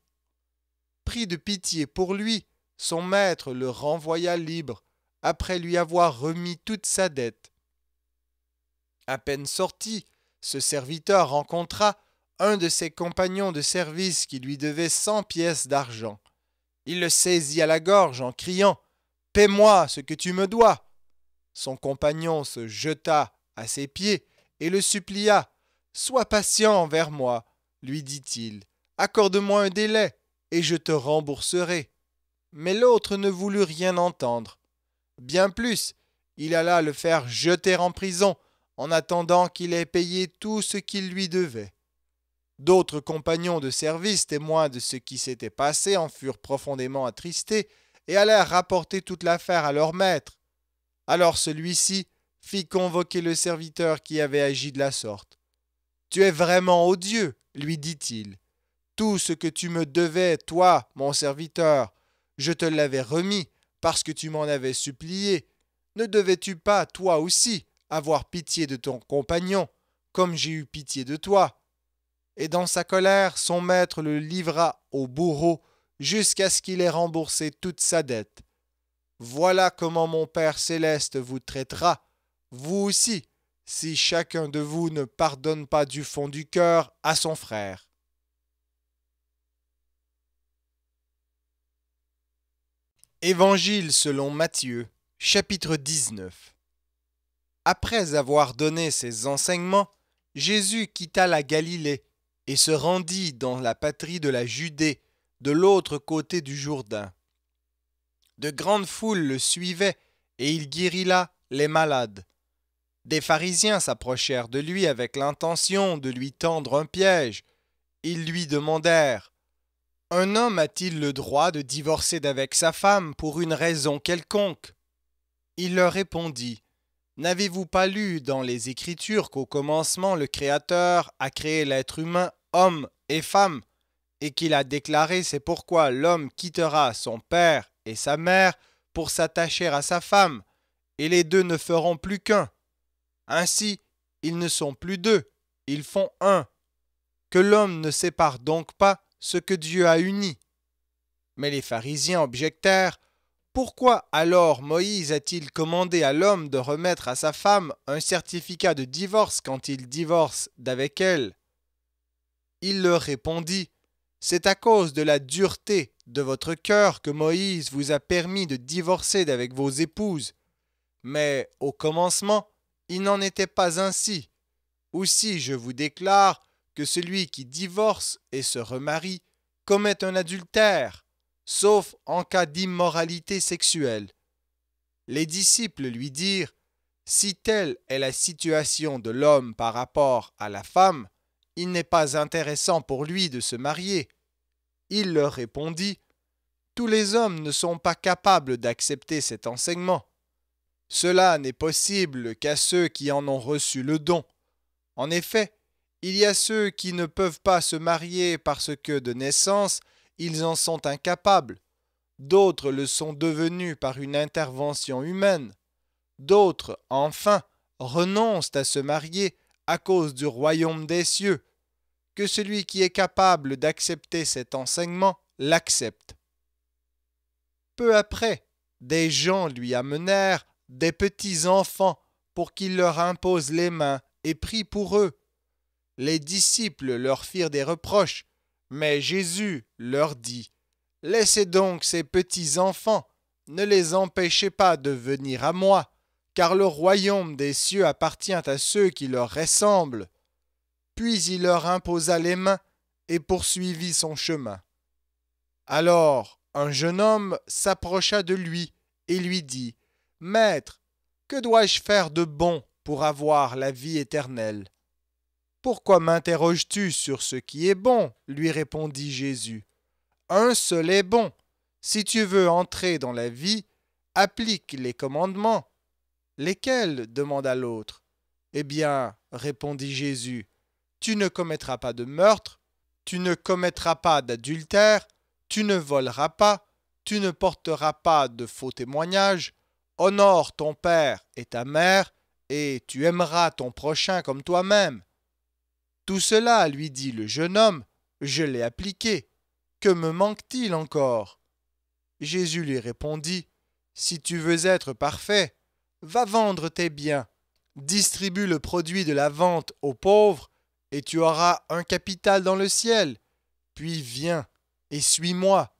Pris de pitié pour lui, son maître le renvoya libre, après lui avoir remis toute sa dette. À peine sorti, ce serviteur rencontra un de ses compagnons de service qui lui devait cent pièces d'argent. Il le saisit à la gorge en criant Paie-moi ce que tu me dois. Son compagnon se jeta à ses pieds et le supplia Sois patient envers moi, lui dit-il, accorde-moi un délai, et je te rembourserai. Mais l'autre ne voulut rien entendre. Bien plus, il alla le faire jeter en prison, en attendant qu'il ait payé tout ce qu'il lui devait. D'autres compagnons de service témoins de ce qui s'était passé en furent profondément attristés et allèrent rapporter toute l'affaire à leur maître. Alors celui-ci fit convoquer le serviteur qui avait agi de la sorte. Tu es vraiment odieux, lui dit-il, tout ce que tu me devais, toi, mon serviteur, je te l'avais remis parce que tu m'en avais supplié. Ne devais-tu pas, toi aussi, avoir pitié de ton compagnon, comme j'ai eu pitié de toi Et dans sa colère, son maître le livra au bourreau jusqu'à ce qu'il ait remboursé toute sa dette. Voilà comment mon Père céleste vous traitera, vous aussi, si chacun de vous ne pardonne pas du fond du cœur à son frère. Évangile selon Matthieu, chapitre 19. Après avoir donné ses enseignements, Jésus quitta la Galilée et se rendit dans la patrie de la Judée, de l'autre côté du Jourdain. De grandes foules le suivaient, et il guérit là les malades, des pharisiens s'approchèrent de lui avec l'intention de lui tendre un piège. Ils lui demandèrent Un homme a-t-il le droit de divorcer d'avec sa femme pour une raison quelconque Il leur répondit N'avez-vous pas lu dans les Écritures qu'au commencement le Créateur a créé l'être humain, homme et femme, et qu'il a déclaré c'est pourquoi l'homme quittera son père et sa mère pour s'attacher à sa femme, et les deux ne feront plus qu'un ainsi, ils ne sont plus deux, ils font un. Que l'homme ne sépare donc pas ce que Dieu a uni. Mais les pharisiens objectèrent, Pourquoi alors Moïse a-t-il commandé à l'homme de remettre à sa femme un certificat de divorce quand il divorce d'avec elle Il leur répondit, C'est à cause de la dureté de votre cœur que Moïse vous a permis de divorcer d'avec vos épouses. Mais au commencement, il n'en était pas ainsi. Aussi je vous déclare que celui qui divorce et se remarie commet un adultère, sauf en cas d'immoralité sexuelle. Les disciples lui dirent, Si telle est la situation de l'homme par rapport à la femme, il n'est pas intéressant pour lui de se marier. Il leur répondit, Tous les hommes ne sont pas capables d'accepter cet enseignement. Cela n'est possible qu'à ceux qui en ont reçu le don. En effet, il y a ceux qui ne peuvent pas se marier parce que de naissance, ils en sont incapables. D'autres le sont devenus par une intervention humaine. D'autres, enfin, renoncent à se marier à cause du royaume des cieux. Que celui qui est capable d'accepter cet enseignement l'accepte. Peu après, des gens lui amenèrent des petits enfants pour qu'ils leur imposent les mains et prie pour eux. Les disciples leur firent des reproches, mais Jésus leur dit, Laissez donc ces petits enfants, ne les empêchez pas de venir à moi, car le royaume des cieux appartient à ceux qui leur ressemblent. Puis il leur imposa les mains et poursuivit son chemin. Alors un jeune homme s'approcha de lui et lui dit, Maître, que dois-je faire de bon pour avoir la vie éternelle Pourquoi m'interroges-tu sur ce qui est bon lui répondit Jésus. Un seul est bon. Si tu veux entrer dans la vie, applique les commandements. Lesquels demanda l'autre. Eh bien, répondit Jésus, tu ne commettras pas de meurtre, tu ne commettras pas d'adultère, tu ne voleras pas, tu ne porteras pas de faux témoignages, Honore ton père et ta mère, et tu aimeras ton prochain comme toi-même. Tout cela, lui dit le jeune homme, je l'ai appliqué. Que me manque-t-il encore Jésus lui répondit, Si tu veux être parfait, va vendre tes biens, distribue le produit de la vente aux pauvres, et tu auras un capital dans le ciel. Puis viens et suis-moi.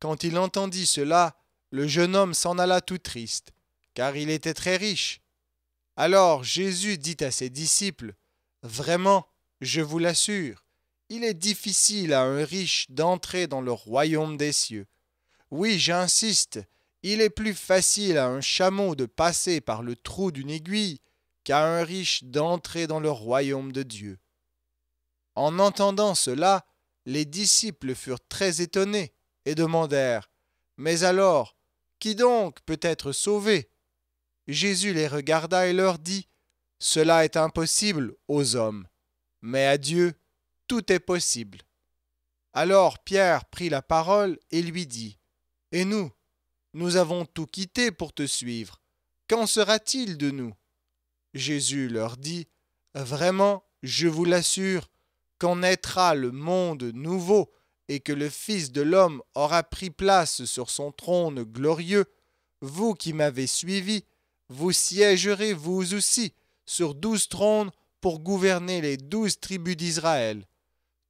Quand il entendit cela, le jeune homme s'en alla tout triste, car il était très riche. Alors Jésus dit à ses disciples, Vraiment, je vous l'assure, il est difficile à un riche d'entrer dans le royaume des cieux. Oui, j'insiste, il est plus facile à un chameau de passer par le trou d'une aiguille qu'à un riche d'entrer dans le royaume de Dieu. En entendant cela, les disciples furent très étonnés et demandèrent Mais alors, qui donc peut être sauvé Jésus les regarda et leur dit, Cela est impossible aux hommes, mais à Dieu, tout est possible. Alors Pierre prit la parole et lui dit, Et nous, nous avons tout quitté pour te suivre. Qu'en sera-t-il de nous Jésus leur dit, Vraiment, je vous l'assure, qu'en naîtra le monde nouveau et que le Fils de l'homme aura pris place sur son trône glorieux, vous qui m'avez suivi, vous siégerez vous aussi sur douze trônes pour gouverner les douze tribus d'Israël.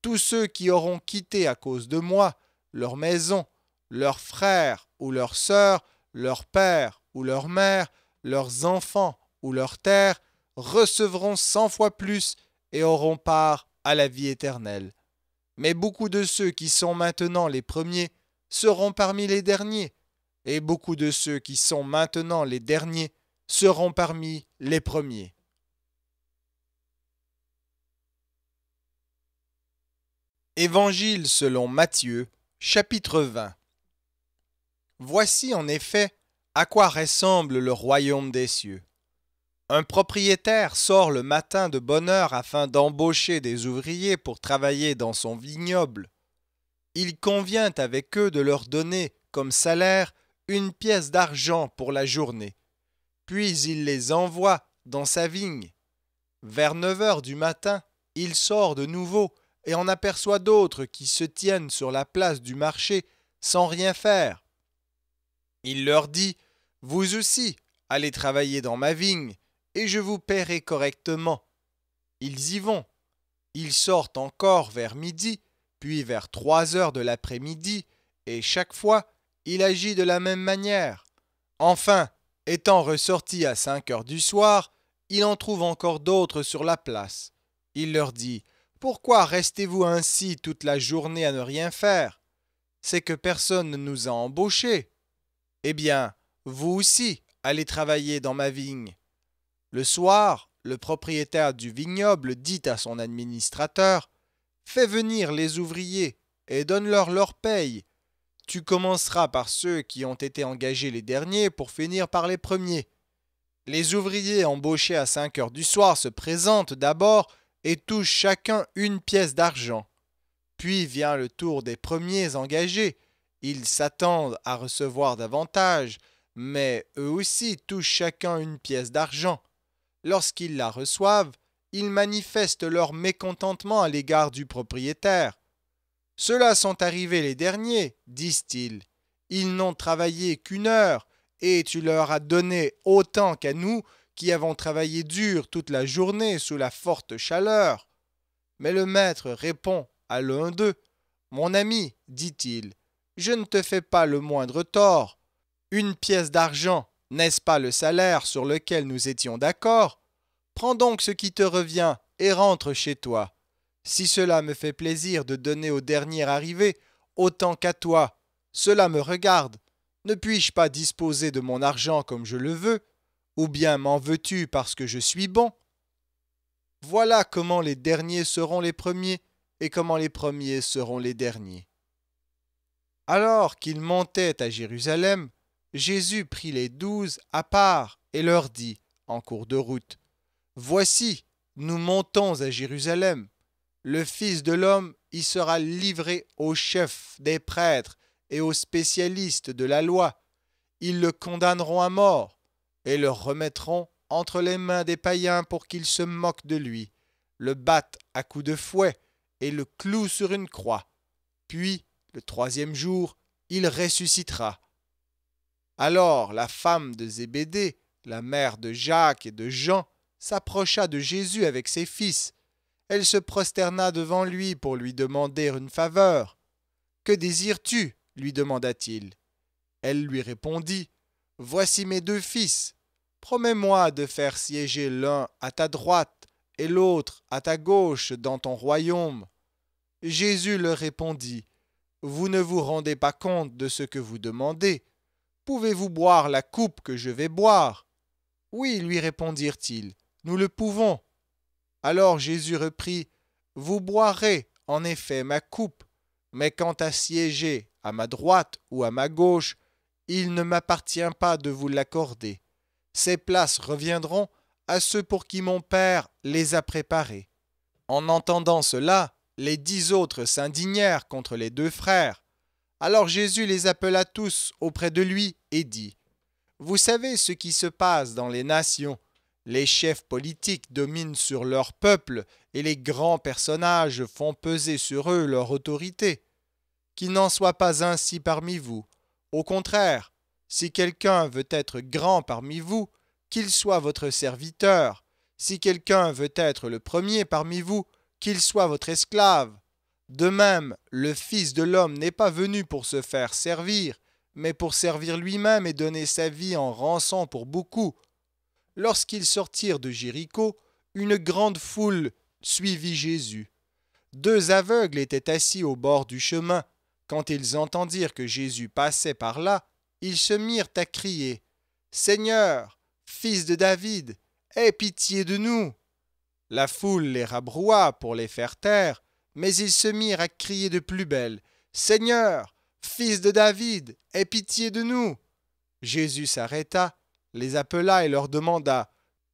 Tous ceux qui auront quitté à cause de moi leur maison, leurs frères ou leurs sœurs, leurs pères ou leurs mères, leurs enfants ou leurs terres, recevront cent fois plus et auront part à la vie éternelle. Mais beaucoup de ceux qui sont maintenant les premiers seront parmi les derniers, et beaucoup de ceux qui sont maintenant les derniers seront parmi les premiers. Évangile selon Matthieu, chapitre 20. Voici en effet à quoi ressemble le royaume des cieux. Un propriétaire sort le matin de bonne heure afin d'embaucher des ouvriers pour travailler dans son vignoble. Il convient avec eux de leur donner, comme salaire, une pièce d'argent pour la journée. Puis il les envoie dans sa vigne. Vers neuf heures du matin, il sort de nouveau et en aperçoit d'autres qui se tiennent sur la place du marché sans rien faire. Il leur dit Vous aussi, allez travailler dans ma vigne et je vous paierai correctement. Ils y vont. Ils sortent encore vers midi, puis vers trois heures de l'après-midi, et chaque fois, il agit de la même manière. Enfin, étant ressorti à cinq heures du soir, il en trouve encore d'autres sur la place. Il leur dit Pourquoi restez-vous ainsi toute la journée à ne rien faire C'est que personne ne nous a embauchés. Eh bien, vous aussi, allez travailler dans ma vigne. Le soir, le propriétaire du vignoble dit à son administrateur Fais venir les ouvriers et donne-leur leur paye. Tu commenceras par ceux qui ont été engagés les derniers pour finir par les premiers. Les ouvriers embauchés à 5 heures du soir se présentent d'abord et touchent chacun une pièce d'argent. Puis vient le tour des premiers engagés. Ils s'attendent à recevoir davantage, mais eux aussi touchent chacun une pièce d'argent lorsqu'ils la reçoivent, ils manifestent leur mécontentement à l'égard du propriétaire. Ceux-là sont arrivés les derniers, disent-ils. Ils n'ont travaillé qu'une heure, et tu leur as donné autant qu'à nous qui avons travaillé dur toute la journée sous la forte chaleur. Mais le maître répond à l'un d'eux. Mon ami, dit-il, je ne te fais pas le moindre tort. Une pièce d'argent n'est-ce pas le salaire sur lequel nous étions d'accord Prends donc ce qui te revient et rentre chez toi. Si cela me fait plaisir de donner au dernier arrivé, autant qu'à toi. Cela me regarde. Ne puis-je pas disposer de mon argent comme je le veux Ou bien m'en veux-tu parce que je suis bon Voilà comment les derniers seront les premiers et comment les premiers seront les derniers. Alors qu'ils montaient à Jérusalem, Jésus prit les douze à part et leur dit, en cours de route, Voici, nous montons à Jérusalem. Le Fils de l'homme y sera livré aux chefs des prêtres et aux spécialistes de la loi. Ils le condamneront à mort et le remettront entre les mains des païens pour qu'ils se moquent de lui, le battent à coups de fouet et le clouent sur une croix. Puis, le troisième jour, il ressuscitera. Alors la femme de Zébédée, la mère de Jacques et de Jean, s'approcha de Jésus avec ses fils. Elle se prosterna devant lui pour lui demander une faveur. Que désires-tu lui demanda-t-il. Elle lui répondit Voici mes deux fils. Promets-moi de faire siéger l'un à ta droite et l'autre à ta gauche dans ton royaume. Jésus leur répondit Vous ne vous rendez pas compte de ce que vous demandez. Pouvez-vous boire la coupe que je vais boire Oui, lui répondirent-ils, nous le pouvons. Alors Jésus reprit, Vous boirez en effet ma coupe, mais quant à siéger à ma droite ou à ma gauche, il ne m'appartient pas de vous l'accorder. Ces places reviendront à ceux pour qui mon Père les a préparées. En entendant cela, les dix autres s'indignèrent contre les deux frères. Alors Jésus les appela tous auprès de lui et dit, Vous savez ce qui se passe dans les nations. Les chefs politiques dominent sur leur peuple et les grands personnages font peser sur eux leur autorité. Qu'il n'en soit pas ainsi parmi vous. Au contraire, si quelqu'un veut être grand parmi vous, qu'il soit votre serviteur. Si quelqu'un veut être le premier parmi vous, qu'il soit votre esclave. De même, le Fils de l'homme n'est pas venu pour se faire servir, mais pour servir lui-même et donner sa vie en rançon pour beaucoup. Lorsqu'ils sortirent de Jéricho, une grande foule suivit Jésus. Deux aveugles étaient assis au bord du chemin. Quand ils entendirent que Jésus passait par là, ils se mirent à crier Seigneur, fils de David, aie pitié de nous. La foule les rabroua pour les faire taire, mais ils se mirent à crier de plus belle Seigneur, fils de David, aie pitié de nous. Jésus s'arrêta, les appela et leur demanda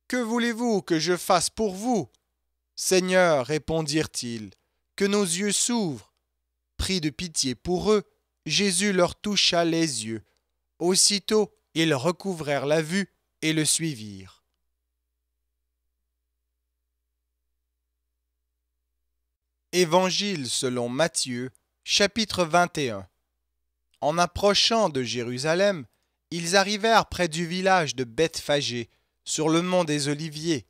Que voulez-vous que je fasse pour vous Seigneur, répondirent-ils, que nos yeux s'ouvrent. Pris de pitié pour eux, Jésus leur toucha les yeux. Aussitôt, ils recouvrèrent la vue et le suivirent. Évangile selon Matthieu, chapitre 21. En approchant de Jérusalem, ils arrivèrent près du village de Bethphagée, sur le mont des Oliviers.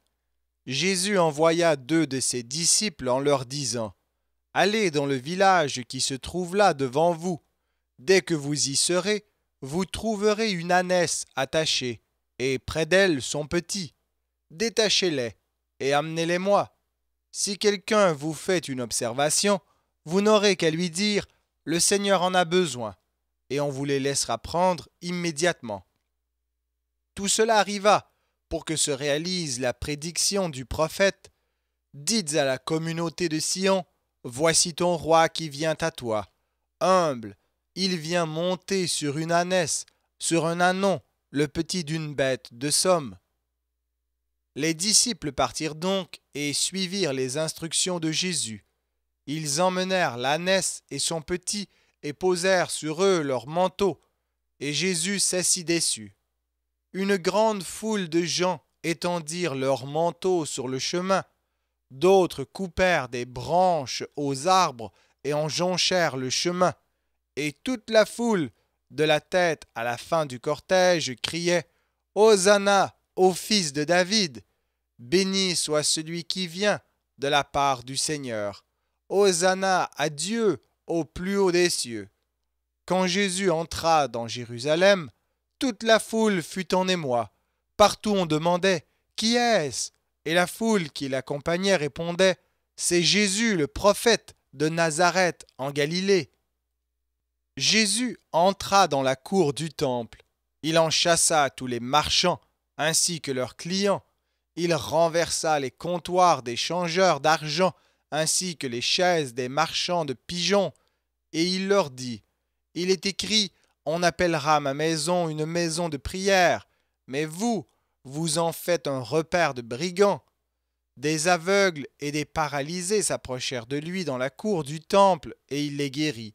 Jésus envoya deux de ses disciples en leur disant Allez dans le village qui se trouve là devant vous. Dès que vous y serez, vous trouverez une ânesse attachée, et près d'elle son petit. Détachez-les et amenez-les-moi. Si quelqu'un vous fait une observation, vous n'aurez qu'à lui dire Le Seigneur en a besoin, et on vous les laissera prendre immédiatement. Tout cela arriva pour que se réalise la prédiction du prophète. Dites à la communauté de Sion, Voici ton roi qui vient à toi, humble, il vient monter sur une ânesse sur un anon, le petit d'une bête de somme. Les disciples partirent donc et suivirent les instructions de Jésus. Ils emmenèrent l'ânesse et son petit et posèrent sur eux leurs manteaux, et Jésus s'assit dessus. Une grande foule de gens étendirent leurs manteaux sur le chemin, d'autres coupèrent des branches aux arbres et en jonchèrent le chemin, et toute la foule, de la tête à la fin du cortège, criait Hosanna, au fils de David, béni soit celui qui vient de la part du Seigneur. Hosanna à Dieu au plus haut des cieux. Quand Jésus entra dans Jérusalem, toute la foule fut en émoi. Partout on demandait Qui est-ce Et la foule qui l'accompagnait répondait C'est Jésus le prophète de Nazareth en Galilée. Jésus entra dans la cour du temple. Il en chassa tous les marchands ainsi que leurs clients. Il renversa les comptoirs des changeurs d'argent ainsi que les chaises des marchands de pigeons. Et il leur dit, Il est écrit, On appellera ma maison une maison de prière, mais vous, vous en faites un repère de brigands. Des aveugles et des paralysés s'approchèrent de lui dans la cour du temple, et il les guérit.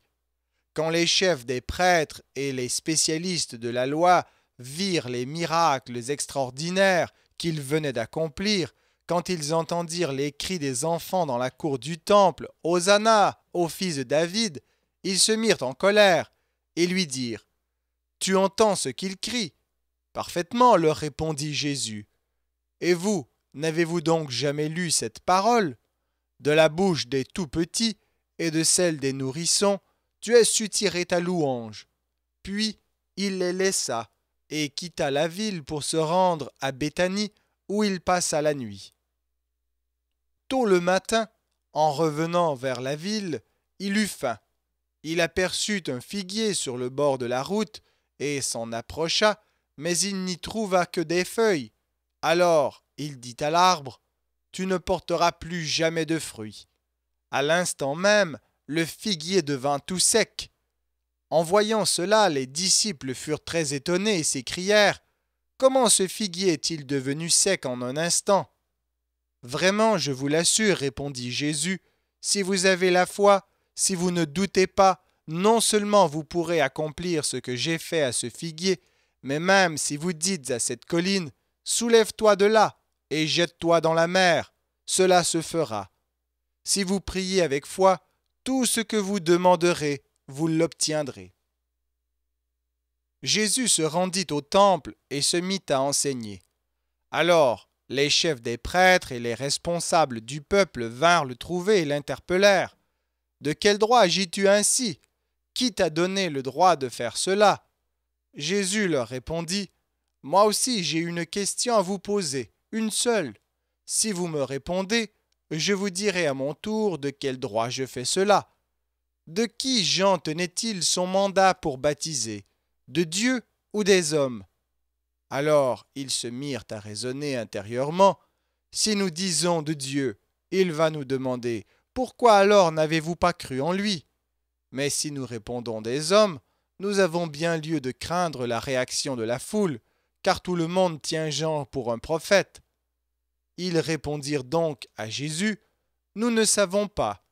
Quand les chefs des prêtres et les spécialistes de la loi virent les miracles extraordinaires qu'ils venaient d'accomplir, quand ils entendirent les cris des enfants dans la cour du temple, Hosanna, au fils de David, ils se mirent en colère et lui dirent Tu entends ce qu'ils crient Parfaitement, leur répondit Jésus. Et vous, n'avez-vous donc jamais lu cette parole De la bouche des tout petits et de celle des nourrissons, tu as su tirer ta louange. Puis il les laissa et quitta la ville pour se rendre à Béthanie où il passa la nuit. Tôt le matin, en revenant vers la ville, il eut faim. Il aperçut un figuier sur le bord de la route et s'en approcha, mais il n'y trouva que des feuilles. Alors il dit à l'arbre, Tu ne porteras plus jamais de fruits. À l'instant même, le figuier devint tout sec. En voyant cela, les disciples furent très étonnés et s'écrièrent Comment ce figuier est-il devenu sec en un instant Vraiment, je vous l'assure, répondit Jésus, si vous avez la foi, si vous ne doutez pas, non seulement vous pourrez accomplir ce que j'ai fait à ce figuier, mais même si vous dites à cette colline, Soulève-toi de là et jette-toi dans la mer, cela se fera. Si vous priez avec foi, tout ce que vous demanderez, vous l'obtiendrez. Jésus se rendit au temple et se mit à enseigner. Alors les chefs des prêtres et les responsables du peuple vinrent le trouver et l'interpellèrent. De quel droit agis-tu ainsi Qui t'a donné le droit de faire cela Jésus leur répondit. Moi aussi j'ai une question à vous poser, une seule. Si vous me répondez, je vous dirai à mon tour de quel droit je fais cela, de qui Jean tenait-il son mandat pour baptiser De Dieu ou des hommes Alors ils se mirent à raisonner intérieurement. Si nous disons de Dieu, il va nous demander Pourquoi alors n'avez-vous pas cru en lui Mais si nous répondons des hommes, nous avons bien lieu de craindre la réaction de la foule, car tout le monde tient Jean pour un prophète. Ils répondirent donc à Jésus, Nous ne savons pas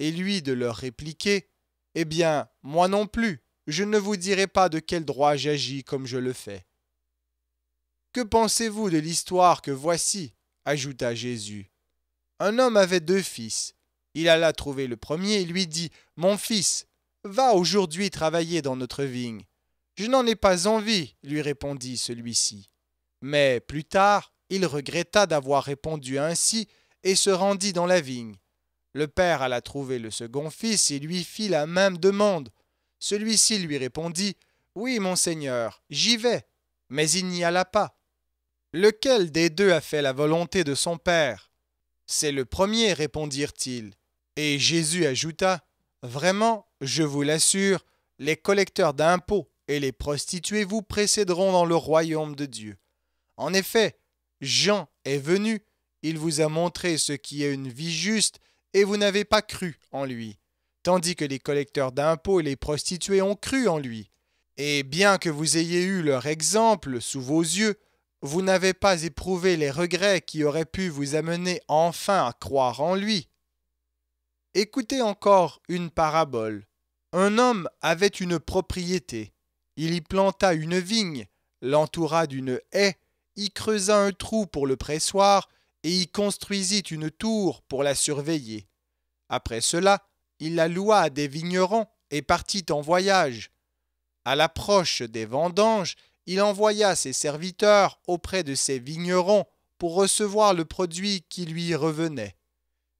et lui de leur répliquer Eh bien, moi non plus, je ne vous dirai pas de quel droit j'agis comme je le fais. Que pensez-vous de l'histoire que voici ajouta Jésus. Un homme avait deux fils. Il alla trouver le premier et lui dit Mon fils, va aujourd'hui travailler dans notre vigne. Je n'en ai pas envie, lui répondit celui-ci. Mais plus tard, il regretta d'avoir répondu ainsi et se rendit dans la vigne. Le père alla trouver le second fils et lui fit la même demande. Celui-ci lui répondit Oui, mon seigneur, j'y vais. Mais il n'y alla pas. Lequel des deux a fait la volonté de son père C'est le premier, répondirent-ils. Et Jésus ajouta Vraiment, je vous l'assure, les collecteurs d'impôts et les prostituées vous précéderont dans le royaume de Dieu. En effet, Jean est venu, il vous a montré ce qui est une vie juste et vous n'avez pas cru en lui, tandis que les collecteurs d'impôts et les prostituées ont cru en lui. Et bien que vous ayez eu leur exemple sous vos yeux, vous n'avez pas éprouvé les regrets qui auraient pu vous amener enfin à croire en lui. Écoutez encore une parabole. Un homme avait une propriété. Il y planta une vigne, l'entoura d'une haie, y creusa un trou pour le pressoir, et y construisit une tour pour la surveiller. Après cela, il la loua à des vignerons et partit en voyage. À l'approche des vendanges, il envoya ses serviteurs auprès de ses vignerons pour recevoir le produit qui lui revenait.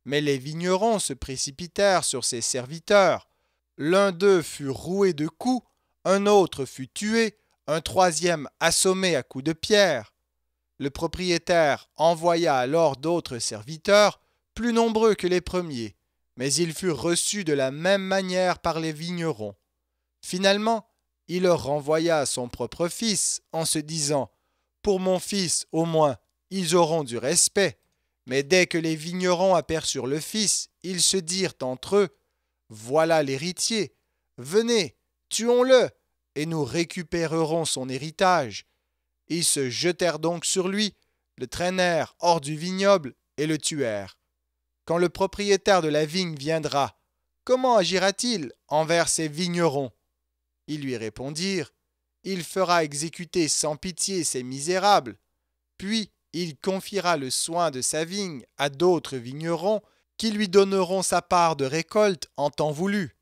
Mais les vignerons se précipitèrent sur ses serviteurs. L'un d'eux fut roué de coups, un autre fut tué, un troisième assommé à coups de pierre. Le propriétaire envoya alors d'autres serviteurs, plus nombreux que les premiers, mais ils furent reçus de la même manière par les vignerons. Finalement, il leur renvoya son propre fils en se disant Pour mon fils, au moins, ils auront du respect. Mais dès que les vignerons aperçurent le fils, ils se dirent entre eux Voilà l'héritier, venez, tuons-le, et nous récupérerons son héritage. Ils se jetèrent donc sur lui, le traînèrent hors du vignoble et le tuèrent. Quand le propriétaire de la vigne viendra, comment agira-t-il envers ses vignerons Ils lui répondirent, Il fera exécuter sans pitié ces misérables, puis il confiera le soin de sa vigne à d'autres vignerons qui lui donneront sa part de récolte en temps voulu.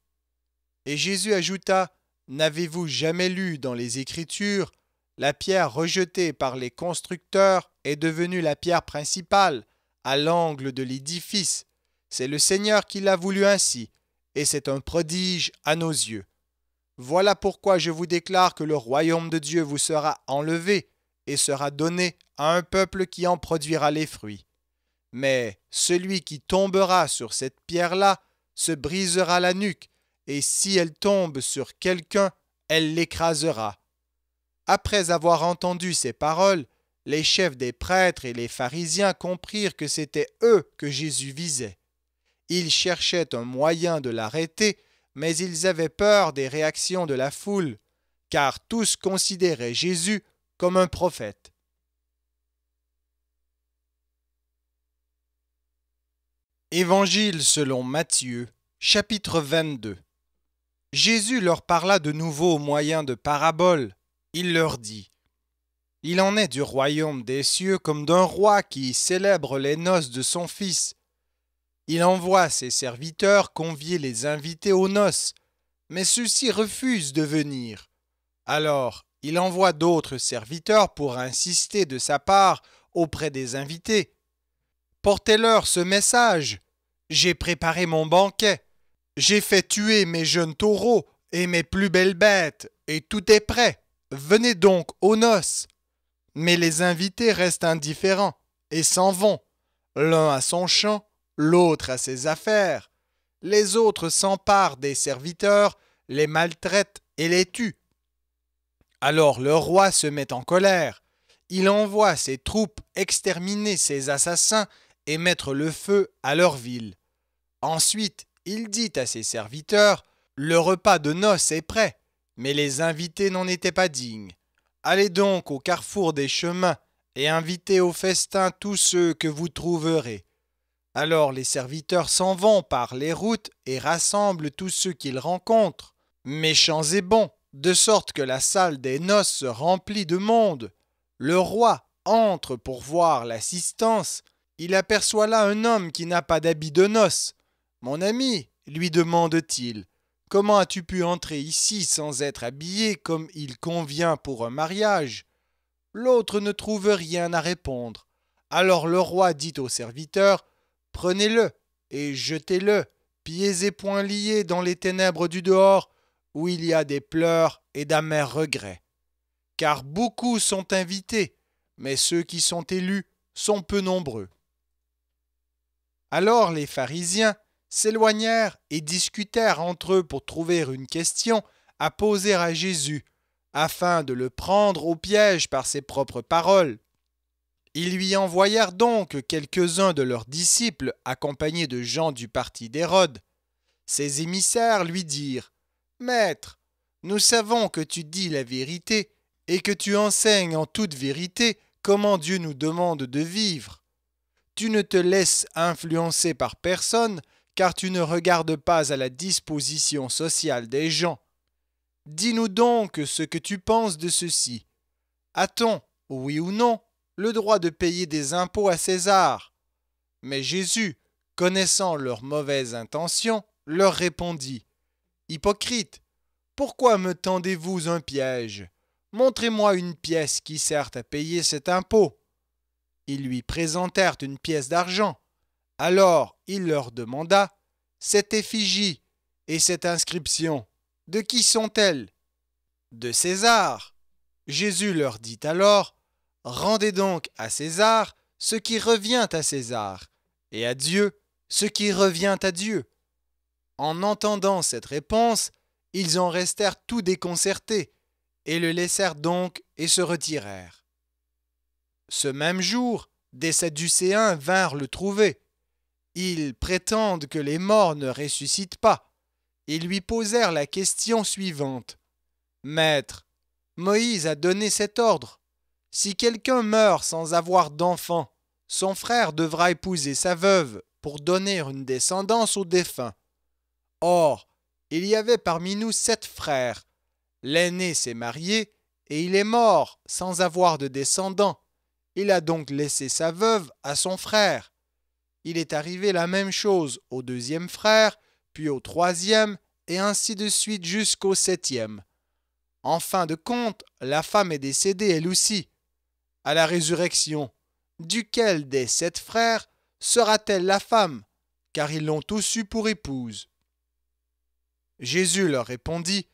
Et Jésus ajouta, N'avez-vous jamais lu dans les Écritures la pierre rejetée par les constructeurs est devenue la pierre principale à l'angle de l'édifice. C'est le Seigneur qui l'a voulu ainsi, et c'est un prodige à nos yeux. Voilà pourquoi je vous déclare que le royaume de Dieu vous sera enlevé et sera donné à un peuple qui en produira les fruits. Mais celui qui tombera sur cette pierre-là se brisera la nuque, et si elle tombe sur quelqu'un, elle l'écrasera. Après avoir entendu ces paroles, les chefs des prêtres et les pharisiens comprirent que c'était eux que Jésus visait. Ils cherchaient un moyen de l'arrêter, mais ils avaient peur des réactions de la foule, car tous considéraient Jésus comme un prophète. Évangile selon Matthieu, chapitre 22. Jésus leur parla de nouveau au moyen de paraboles il leur dit, Il en est du royaume des cieux comme d'un roi qui célèbre les noces de son fils. Il envoie ses serviteurs convier les invités aux noces, mais ceux-ci refusent de venir. Alors il envoie d'autres serviteurs pour insister de sa part auprès des invités. Portez-leur ce message. J'ai préparé mon banquet. J'ai fait tuer mes jeunes taureaux et mes plus belles bêtes, et tout est prêt. Venez donc aux noces. Mais les invités restent indifférents et s'en vont, l'un à son champ, l'autre à ses affaires. Les autres s'emparent des serviteurs, les maltraitent et les tuent. Alors le roi se met en colère. Il envoie ses troupes exterminer ses assassins et mettre le feu à leur ville. Ensuite, il dit à ses serviteurs Le repas de noces est prêt, mais les invités n'en étaient pas dignes. Allez donc au carrefour des chemins et invitez au festin tous ceux que vous trouverez. Alors les serviteurs s'en vont par les routes et rassemblent tous ceux qu'ils rencontrent, méchants et bons, de sorte que la salle des noces se remplit de monde. Le roi entre pour voir l'assistance, il aperçoit là un homme qui n'a pas d'habit de noces. Mon ami, lui demande-t-il, Comment as-tu pu entrer ici sans être habillé comme il convient pour un mariage L'autre ne trouve rien à répondre. Alors le roi dit au serviteur Prenez-le et jetez-le, pieds et poings liés dans les ténèbres du dehors, où il y a des pleurs et d'amers regrets. Car beaucoup sont invités, mais ceux qui sont élus sont peu nombreux. Alors les pharisiens, s'éloignèrent et discutèrent entre eux pour trouver une question à poser à Jésus, afin de le prendre au piège par ses propres paroles. Ils lui envoyèrent donc quelques-uns de leurs disciples accompagnés de gens du parti d'Hérode. Ses émissaires lui dirent Maître, nous savons que tu dis la vérité et que tu enseignes en toute vérité comment Dieu nous demande de vivre. Tu ne te laisses influencer par personne, car tu ne regardes pas à la disposition sociale des gens. Dis-nous donc ce que tu penses de ceci. A-t-on, oui ou non, le droit de payer des impôts à César Mais Jésus, connaissant leurs mauvaises intentions, leur répondit Hypocrite, pourquoi me tendez-vous un piège Montrez-moi une pièce qui sert à payer cet impôt. Ils lui présentèrent une pièce d'argent. Alors il leur demanda Cette effigie et cette inscription, de qui sont-elles De César. Jésus leur dit alors Rendez donc à César ce qui revient à César, et à Dieu ce qui revient à Dieu. En entendant cette réponse, ils en restèrent tout déconcertés, et le laissèrent donc et se retirèrent. Ce même jour, des Sadducéens vinrent le trouver ils prétendent que les morts ne ressuscitent pas. Ils lui posèrent la question suivante. Maître, Moïse a donné cet ordre. Si quelqu'un meurt sans avoir d'enfant, son frère devra épouser sa veuve pour donner une descendance au défunt. Or, il y avait parmi nous sept frères. L'aîné s'est marié et il est mort sans avoir de descendant. Il a donc laissé sa veuve à son frère il est arrivé la même chose au deuxième frère, puis au troisième, et ainsi de suite jusqu'au septième. En fin de compte, la femme est décédée elle aussi. À la résurrection, duquel des sept frères sera-t-elle la femme Car ils l'ont tous eue pour épouse. Jésus leur répondit,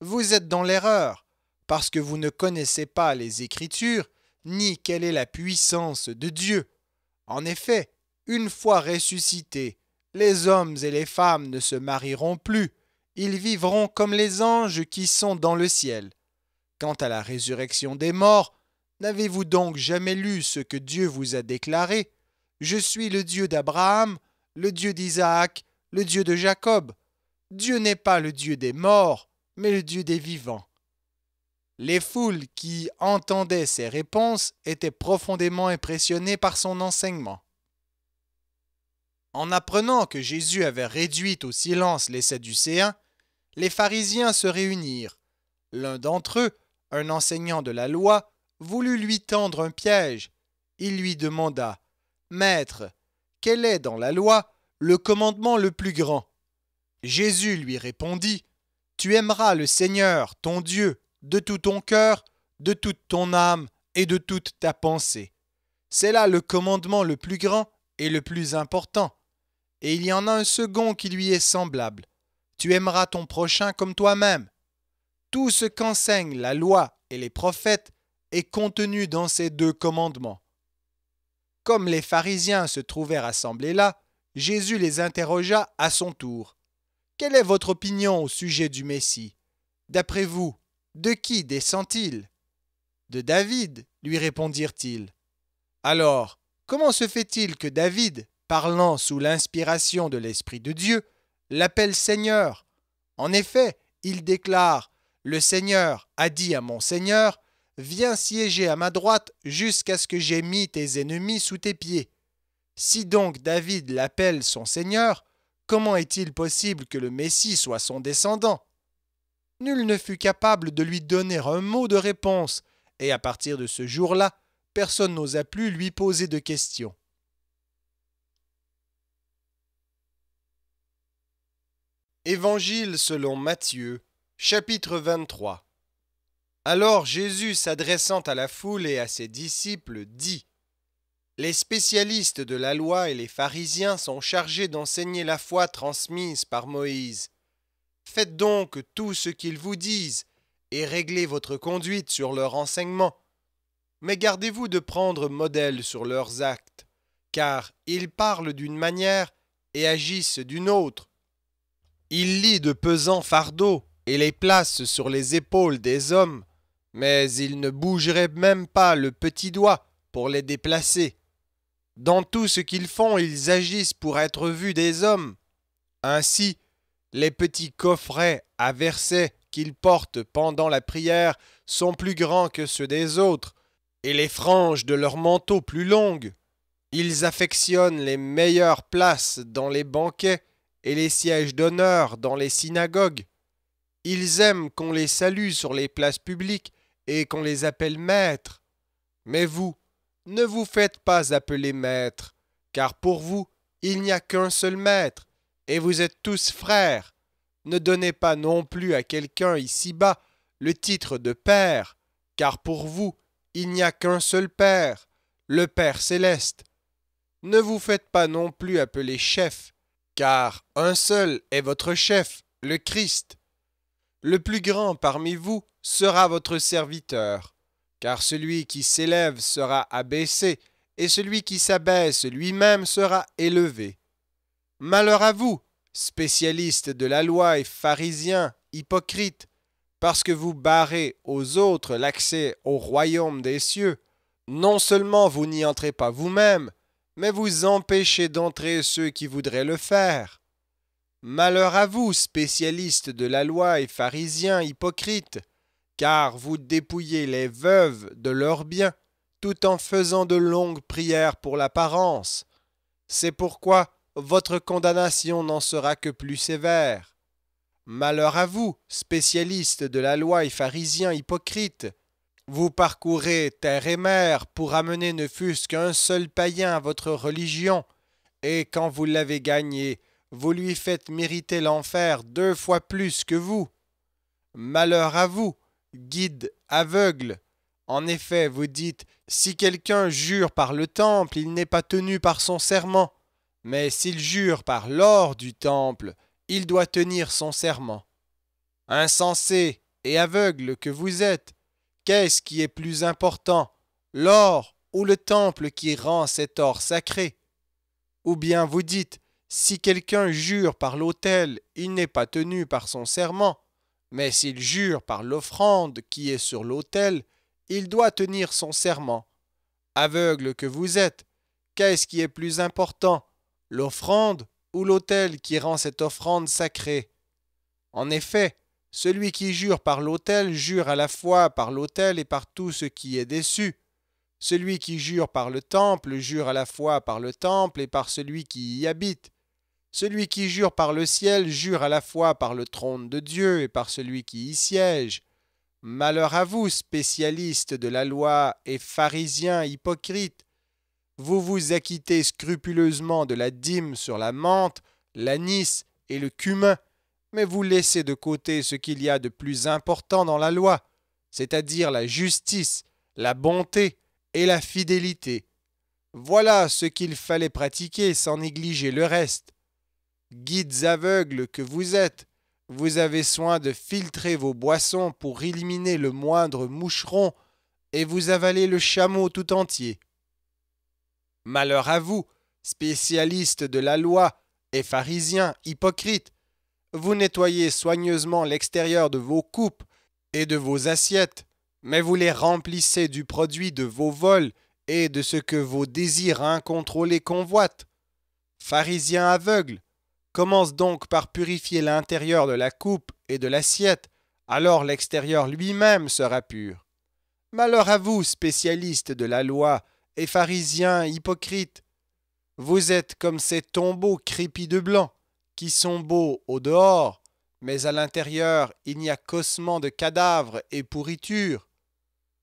Vous êtes dans l'erreur, parce que vous ne connaissez pas les Écritures, ni quelle est la puissance de Dieu. En effet, une fois ressuscités, les hommes et les femmes ne se marieront plus, ils vivront comme les anges qui sont dans le ciel. Quant à la résurrection des morts, n'avez-vous donc jamais lu ce que Dieu vous a déclaré Je suis le Dieu d'Abraham, le Dieu d'Isaac, le Dieu de Jacob. Dieu n'est pas le Dieu des morts, mais le Dieu des vivants. Les foules qui entendaient ces réponses étaient profondément impressionnées par son enseignement. En apprenant que Jésus avait réduit au silence les Sadducéens, les pharisiens se réunirent. L'un d'entre eux, un enseignant de la loi, voulut lui tendre un piège. Il lui demanda Maître, quel est dans la loi le commandement le plus grand Jésus lui répondit Tu aimeras le Seigneur, ton Dieu, de tout ton cœur, de toute ton âme et de toute ta pensée. C'est là le commandement le plus grand et le plus important. Et il y en a un second qui lui est semblable. Tu aimeras ton prochain comme toi-même. Tout ce qu'enseignent la loi et les prophètes est contenu dans ces deux commandements. Comme les pharisiens se trouvèrent assemblés là, Jésus les interrogea à son tour. Quelle est votre opinion au sujet du Messie D'après vous, de qui descend-il De David, lui répondirent-ils. Alors, comment se fait-il que David, parlant sous l'inspiration de l'Esprit de Dieu, l'appelle Seigneur. En effet, il déclare Le Seigneur a dit à mon Seigneur Viens siéger à ma droite jusqu'à ce que j'aie mis tes ennemis sous tes pieds. Si donc David l'appelle son Seigneur, comment est-il possible que le Messie soit son descendant Nul ne fut capable de lui donner un mot de réponse, et à partir de ce jour-là, personne n'osa plus lui poser de questions. Évangile selon Matthieu, chapitre 23. Alors Jésus, s'adressant à la foule et à ses disciples, dit Les spécialistes de la loi et les pharisiens sont chargés d'enseigner la foi transmise par Moïse. Faites donc tout ce qu'ils vous disent et réglez votre conduite sur leur enseignement. Mais gardez-vous de prendre modèle sur leurs actes, car ils parlent d'une manière et agissent d'une autre. Il lit de pesants fardeaux et les place sur les épaules des hommes, mais ils ne bougeraient même pas le petit doigt pour les déplacer. Dans tout ce qu'ils font, ils agissent pour être vus des hommes. Ainsi, les petits coffrets à versets qu'ils portent pendant la prière sont plus grands que ceux des autres, et les franges de leurs manteaux plus longues. Ils affectionnent les meilleures places dans les banquets et les sièges d'honneur dans les synagogues. Ils aiment qu'on les salue sur les places publiques et qu'on les appelle maîtres. Mais vous, ne vous faites pas appeler maître, car pour vous, il n'y a qu'un seul maître, et vous êtes tous frères. Ne donnez pas non plus à quelqu'un ici-bas le titre de Père, car pour vous, il n'y a qu'un seul Père, le Père céleste. Ne vous faites pas non plus appeler chef, car un seul est votre chef, le Christ. Le plus grand parmi vous sera votre serviteur, car celui qui s'élève sera abaissé, et celui qui s'abaisse lui-même sera élevé. Malheur à vous, spécialistes de la loi et pharisiens, hypocrites, parce que vous barrez aux autres l'accès au royaume des cieux. Non seulement vous n'y entrez pas vous-même, mais vous empêchez d'entrer ceux qui voudraient le faire. Malheur à vous, spécialistes de la loi et pharisiens hypocrites, car vous dépouillez les veuves de leurs biens, tout en faisant de longues prières pour l'apparence. C'est pourquoi votre condamnation n'en sera que plus sévère. Malheur à vous, spécialistes de la loi et pharisiens hypocrites, vous parcourez terre et mer pour amener ne fût-ce qu'un seul païen à votre religion, et quand vous l'avez gagné, vous lui faites mériter l'enfer deux fois plus que vous. Malheur à vous, guide aveugle. En effet, vous dites, si quelqu'un jure par le temple, il n'est pas tenu par son serment, mais s'il jure par l'or du temple, il doit tenir son serment. Insensé et aveugle que vous êtes, Qu'est-ce qui est plus important, l'or ou le temple qui rend cet or sacré Ou bien vous dites, si quelqu'un jure par l'autel, il n'est pas tenu par son serment, mais s'il jure par l'offrande qui est sur l'autel, il doit tenir son serment. Aveugle que vous êtes, qu'est-ce qui est plus important, l'offrande ou l'autel qui rend cette offrande sacrée En effet, celui qui jure par l'autel jure à la fois par l'autel et par tout ce qui est déçu. Celui qui jure par le temple jure à la fois par le temple et par celui qui y habite. Celui qui jure par le ciel jure à la fois par le trône de Dieu et par celui qui y siège. Malheur à vous, spécialistes de la loi et pharisiens hypocrites. Vous vous acquittez scrupuleusement de la dîme sur la menthe, l'anis et le cumin, mais vous laissez de côté ce qu'il y a de plus important dans la loi, c'est-à-dire la justice, la bonté et la fidélité. Voilà ce qu'il fallait pratiquer sans négliger le reste. Guides aveugles que vous êtes, vous avez soin de filtrer vos boissons pour éliminer le moindre moucheron, et vous avalez le chameau tout entier. Malheur à vous, spécialistes de la loi et pharisiens hypocrites, vous nettoyez soigneusement l'extérieur de vos coupes et de vos assiettes, mais vous les remplissez du produit de vos vols et de ce que vos désirs incontrôlés convoitent. Pharisien aveugle, commence donc par purifier l'intérieur de la coupe et de l'assiette, alors l'extérieur lui-même sera pur. Malheur à vous, spécialistes de la loi et pharisiens hypocrites. Vous êtes comme ces tombeaux crépis de blanc qui sont beaux au dehors, mais à l'intérieur il n'y a qu'ossements de cadavres et pourriture.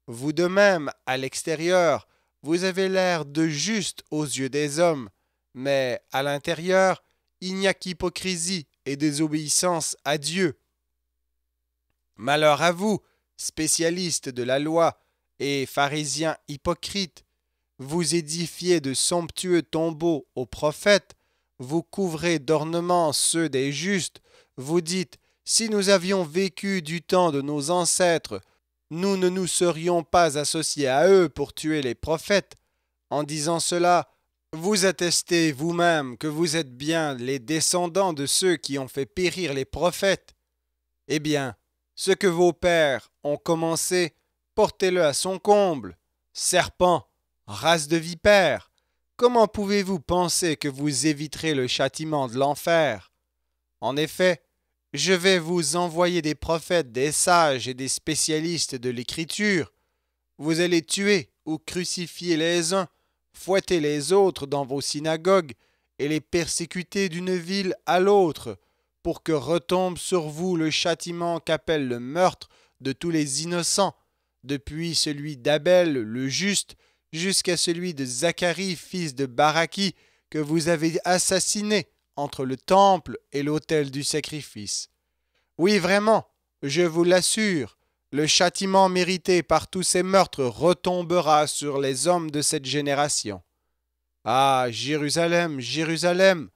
Vous de même, à l'extérieur, vous avez l'air de juste aux yeux des hommes, mais à l'intérieur, il n'y a qu'hypocrisie et désobéissance à Dieu. Malheur à vous, spécialistes de la loi et pharisiens hypocrites, vous édifiez de somptueux tombeaux aux prophètes, vous couvrez d'ornements ceux des justes, vous dites, si nous avions vécu du temps de nos ancêtres, nous ne nous serions pas associés à eux pour tuer les prophètes. En disant cela, vous attestez vous-même que vous êtes bien les descendants de ceux qui ont fait périr les prophètes. Eh bien, ce que vos pères ont commencé, portez-le à son comble. Serpent, race de vipères Comment pouvez-vous penser que vous éviterez le châtiment de l'enfer En effet, je vais vous envoyer des prophètes, des sages et des spécialistes de l'Écriture. Vous allez tuer ou crucifier les uns, fouetter les autres dans vos synagogues et les persécuter d'une ville à l'autre, pour que retombe sur vous le châtiment qu'appelle le meurtre de tous les innocents, depuis celui d'Abel le juste jusqu'à celui de Zacharie, fils de Baraki, que vous avez assassiné entre le temple et l'autel du sacrifice. Oui, vraiment, je vous l'assure, le châtiment mérité par tous ces meurtres retombera sur les hommes de cette génération. Ah, Jérusalem, Jérusalem,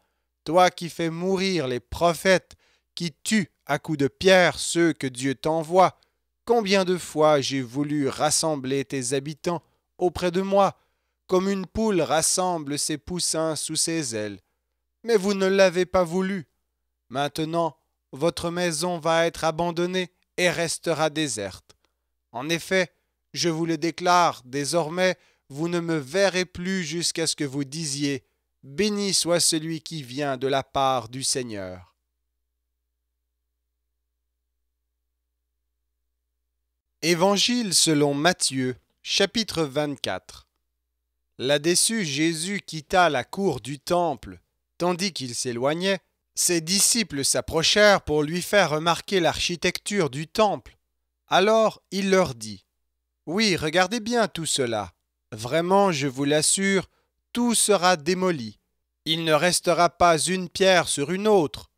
toi qui fais mourir les prophètes, qui tues à coups de pierre ceux que Dieu t'envoie, combien de fois j'ai voulu rassembler tes habitants auprès de moi, comme une poule rassemble ses poussins sous ses ailes. Mais vous ne l'avez pas voulu. Maintenant, votre maison va être abandonnée et restera déserte. En effet, je vous le déclare, désormais, vous ne me verrez plus jusqu'à ce que vous disiez Béni soit celui qui vient de la part du Seigneur. Évangile selon Matthieu Chapitre 24 Là-dessus, Jésus quitta la cour du temple. Tandis qu'il s'éloignait, ses disciples s'approchèrent pour lui faire remarquer l'architecture du temple. Alors il leur dit Oui, regardez bien tout cela. Vraiment, je vous l'assure, tout sera démoli. Il ne restera pas une pierre sur une autre.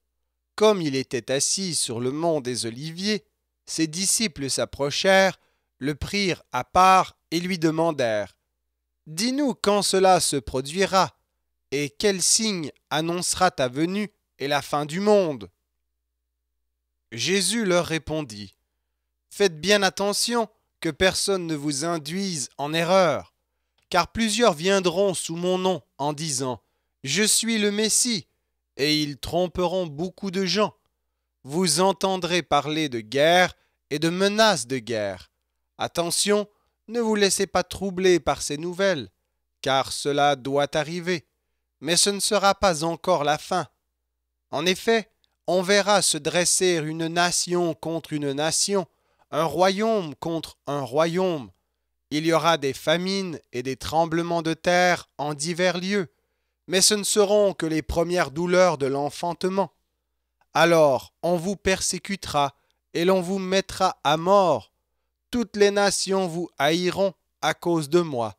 Comme il était assis sur le mont des Oliviers, ses disciples s'approchèrent le prirent à part et lui demandèrent Dis-nous quand cela se produira, et quel signe annoncera ta venue et la fin du monde Jésus leur répondit Faites bien attention que personne ne vous induise en erreur, car plusieurs viendront sous mon nom en disant Je suis le Messie, et ils tromperont beaucoup de gens. Vous entendrez parler de guerre et de menaces de guerre. Attention, ne vous laissez pas troubler par ces nouvelles, car cela doit arriver, mais ce ne sera pas encore la fin. En effet, on verra se dresser une nation contre une nation, un royaume contre un royaume. Il y aura des famines et des tremblements de terre en divers lieux, mais ce ne seront que les premières douleurs de l'enfantement. Alors on vous persécutera et l'on vous mettra à mort toutes les nations vous haïront à cause de moi.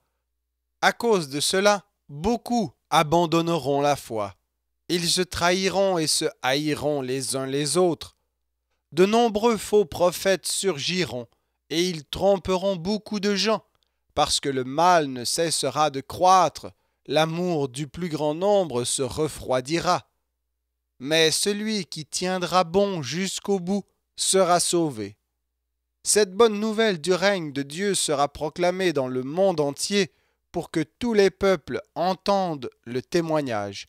À cause de cela, beaucoup abandonneront la foi. Ils se trahiront et se haïront les uns les autres. De nombreux faux prophètes surgiront, et ils tromperont beaucoup de gens, parce que le mal ne cessera de croître, l'amour du plus grand nombre se refroidira. Mais celui qui tiendra bon jusqu'au bout sera sauvé. Cette bonne nouvelle du règne de Dieu sera proclamée dans le monde entier pour que tous les peuples entendent le témoignage.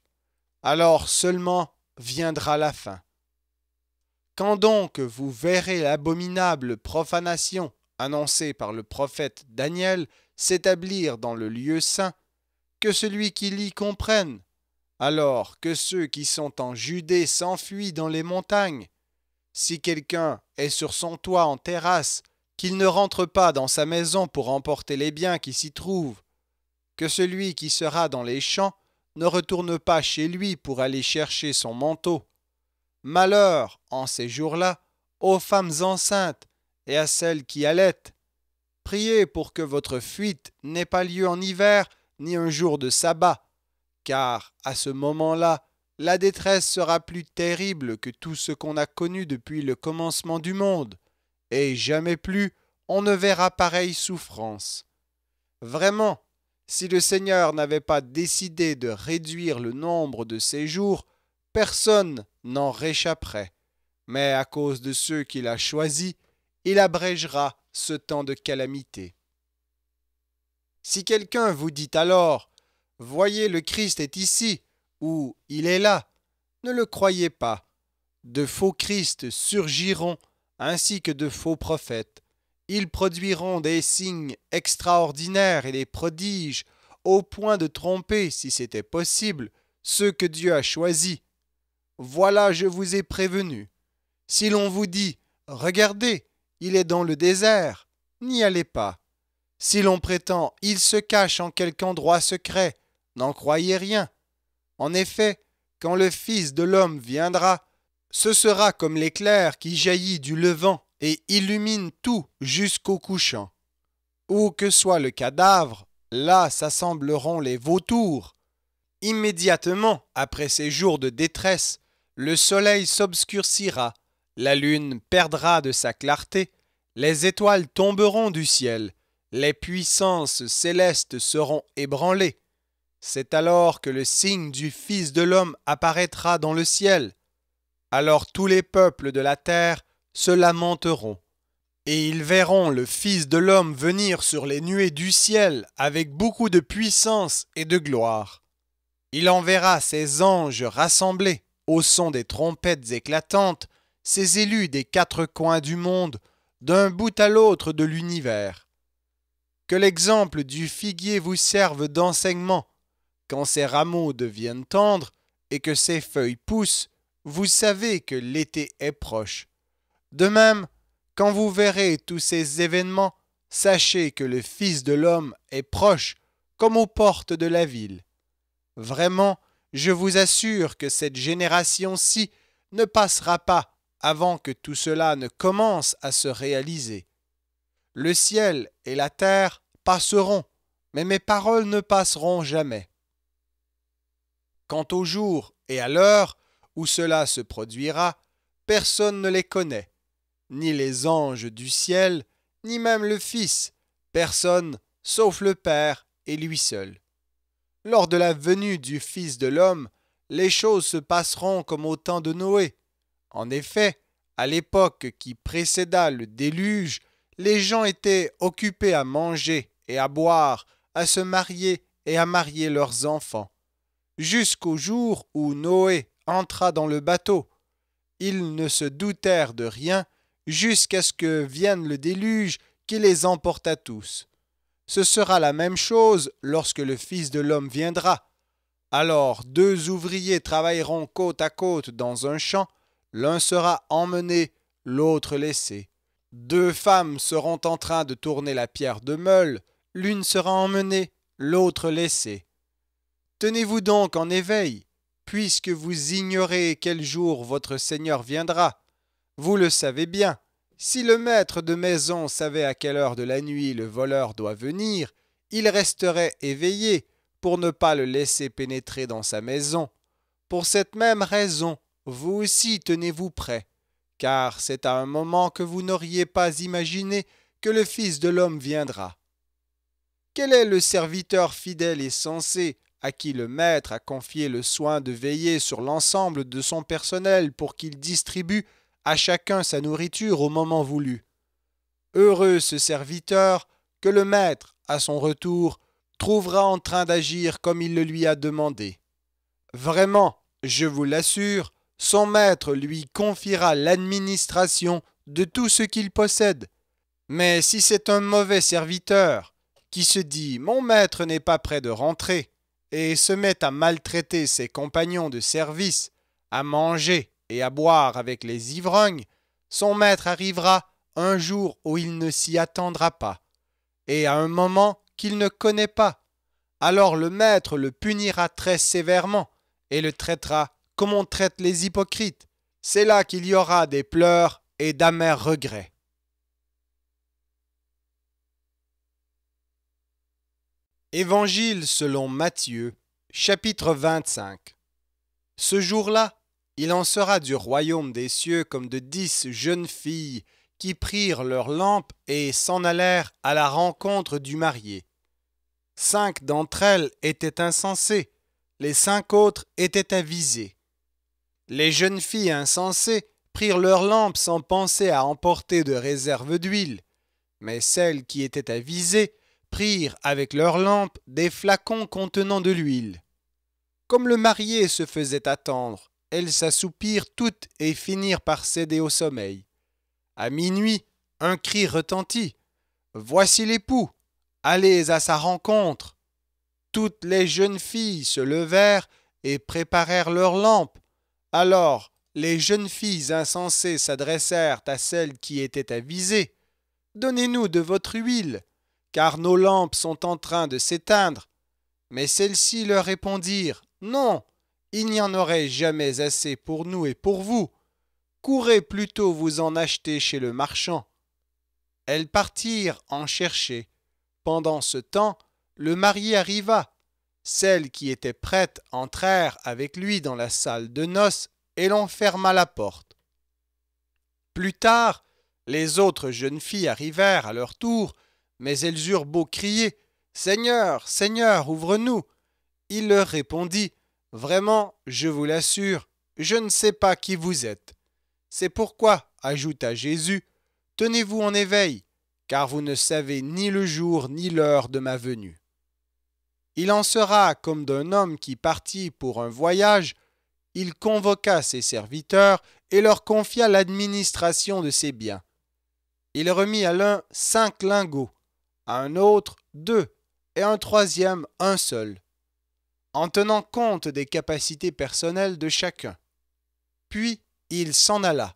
Alors seulement viendra la fin. Quand donc vous verrez l'abominable profanation annoncée par le prophète Daniel s'établir dans le lieu saint, que celui qui l'y comprenne, alors que ceux qui sont en Judée s'enfuient dans les montagnes, si quelqu'un est sur son toit en terrasse, qu'il ne rentre pas dans sa maison pour emporter les biens qui s'y trouvent, que celui qui sera dans les champs ne retourne pas chez lui pour aller chercher son manteau. Malheur, en ces jours-là, aux femmes enceintes et à celles qui allaitent. Priez pour que votre fuite n'ait pas lieu en hiver ni un jour de sabbat, car à ce moment-là, la détresse sera plus terrible que tout ce qu'on a connu depuis le commencement du monde, et jamais plus on ne verra pareille souffrance. Vraiment, si le Seigneur n'avait pas décidé de réduire le nombre de ces jours, personne n'en réchapperait. Mais à cause de ceux qu'il a choisis, il abrégera ce temps de calamité. Si quelqu'un vous dit alors Voyez, le Christ est ici, ou Il est là. Ne le croyez pas. De faux Christs surgiront, ainsi que de faux prophètes. Ils produiront des signes extraordinaires et des prodiges, au point de tromper, si c'était possible, ceux que Dieu a choisis. Voilà, je vous ai prévenu. Si l'on vous dit Regardez, il est dans le désert, n'y allez pas. Si l'on prétend Il se cache en quelque endroit secret, n'en croyez rien. En effet, quand le Fils de l'homme viendra, ce sera comme l'éclair qui jaillit du levant et illumine tout jusqu'au couchant. Où que soit le cadavre, là s'assembleront les vautours. Immédiatement après ces jours de détresse, le soleil s'obscurcira, la lune perdra de sa clarté, les étoiles tomberont du ciel, les puissances célestes seront ébranlées, c'est alors que le signe du Fils de l'homme apparaîtra dans le ciel. Alors tous les peuples de la terre se lamenteront. Et ils verront le Fils de l'homme venir sur les nuées du ciel avec beaucoup de puissance et de gloire. Il enverra ses anges rassemblés au son des trompettes éclatantes, ses élus des quatre coins du monde, d'un bout à l'autre de l'univers. Que l'exemple du figuier vous serve d'enseignement quand ses rameaux deviennent tendres et que ses feuilles poussent, vous savez que l'été est proche. De même, quand vous verrez tous ces événements, sachez que le Fils de l'homme est proche, comme aux portes de la ville. Vraiment, je vous assure que cette génération-ci ne passera pas avant que tout cela ne commence à se réaliser. Le ciel et la terre passeront, mais mes paroles ne passeront jamais. Quant au jour et à l'heure où cela se produira, personne ne les connaît, ni les anges du ciel, ni même le Fils, personne sauf le Père et lui seul. Lors de la venue du Fils de l'homme, les choses se passeront comme au temps de Noé. En effet, à l'époque qui précéda le déluge, les gens étaient occupés à manger et à boire, à se marier et à marier leurs enfants, jusqu'au jour où Noé entra dans le bateau. Ils ne se doutèrent de rien jusqu'à ce que vienne le déluge qui les emporta tous. Ce sera la même chose lorsque le Fils de l'homme viendra. Alors deux ouvriers travailleront côte à côte dans un champ, l'un sera emmené, l'autre laissé. Deux femmes seront en train de tourner la pierre de meule, l'une sera emmenée, l'autre laissée. Tenez-vous donc en éveil, puisque vous ignorez quel jour votre Seigneur viendra. Vous le savez bien. Si le maître de maison savait à quelle heure de la nuit le voleur doit venir, il resterait éveillé pour ne pas le laisser pénétrer dans sa maison. Pour cette même raison, vous aussi tenez-vous prêt, car c'est à un moment que vous n'auriez pas imaginé que le Fils de l'homme viendra. Quel est le serviteur fidèle et sensé à qui le maître a confié le soin de veiller sur l'ensemble de son personnel pour qu'il distribue à chacun sa nourriture au moment voulu. Heureux ce serviteur que le maître, à son retour, trouvera en train d'agir comme il le lui a demandé. Vraiment, je vous l'assure, son maître lui confiera l'administration de tout ce qu'il possède. Mais si c'est un mauvais serviteur, qui se dit Mon maître n'est pas près de rentrer, et se met à maltraiter ses compagnons de service, à manger et à boire avec les ivrognes, son maître arrivera un jour où il ne s'y attendra pas, et à un moment qu'il ne connaît pas. Alors le maître le punira très sévèrement, et le traitera comme on traite les hypocrites. C'est là qu'il y aura des pleurs et d'amers regrets. Évangile selon Matthieu, chapitre 25. Ce jour-là, il en sera du royaume des cieux comme de dix jeunes filles qui prirent leurs lampes et s'en allèrent à la rencontre du marié. Cinq d'entre elles étaient insensées, les cinq autres étaient avisées. Les jeunes filles insensées prirent leurs lampes sans penser à emporter de réserve d'huile, mais celles qui étaient avisées prirent avec leurs lampes des flacons contenant de l'huile. Comme le marié se faisait attendre, elles s'assoupirent toutes et finirent par céder au sommeil. À minuit, un cri retentit. Voici l'époux, allez à sa rencontre. Toutes les jeunes filles se levèrent et préparèrent leurs lampes. Alors les jeunes filles insensées s'adressèrent à celles qui étaient avisées. Donnez-nous de votre huile, car nos lampes sont en train de s'éteindre. Mais celles-ci leur répondirent, Non, il n'y en aurait jamais assez pour nous et pour vous. Courez plutôt vous en acheter chez le marchand. Elles partirent en chercher. Pendant ce temps, le marié arriva. Celles qui étaient prêtes entrèrent avec lui dans la salle de noces et l'on ferma la porte. Plus tard, les autres jeunes filles arrivèrent à leur tour mais elles eurent beau crier Seigneur, Seigneur, ouvre-nous Il leur répondit Vraiment, je vous l'assure, je ne sais pas qui vous êtes. C'est pourquoi, ajouta Jésus, tenez-vous en éveil, car vous ne savez ni le jour ni l'heure de ma venue. Il en sera comme d'un homme qui partit pour un voyage, il convoqua ses serviteurs et leur confia l'administration de ses biens. Il remit à l'un cinq lingots, un autre deux et un troisième un seul, en tenant compte des capacités personnelles de chacun. Puis il s'en alla.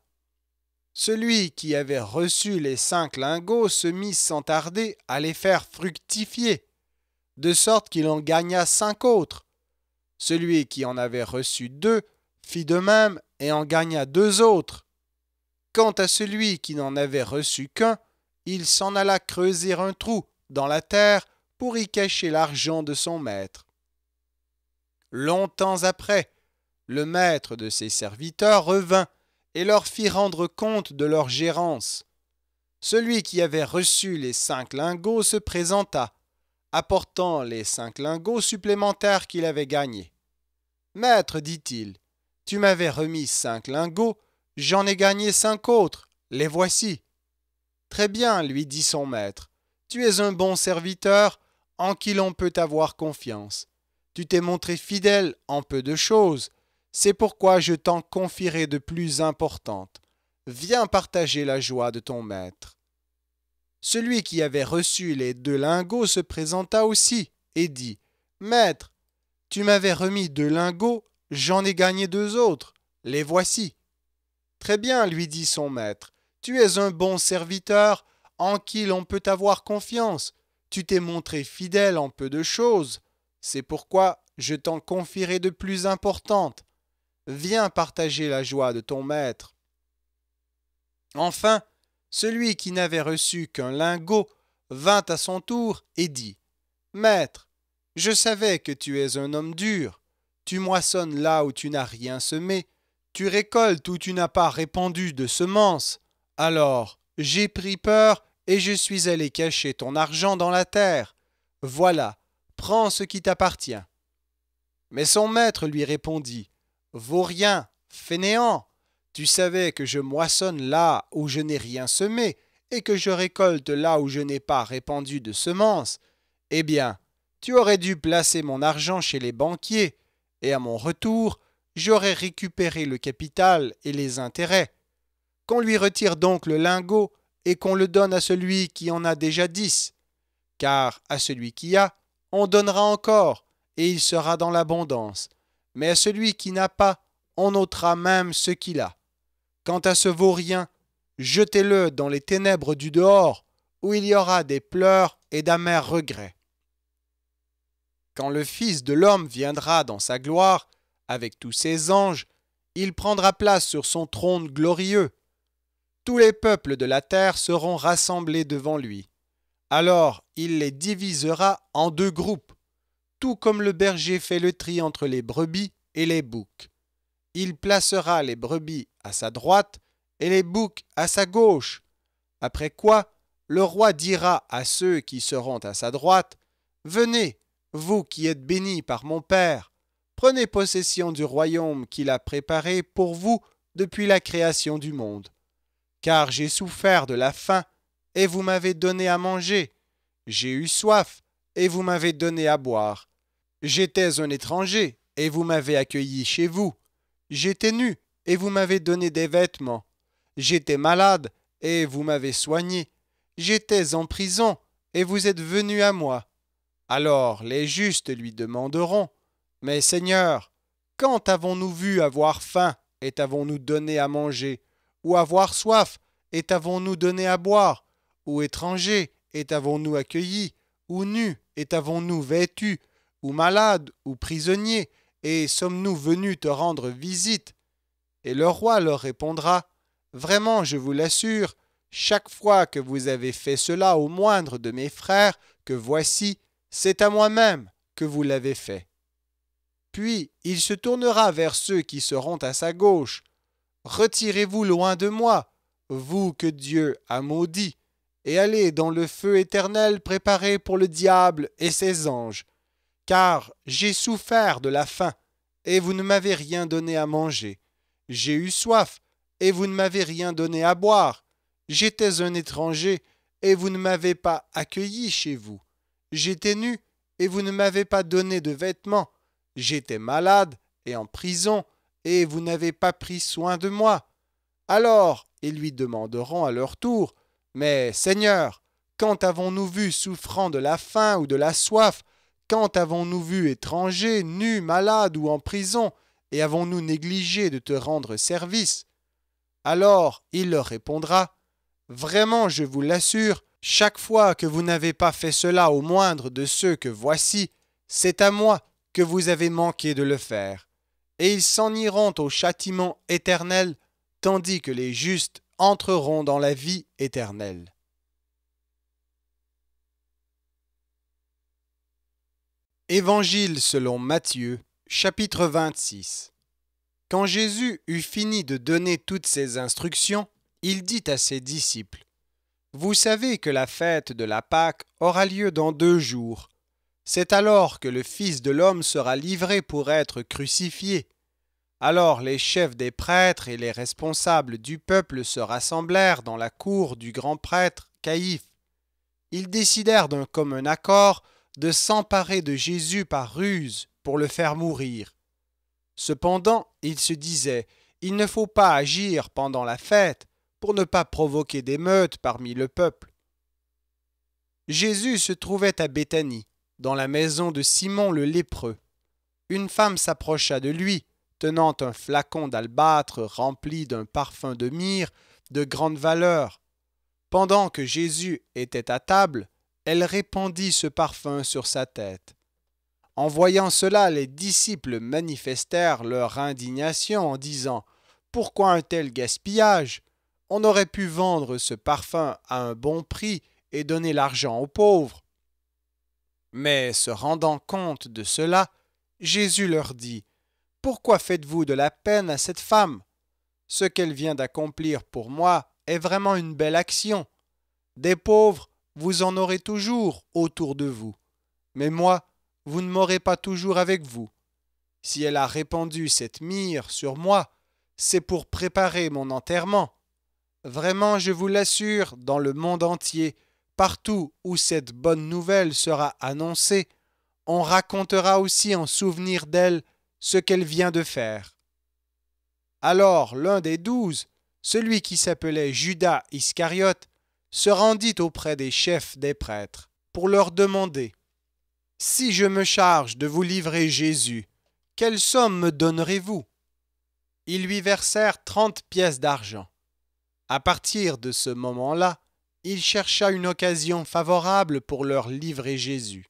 Celui qui avait reçu les cinq lingots se mit sans tarder à les faire fructifier, de sorte qu'il en gagna cinq autres. Celui qui en avait reçu deux fit de même et en gagna deux autres. Quant à celui qui n'en avait reçu qu'un, il s'en alla creuser un trou dans la terre pour y cacher l'argent de son maître. Longtemps après, le maître de ses serviteurs revint et leur fit rendre compte de leur gérance. Celui qui avait reçu les cinq lingots se présenta, apportant les cinq lingots supplémentaires qu'il avait gagnés. Maître, dit-il, tu m'avais remis cinq lingots, j'en ai gagné cinq autres, les voici. Très bien, lui dit son maître, tu es un bon serviteur en qui l'on peut avoir confiance. Tu t'es montré fidèle en peu de choses, c'est pourquoi je t'en confierai de plus importantes. Viens partager la joie de ton maître. Celui qui avait reçu les deux lingots se présenta aussi et dit Maître, tu m'avais remis deux lingots, j'en ai gagné deux autres, les voici. Très bien, lui dit son maître, tu es un bon serviteur en qui l'on peut avoir confiance. Tu t'es montré fidèle en peu de choses. C'est pourquoi je t'en confierai de plus importantes. Viens partager la joie de ton maître. Enfin, celui qui n'avait reçu qu'un lingot vint à son tour et dit Maître, je savais que tu es un homme dur. Tu moissonnes là où tu n'as rien semé, tu récoltes où tu n'as pas répandu de semences. Alors j'ai pris peur et je suis allé cacher ton argent dans la terre. Voilà, prends ce qui t'appartient. Mais son maître lui répondit rien, fainéant, tu savais que je moissonne là où je n'ai rien semé, et que je récolte là où je n'ai pas répandu de semences. Eh bien, tu aurais dû placer mon argent chez les banquiers, et à mon retour, j'aurais récupéré le capital et les intérêts. Qu'on lui retire donc le lingot et qu'on le donne à celui qui en a déjà dix, car à celui qui a, on donnera encore, et il sera dans l'abondance. Mais à celui qui n'a pas, on ôtera même ce qu'il a. Quant à ce vaurien, jetez-le dans les ténèbres du dehors, où il y aura des pleurs et d'amers regrets. Quand le Fils de l'homme viendra dans sa gloire, avec tous ses anges, il prendra place sur son trône glorieux tous les peuples de la terre seront rassemblés devant lui. Alors il les divisera en deux groupes, tout comme le berger fait le tri entre les brebis et les boucs. Il placera les brebis à sa droite et les boucs à sa gauche. Après quoi, le roi dira à ceux qui seront à sa droite, Venez, vous qui êtes bénis par mon Père, prenez possession du royaume qu'il a préparé pour vous depuis la création du monde car j'ai souffert de la faim, et vous m'avez donné à manger. J'ai eu soif, et vous m'avez donné à boire. J'étais un étranger, et vous m'avez accueilli chez vous. J'étais nu, et vous m'avez donné des vêtements. J'étais malade, et vous m'avez soigné. J'étais en prison, et vous êtes venu à moi. Alors les justes lui demanderont, Mais Seigneur, quand avons-nous vu avoir faim et t'avons-nous donné à manger ou avoir soif, et t'avons-nous donné à boire Ou étranger, et t'avons-nous accueilli Ou nu, et t'avons-nous vêtu Ou malade, ou prisonnier, et sommes-nous venus te rendre visite Et le roi leur répondra, Vraiment, je vous l'assure, chaque fois que vous avez fait cela au moindre de mes frères, que voici, c'est à moi-même que vous l'avez fait. Puis il se tournera vers ceux qui seront à sa gauche, Retirez-vous loin de moi, vous que Dieu a maudit, et allez dans le feu éternel préparé pour le diable et ses anges. Car j'ai souffert de la faim, et vous ne m'avez rien donné à manger. J'ai eu soif, et vous ne m'avez rien donné à boire. J'étais un étranger, et vous ne m'avez pas accueilli chez vous. J'étais nu, et vous ne m'avez pas donné de vêtements. J'étais malade et en prison, et vous n'avez pas pris soin de moi. Alors ils lui demanderont à leur tour, Mais Seigneur, quand avons-nous vu souffrant de la faim ou de la soif Quand avons-nous vu étranger, nu, malade ou en prison Et avons-nous négligé de te rendre service Alors il leur répondra, Vraiment, je vous l'assure, chaque fois que vous n'avez pas fait cela au moindre de ceux que voici, c'est à moi que vous avez manqué de le faire et ils s'en iront au châtiment éternel, tandis que les justes entreront dans la vie éternelle. Évangile selon Matthieu, chapitre 26 Quand Jésus eut fini de donner toutes ses instructions, il dit à ses disciples, Vous savez que la fête de la Pâque aura lieu dans deux jours, c'est alors que le Fils de l'homme sera livré pour être crucifié. Alors les chefs des prêtres et les responsables du peuple se rassemblèrent dans la cour du grand prêtre Caïphe. Ils décidèrent d'un commun accord de s'emparer de Jésus par ruse pour le faire mourir. Cependant, ils se disaient Il ne faut pas agir pendant la fête pour ne pas provoquer d'émeutes parmi le peuple. Jésus se trouvait à Béthanie dans la maison de Simon le lépreux, une femme s'approcha de lui, tenant un flacon d'albâtre rempli d'un parfum de myrrhe de grande valeur. Pendant que Jésus était à table, elle répandit ce parfum sur sa tête. En voyant cela, les disciples manifestèrent leur indignation en disant Pourquoi un tel gaspillage On aurait pu vendre ce parfum à un bon prix et donner l'argent aux pauvres. Mais se rendant compte de cela, Jésus leur dit, Pourquoi faites-vous de la peine à cette femme Ce qu'elle vient d'accomplir pour moi est vraiment une belle action. Des pauvres, vous en aurez toujours autour de vous, mais moi, vous ne m'aurez pas toujours avec vous. Si elle a répandu cette mire sur moi, c'est pour préparer mon enterrement. Vraiment, je vous l'assure, dans le monde entier, Partout où cette bonne nouvelle sera annoncée, on racontera aussi en souvenir d'elle ce qu'elle vient de faire. Alors l'un des douze, celui qui s'appelait Judas Iscariote, se rendit auprès des chefs des prêtres pour leur demander Si je me charge de vous livrer Jésus, quelle somme me donnerez-vous Ils lui versèrent trente pièces d'argent. À partir de ce moment-là, il chercha une occasion favorable pour leur livrer Jésus.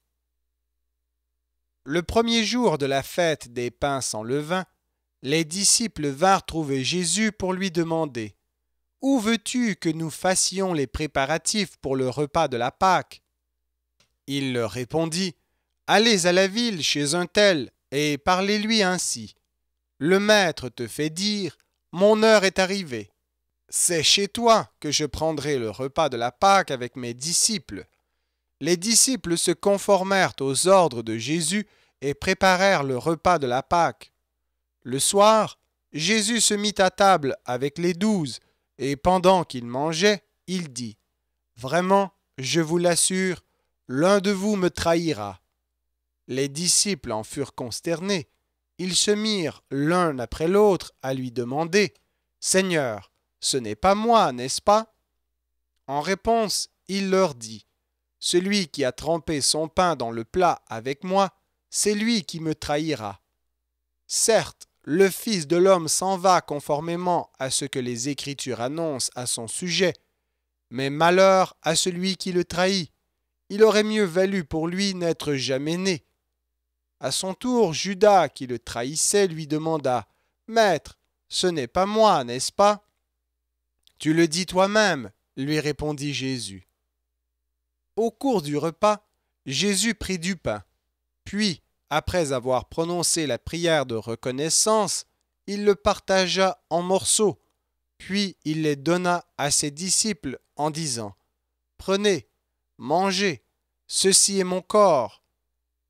Le premier jour de la fête des pains sans levain, les disciples vinrent trouver Jésus pour lui demander ⁇ Où veux-tu que nous fassions les préparatifs pour le repas de la Pâque ?⁇ Il leur répondit ⁇ Allez à la ville chez un tel et parlez-lui ainsi. Le maître te fait dire ⁇ Mon heure est arrivée c'est chez toi que je prendrai le repas de la Pâque avec mes disciples. Les disciples se conformèrent aux ordres de Jésus et préparèrent le repas de la Pâque. Le soir, Jésus se mit à table avec les douze, et pendant qu'ils mangeaient, il dit, Vraiment, je vous l'assure, l'un de vous me trahira. Les disciples en furent consternés. Ils se mirent l'un après l'autre à lui demander, Seigneur, ce n'est pas moi, n'est-ce pas En réponse, il leur dit, Celui qui a trempé son pain dans le plat avec moi, c'est lui qui me trahira. Certes, le Fils de l'homme s'en va conformément à ce que les Écritures annoncent à son sujet, mais malheur à celui qui le trahit. Il aurait mieux valu pour lui n'être jamais né. À son tour, Judas, qui le trahissait, lui demanda Maître, ce n'est pas moi, n'est-ce pas tu le dis toi-même, lui répondit Jésus. Au cours du repas, Jésus prit du pain, puis, après avoir prononcé la prière de reconnaissance, il le partagea en morceaux, puis il les donna à ses disciples en disant, Prenez, mangez, ceci est mon corps.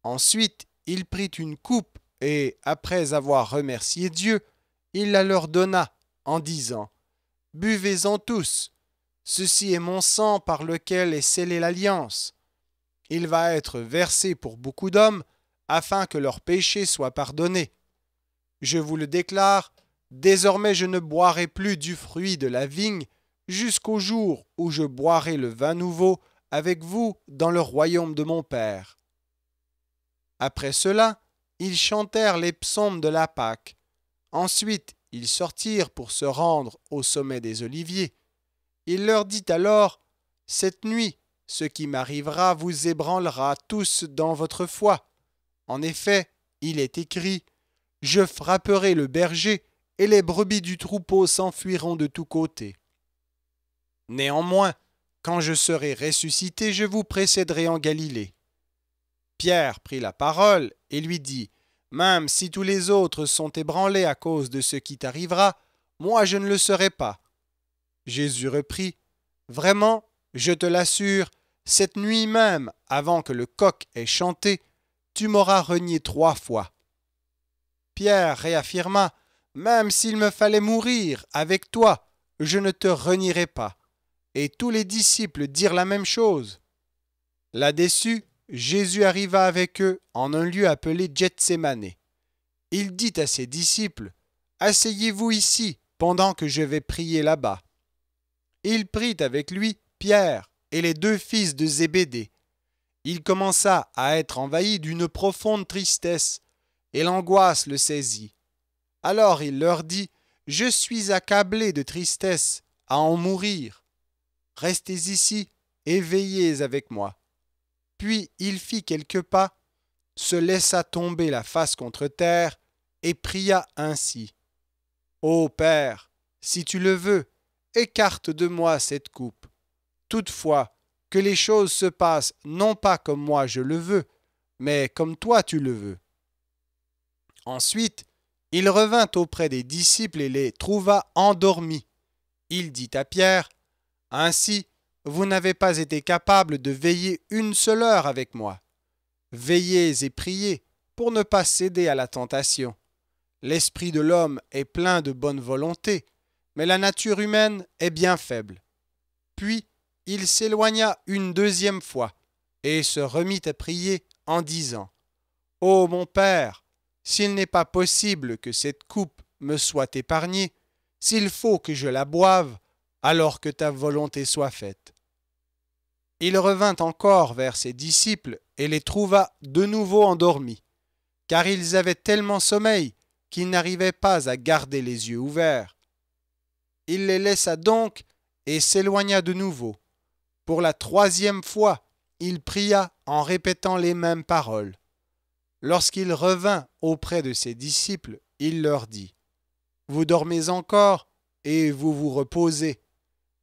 Ensuite, il prit une coupe et, après avoir remercié Dieu, il la leur donna en disant, Buvez-en tous. Ceci est mon sang par lequel est scellée l'alliance. Il va être versé pour beaucoup d'hommes, afin que leurs péchés soient pardonnés. Je vous le déclare, désormais je ne boirai plus du fruit de la vigne, jusqu'au jour où je boirai le vin nouveau avec vous dans le royaume de mon Père. Après cela, ils chantèrent les psaumes de la Pâque. Ensuite, ils sortirent pour se rendre au sommet des oliviers. Il leur dit alors, Cette nuit, ce qui m'arrivera vous ébranlera tous dans votre foi. En effet, il est écrit, Je frapperai le berger, et les brebis du troupeau s'enfuiront de tous côtés. Néanmoins, quand je serai ressuscité, je vous précéderai en Galilée. Pierre prit la parole et lui dit, même si tous les autres sont ébranlés à cause de ce qui t'arrivera, moi je ne le serai pas. Jésus reprit, Vraiment, je te l'assure, cette nuit même, avant que le coq ait chanté, tu m'auras renié trois fois. Pierre réaffirma, Même s'il me fallait mourir avec toi, je ne te renierai pas. Et tous les disciples dirent la même chose. Là-dessus, Jésus arriva avec eux en un lieu appelé Gethsemane. Il dit à ses disciples, Asseyez-vous ici pendant que je vais prier là-bas. Il prit avec lui Pierre et les deux fils de Zébédée. Il commença à être envahi d'une profonde tristesse, et l'angoisse le saisit. Alors il leur dit, Je suis accablé de tristesse à en mourir. Restez ici et veillez avec moi. Puis il fit quelques pas, se laissa tomber la face contre terre, et pria ainsi. Ô Père, si tu le veux, écarte de moi cette coupe. Toutefois, que les choses se passent non pas comme moi je le veux, mais comme toi tu le veux. Ensuite, il revint auprès des disciples et les trouva endormis. Il dit à Pierre, Ainsi, vous n'avez pas été capable de veiller une seule heure avec moi. Veillez et priez pour ne pas céder à la tentation. L'esprit de l'homme est plein de bonne volonté, mais la nature humaine est bien faible. Puis il s'éloigna une deuxième fois et se remit à prier en disant Ô mon Père, s'il n'est pas possible que cette coupe me soit épargnée, s'il faut que je la boive, alors que ta volonté soit faite il revint encore vers ses disciples et les trouva de nouveau endormis, car ils avaient tellement sommeil qu'ils n'arrivaient pas à garder les yeux ouverts. Il les laissa donc et s'éloigna de nouveau. Pour la troisième fois, il pria en répétant les mêmes paroles. Lorsqu'il revint auprès de ses disciples, il leur dit Vous dormez encore et vous vous reposez.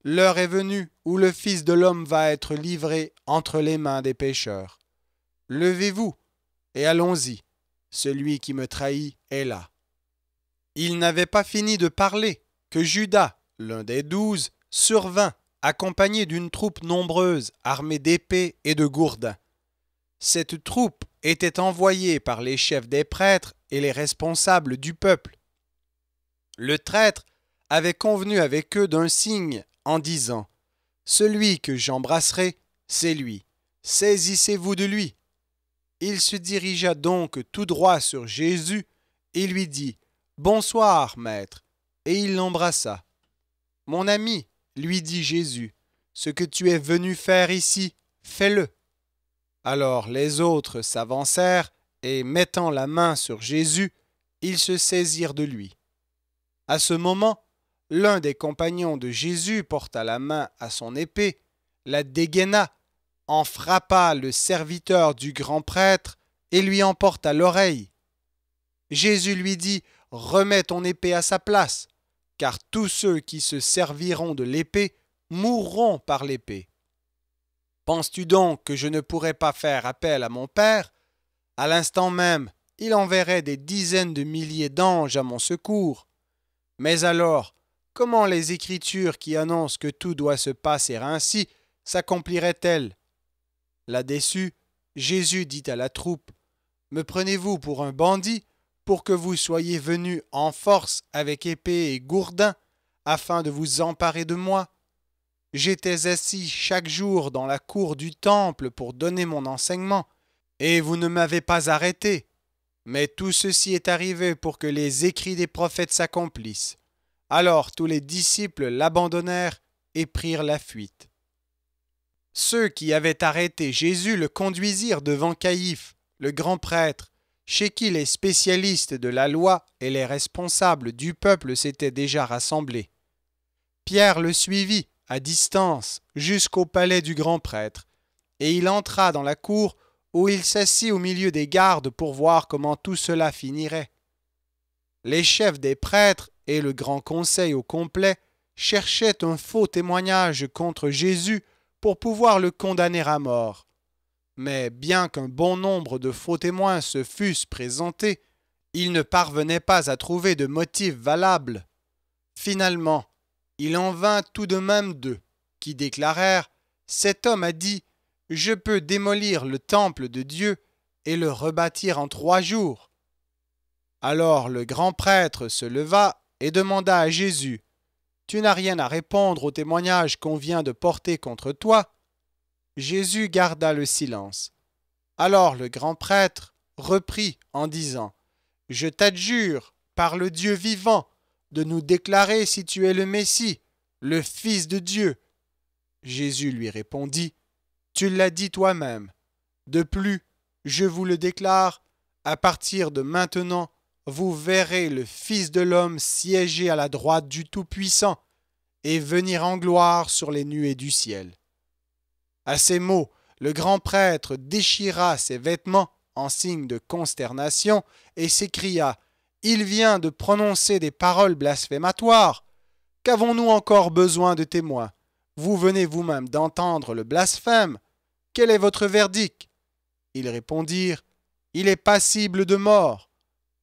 L'heure est venue où le Fils de l'homme va être livré entre les mains des pécheurs. Levez-vous et allons-y. Celui qui me trahit est là. Il n'avait pas fini de parler que Judas, l'un des douze, survint, accompagné d'une troupe nombreuse, armée d'épées et de gourdins. Cette troupe était envoyée par les chefs des prêtres et les responsables du peuple. Le traître avait convenu avec eux d'un signe en disant celui que j'embrasserai, c'est lui. Saisissez-vous de lui. Il se dirigea donc tout droit sur Jésus et lui dit Bonsoir, maître. Et il l'embrassa. Mon ami, lui dit Jésus, ce que tu es venu faire ici, fais-le. Alors les autres s'avancèrent et, mettant la main sur Jésus, ils se saisirent de lui. À ce moment, l'un des compagnons de Jésus porta la main à son épée, la dégaina, en frappa le serviteur du grand prêtre et lui emporta l'oreille. Jésus lui dit, Remets ton épée à sa place, car tous ceux qui se serviront de l'épée mourront par l'épée. Penses-tu donc que je ne pourrais pas faire appel à mon Père À l'instant même, il enverrait des dizaines de milliers d'anges à mon secours. Mais alors, comment les Écritures qui annoncent que tout doit se passer ainsi s'accompliraient-elles Là-dessus, Jésus dit à la troupe, Me prenez-vous pour un bandit, pour que vous soyez venus en force avec épée et gourdin, afin de vous emparer de moi J'étais assis chaque jour dans la cour du temple pour donner mon enseignement, et vous ne m'avez pas arrêté. Mais tout ceci est arrivé pour que les écrits des prophètes s'accomplissent. Alors tous les disciples l'abandonnèrent et prirent la fuite. Ceux qui avaient arrêté Jésus le conduisirent devant Caïphe, le grand prêtre, chez qui les spécialistes de la loi et les responsables du peuple s'étaient déjà rassemblés. Pierre le suivit, à distance, jusqu'au palais du grand prêtre, et il entra dans la cour où il s'assit au milieu des gardes pour voir comment tout cela finirait. Les chefs des prêtres et le grand conseil au complet cherchait un faux témoignage contre Jésus pour pouvoir le condamner à mort. Mais bien qu'un bon nombre de faux témoins se fussent présentés, ils ne parvenaient pas à trouver de motif valable. Finalement, il en vint tout de même deux, qui déclarèrent Cet homme a dit Je peux démolir le temple de Dieu et le rebâtir en trois jours. Alors le grand prêtre se leva et demanda à Jésus, Tu n'as rien à répondre au témoignage qu'on vient de porter contre toi Jésus garda le silence. Alors le grand prêtre reprit en disant, Je t'adjure, par le Dieu vivant, de nous déclarer si tu es le Messie, le Fils de Dieu. Jésus lui répondit, Tu l'as dit toi-même. De plus, je vous le déclare, à partir de maintenant, vous verrez le Fils de l'homme siéger à la droite du Tout-Puissant et venir en gloire sur les nuées du ciel. À ces mots, le grand prêtre déchira ses vêtements en signe de consternation et s'écria Il vient de prononcer des paroles blasphématoires. Qu'avons-nous encore besoin de témoins Vous venez vous-même d'entendre le blasphème. Quel est votre verdict Ils répondirent Il est passible de mort.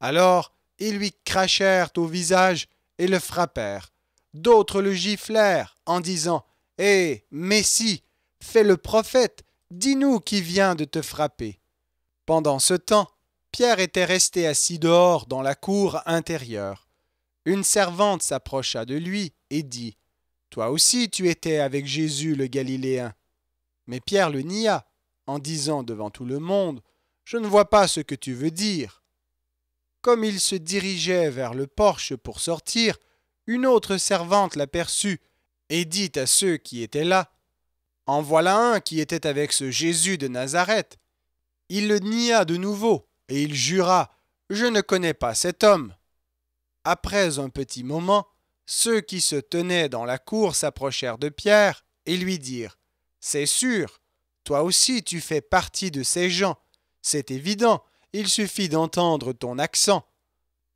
Alors ils lui crachèrent au visage et le frappèrent. D'autres le giflèrent en disant Hé, eh, Messie, fais le prophète, dis-nous qui vient de te frapper. Pendant ce temps, Pierre était resté assis dehors dans la cour intérieure. Une servante s'approcha de lui et dit Toi aussi tu étais avec Jésus le Galiléen. Mais Pierre le nia en disant devant tout le monde Je ne vois pas ce que tu veux dire. Comme il se dirigeait vers le porche pour sortir, une autre servante l'aperçut et dit à ceux qui étaient là En voilà un qui était avec ce Jésus de Nazareth. Il le nia de nouveau et il jura Je ne connais pas cet homme. Après un petit moment, ceux qui se tenaient dans la cour s'approchèrent de Pierre et lui dirent C'est sûr, toi aussi tu fais partie de ces gens. C'est évident, il suffit d'entendre ton accent.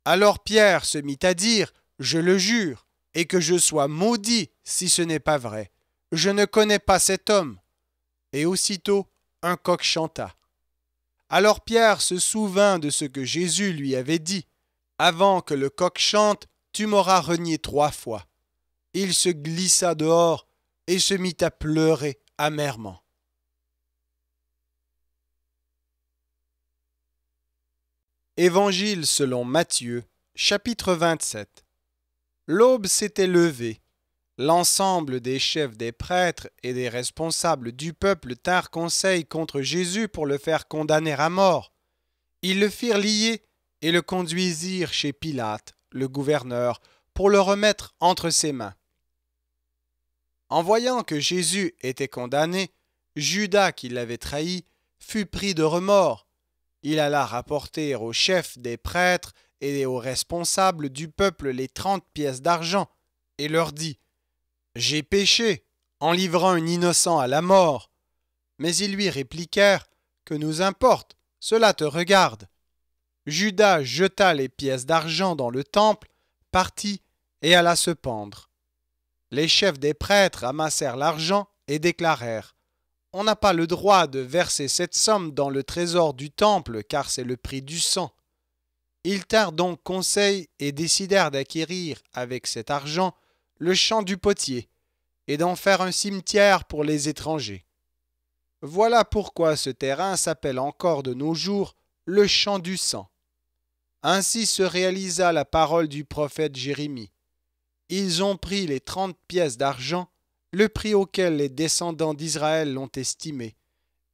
Alors Pierre se mit à dire, Je le jure, et que je sois maudit si ce n'est pas vrai. Je ne connais pas cet homme. Et aussitôt un coq chanta. Alors Pierre se souvint de ce que Jésus lui avait dit. Avant que le coq chante, tu m'auras renié trois fois. Il se glissa dehors et se mit à pleurer amèrement. Évangile selon Matthieu, chapitre 27 L'aube s'était levée. L'ensemble des chefs des prêtres et des responsables du peuple tinrent conseil contre Jésus pour le faire condamner à mort. Ils le firent lier et le conduisirent chez Pilate, le gouverneur, pour le remettre entre ses mains. En voyant que Jésus était condamné, Judas qui l'avait trahi fut pris de remords il alla rapporter aux chefs des prêtres et aux responsables du peuple les trente pièces d'argent, et leur dit J'ai péché en livrant un innocent à la mort. Mais ils lui répliquèrent Que nous importe, cela te regarde. Judas jeta les pièces d'argent dans le temple, partit et alla se pendre. Les chefs des prêtres amassèrent l'argent et déclarèrent on n'a pas le droit de verser cette somme dans le trésor du temple car c'est le prix du sang. Ils tinrent donc conseil et décidèrent d'acquérir avec cet argent le champ du potier et d'en faire un cimetière pour les étrangers. Voilà pourquoi ce terrain s'appelle encore de nos jours le champ du sang. Ainsi se réalisa la parole du prophète Jérémie. Ils ont pris les trente pièces d'argent le prix auquel les descendants d'Israël l'ont estimé,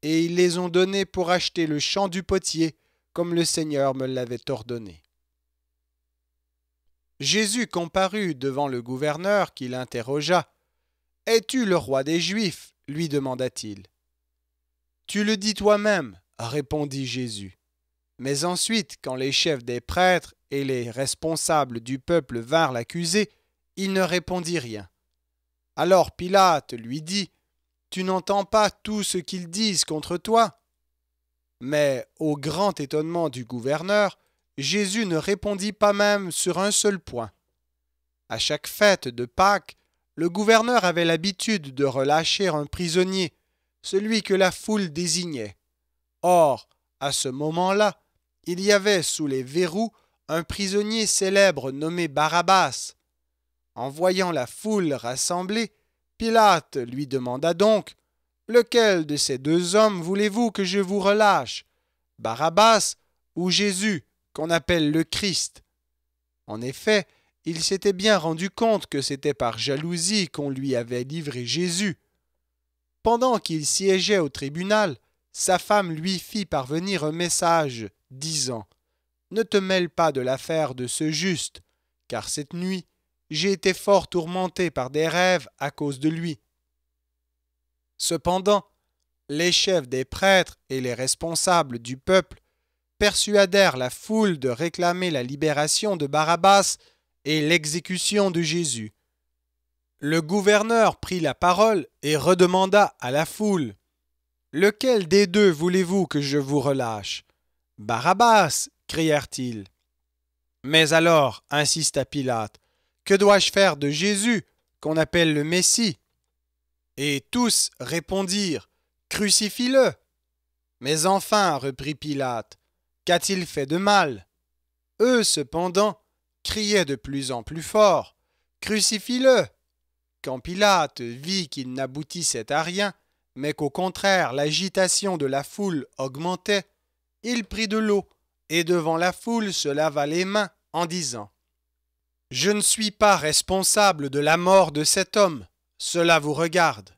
et ils les ont donnés pour acheter le champ du potier, comme le Seigneur me l'avait ordonné. Jésus comparut devant le gouverneur qui l'interrogea. Es-tu le roi des Juifs lui demanda-t-il. Tu le dis toi-même, répondit Jésus. Mais ensuite, quand les chefs des prêtres et les responsables du peuple vinrent l'accuser, il ne répondit rien. Alors Pilate lui dit, Tu n'entends pas tout ce qu'ils disent contre toi Mais au grand étonnement du gouverneur, Jésus ne répondit pas même sur un seul point. À chaque fête de Pâques, le gouverneur avait l'habitude de relâcher un prisonnier, celui que la foule désignait. Or, à ce moment-là, il y avait sous les verrous un prisonnier célèbre nommé Barabbas, en voyant la foule rassemblée, Pilate lui demanda donc Lequel de ces deux hommes voulez-vous que je vous relâche Barabbas ou Jésus, qu'on appelle le Christ En effet, il s'était bien rendu compte que c'était par jalousie qu'on lui avait livré Jésus. Pendant qu'il siégeait au tribunal, sa femme lui fit parvenir un message, disant Ne te mêle pas de l'affaire de ce juste, car cette nuit, j'ai été fort tourmenté par des rêves à cause de lui. Cependant, les chefs des prêtres et les responsables du peuple persuadèrent la foule de réclamer la libération de Barabbas et l'exécution de Jésus. Le gouverneur prit la parole et redemanda à la foule Lequel des deux voulez-vous que je vous relâche Barabbas crièrent-ils. Mais alors, insista Pilate, que dois-je faire de Jésus, qu'on appelle le Messie Et tous répondirent, Crucifie-le. Mais enfin, reprit Pilate, qu'a-t-il fait de mal Eux, cependant, criaient de plus en plus fort, Crucifie-le. Quand Pilate vit qu'il n'aboutissait à rien, mais qu'au contraire l'agitation de la foule augmentait, il prit de l'eau, et devant la foule se lava les mains en disant je ne suis pas responsable de la mort de cet homme, cela vous regarde.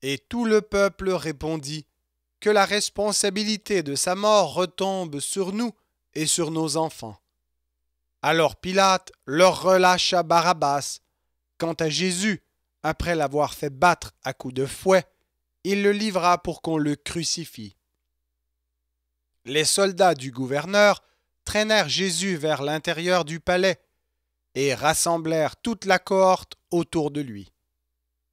Et tout le peuple répondit, Que la responsabilité de sa mort retombe sur nous et sur nos enfants. Alors Pilate leur relâcha Barabbas. Quant à Jésus, après l'avoir fait battre à coups de fouet, il le livra pour qu'on le crucifie. Les soldats du gouverneur traînèrent Jésus vers l'intérieur du palais et rassemblèrent toute la cohorte autour de lui.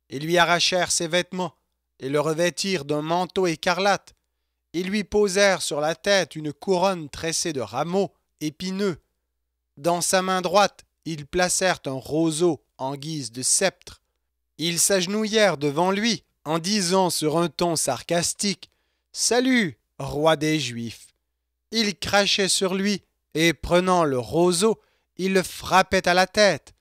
Ils lui arrachèrent ses vêtements et le revêtirent d'un manteau écarlate. Ils lui posèrent sur la tête une couronne tressée de rameaux épineux. Dans sa main droite, ils placèrent un roseau en guise de sceptre. Ils s'agenouillèrent devant lui en disant sur un ton sarcastique Salut, roi des Juifs. Ils crachaient sur lui et prenant le roseau, ils le frappaient à la tête.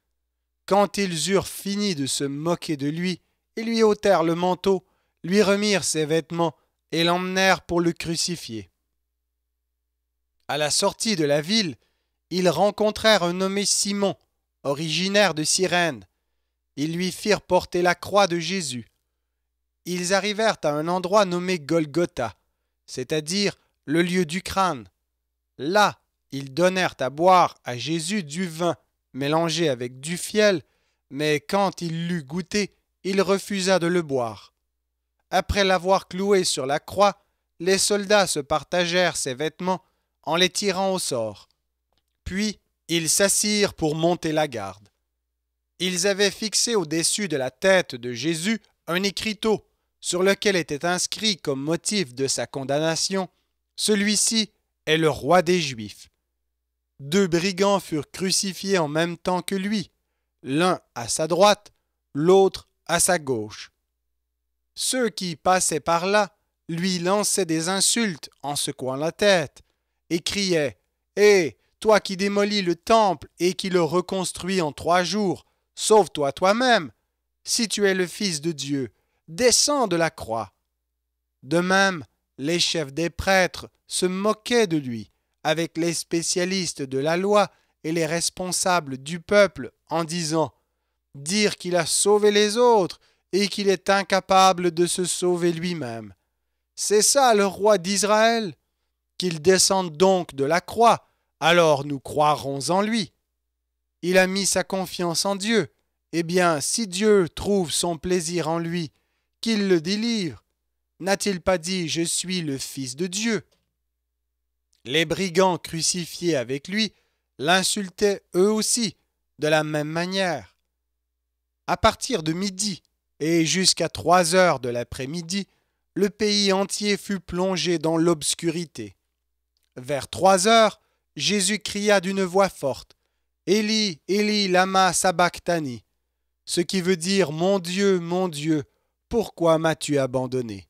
Quand ils eurent fini de se moquer de lui, ils lui ôtèrent le manteau, lui remirent ses vêtements et l'emmenèrent pour le crucifier. À la sortie de la ville, ils rencontrèrent un nommé Simon, originaire de Cyrène. Ils lui firent porter la croix de Jésus. Ils arrivèrent à un endroit nommé Golgotha, c'est-à-dire le lieu du crâne. Là, ils donnèrent à boire à Jésus du vin mélangé avec du fiel, mais quand il l'eut goûté, il refusa de le boire. Après l'avoir cloué sur la croix, les soldats se partagèrent ses vêtements en les tirant au sort. Puis ils s'assirent pour monter la garde. Ils avaient fixé au-dessus de la tête de Jésus un écriteau sur lequel était inscrit comme motif de sa condamnation Celui-ci est le roi des Juifs. Deux brigands furent crucifiés en même temps que lui, l'un à sa droite, l'autre à sa gauche. Ceux qui passaient par là lui lançaient des insultes en secouant la tête, et criaient Hé, eh, toi qui démolis le temple et qui le reconstruis en trois jours, sauve-toi toi-même. Si tu es le Fils de Dieu, descends de la croix. De même, les chefs des prêtres se moquaient de lui avec les spécialistes de la loi et les responsables du peuple en disant Dire qu'il a sauvé les autres et qu'il est incapable de se sauver lui-même. C'est ça le roi d'Israël Qu'il descende donc de la croix, alors nous croirons en lui. Il a mis sa confiance en Dieu. Eh bien, si Dieu trouve son plaisir en lui, qu'il le délivre. N'a-t-il pas dit Je suis le Fils de Dieu les brigands crucifiés avec lui l'insultaient eux aussi de la même manière. À partir de midi et jusqu'à trois heures de l'après-midi, le pays entier fut plongé dans l'obscurité. Vers trois heures, Jésus cria d'une voix forte Élie, Élie, lama sabachthani ce qui veut dire Mon Dieu, mon Dieu, pourquoi m'as-tu abandonné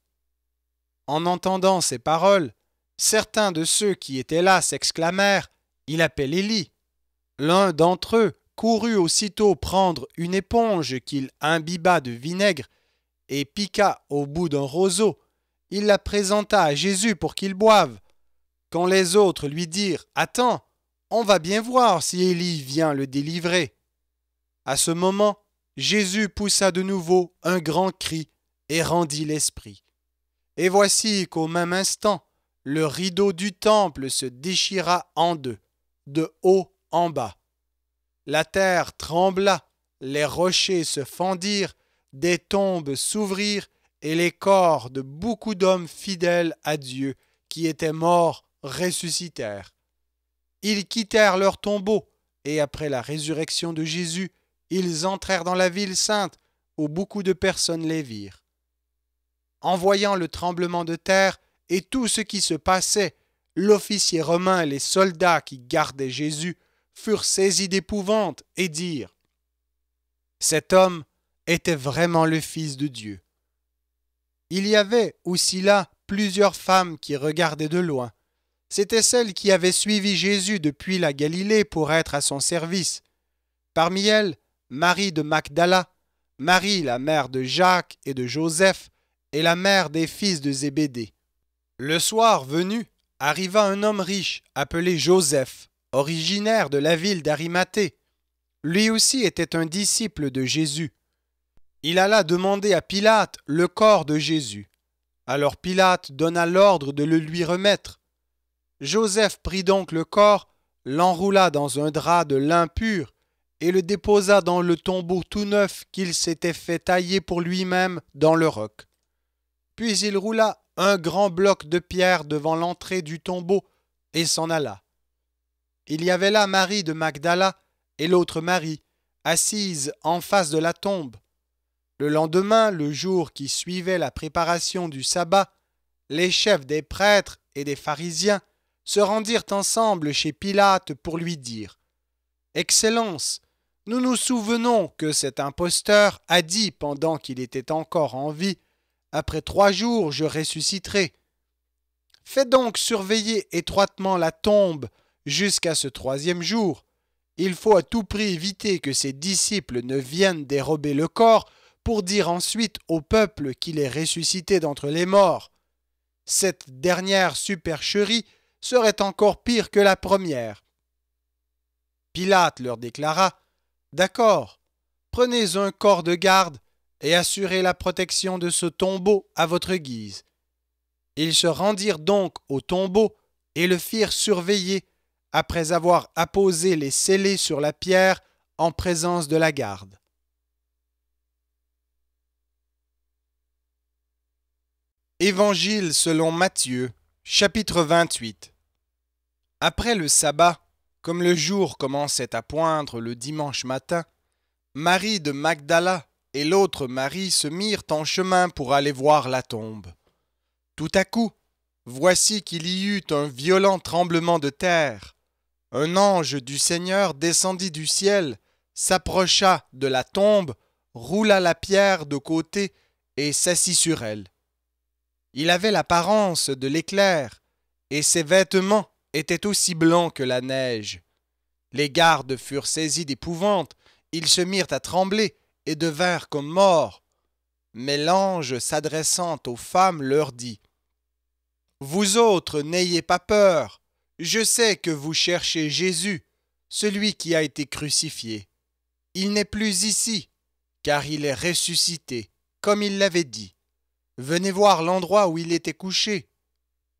En entendant ces paroles, certains de ceux qui étaient là s'exclamèrent Il appelle Élie. L'un d'entre eux courut aussitôt prendre une éponge qu'il imbiba de vinaigre et piqua au bout d'un roseau. Il la présenta à Jésus pour qu'il boive. Quand les autres lui dirent Attends, on va bien voir si Élie vient le délivrer. À ce moment, Jésus poussa de nouveau un grand cri et rendit l'esprit. Et voici qu'au même instant, le rideau du temple se déchira en deux, de haut en bas. La terre trembla, les rochers se fendirent, des tombes s'ouvrirent, et les corps de beaucoup d'hommes fidèles à Dieu, qui étaient morts, ressuscitèrent. Ils quittèrent leur tombeau, et après la résurrection de Jésus, ils entrèrent dans la ville sainte, où beaucoup de personnes les virent. En voyant le tremblement de terre, et tout ce qui se passait, l'officier romain et les soldats qui gardaient Jésus furent saisis d'épouvante et dirent Cet homme était vraiment le Fils de Dieu. Il y avait aussi là plusieurs femmes qui regardaient de loin. C'étaient celles qui avaient suivi Jésus depuis la Galilée pour être à son service. Parmi elles, Marie de Magdala, Marie la mère de Jacques et de Joseph, et la mère des fils de Zébédée. Le soir venu, arriva un homme riche, appelé Joseph, originaire de la ville d'Arimathée. Lui aussi était un disciple de Jésus. Il alla demander à Pilate le corps de Jésus. Alors Pilate donna l'ordre de le lui remettre. Joseph prit donc le corps, l'enroula dans un drap de lin pur, et le déposa dans le tombeau tout neuf qu'il s'était fait tailler pour lui-même dans le roc. Puis il roula un grand bloc de pierre devant l'entrée du tombeau et s'en alla. Il y avait là Marie de Magdala et l'autre Marie, assises en face de la tombe. Le lendemain, le jour qui suivait la préparation du sabbat, les chefs des prêtres et des pharisiens se rendirent ensemble chez Pilate pour lui dire Excellence, nous nous souvenons que cet imposteur a dit pendant qu'il était encore en vie après trois jours, je ressusciterai. Fais donc surveiller étroitement la tombe jusqu'à ce troisième jour. Il faut à tout prix éviter que ses disciples ne viennent dérober le corps pour dire ensuite au peuple qu'il est ressuscité d'entre les morts. Cette dernière supercherie serait encore pire que la première. Pilate leur déclara D'accord, prenez un corps de garde et assurez la protection de ce tombeau à votre guise. Ils se rendirent donc au tombeau et le firent surveiller, après avoir apposé les scellés sur la pierre en présence de la garde. Évangile selon Matthieu, chapitre 28 Après le sabbat, comme le jour commençait à poindre le dimanche matin, Marie de Magdala et l'autre Marie se mirent en chemin pour aller voir la tombe. Tout à coup, voici qu'il y eut un violent tremblement de terre. Un ange du Seigneur descendit du ciel, s'approcha de la tombe, roula la pierre de côté et s'assit sur elle. Il avait l'apparence de l'éclair, et ses vêtements étaient aussi blancs que la neige. Les gardes furent saisis d'épouvante, ils se mirent à trembler, et devinrent comme morts. Mais l'ange s'adressant aux femmes leur dit, Vous autres, n'ayez pas peur, je sais que vous cherchez Jésus, celui qui a été crucifié. Il n'est plus ici, car il est ressuscité, comme il l'avait dit. Venez voir l'endroit où il était couché.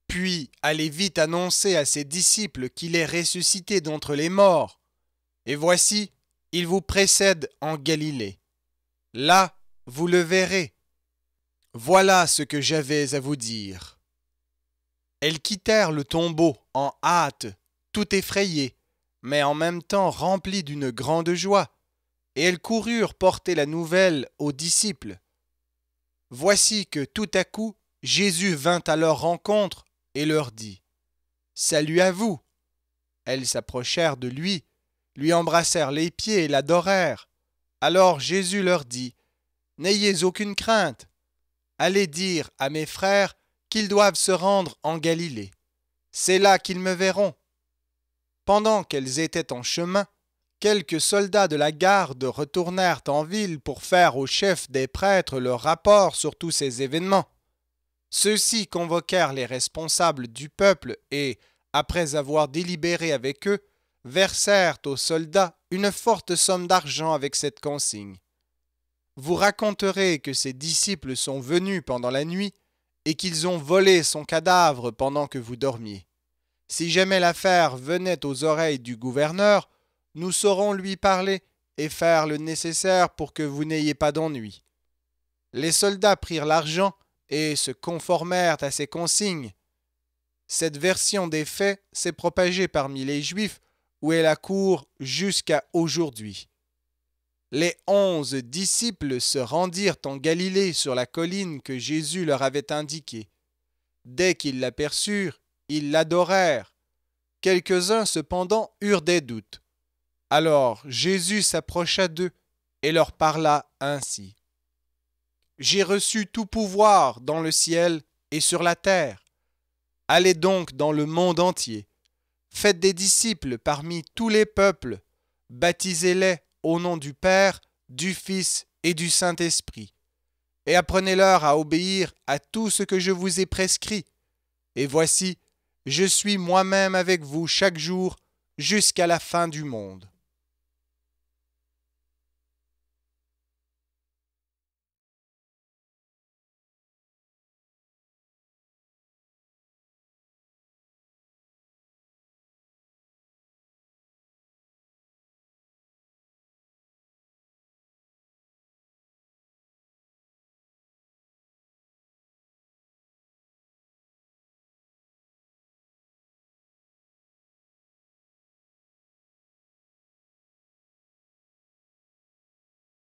Puis allez vite annoncer à ses disciples qu'il est ressuscité d'entre les morts. Et voici, il vous précède en Galilée. Là, vous le verrez. Voilà ce que j'avais à vous dire. Elles quittèrent le tombeau en hâte, tout effrayées, mais en même temps remplies d'une grande joie, et elles coururent porter la nouvelle aux disciples. Voici que tout à coup Jésus vint à leur rencontre et leur dit Salut à vous. Elles s'approchèrent de lui, lui embrassèrent les pieds et l'adorèrent. Alors Jésus leur dit, N'ayez aucune crainte, allez dire à mes frères qu'ils doivent se rendre en Galilée. C'est là qu'ils me verront. Pendant qu'elles étaient en chemin, quelques soldats de la garde retournèrent en ville pour faire au chef des prêtres leur rapport sur tous ces événements. Ceux-ci convoquèrent les responsables du peuple et, après avoir délibéré avec eux, versèrent aux soldats une forte somme d'argent avec cette consigne. Vous raconterez que ses disciples sont venus pendant la nuit et qu'ils ont volé son cadavre pendant que vous dormiez. Si jamais l'affaire venait aux oreilles du gouverneur, nous saurons lui parler et faire le nécessaire pour que vous n'ayez pas d'ennui. Les soldats prirent l'argent et se conformèrent à ces consignes. Cette version des faits s'est propagée parmi les Juifs où est la cour jusqu'à aujourd'hui. Les onze disciples se rendirent en Galilée sur la colline que Jésus leur avait indiquée. Dès qu'ils l'aperçurent, ils l'adorèrent. Quelques-uns cependant eurent des doutes. Alors Jésus s'approcha d'eux et leur parla ainsi. J'ai reçu tout pouvoir dans le ciel et sur la terre. Allez donc dans le monde entier Faites des disciples parmi tous les peuples, baptisez-les au nom du Père, du Fils et du Saint-Esprit, et apprenez-leur à obéir à tout ce que je vous ai prescrit. Et voici, je suis moi-même avec vous chaque jour jusqu'à la fin du monde.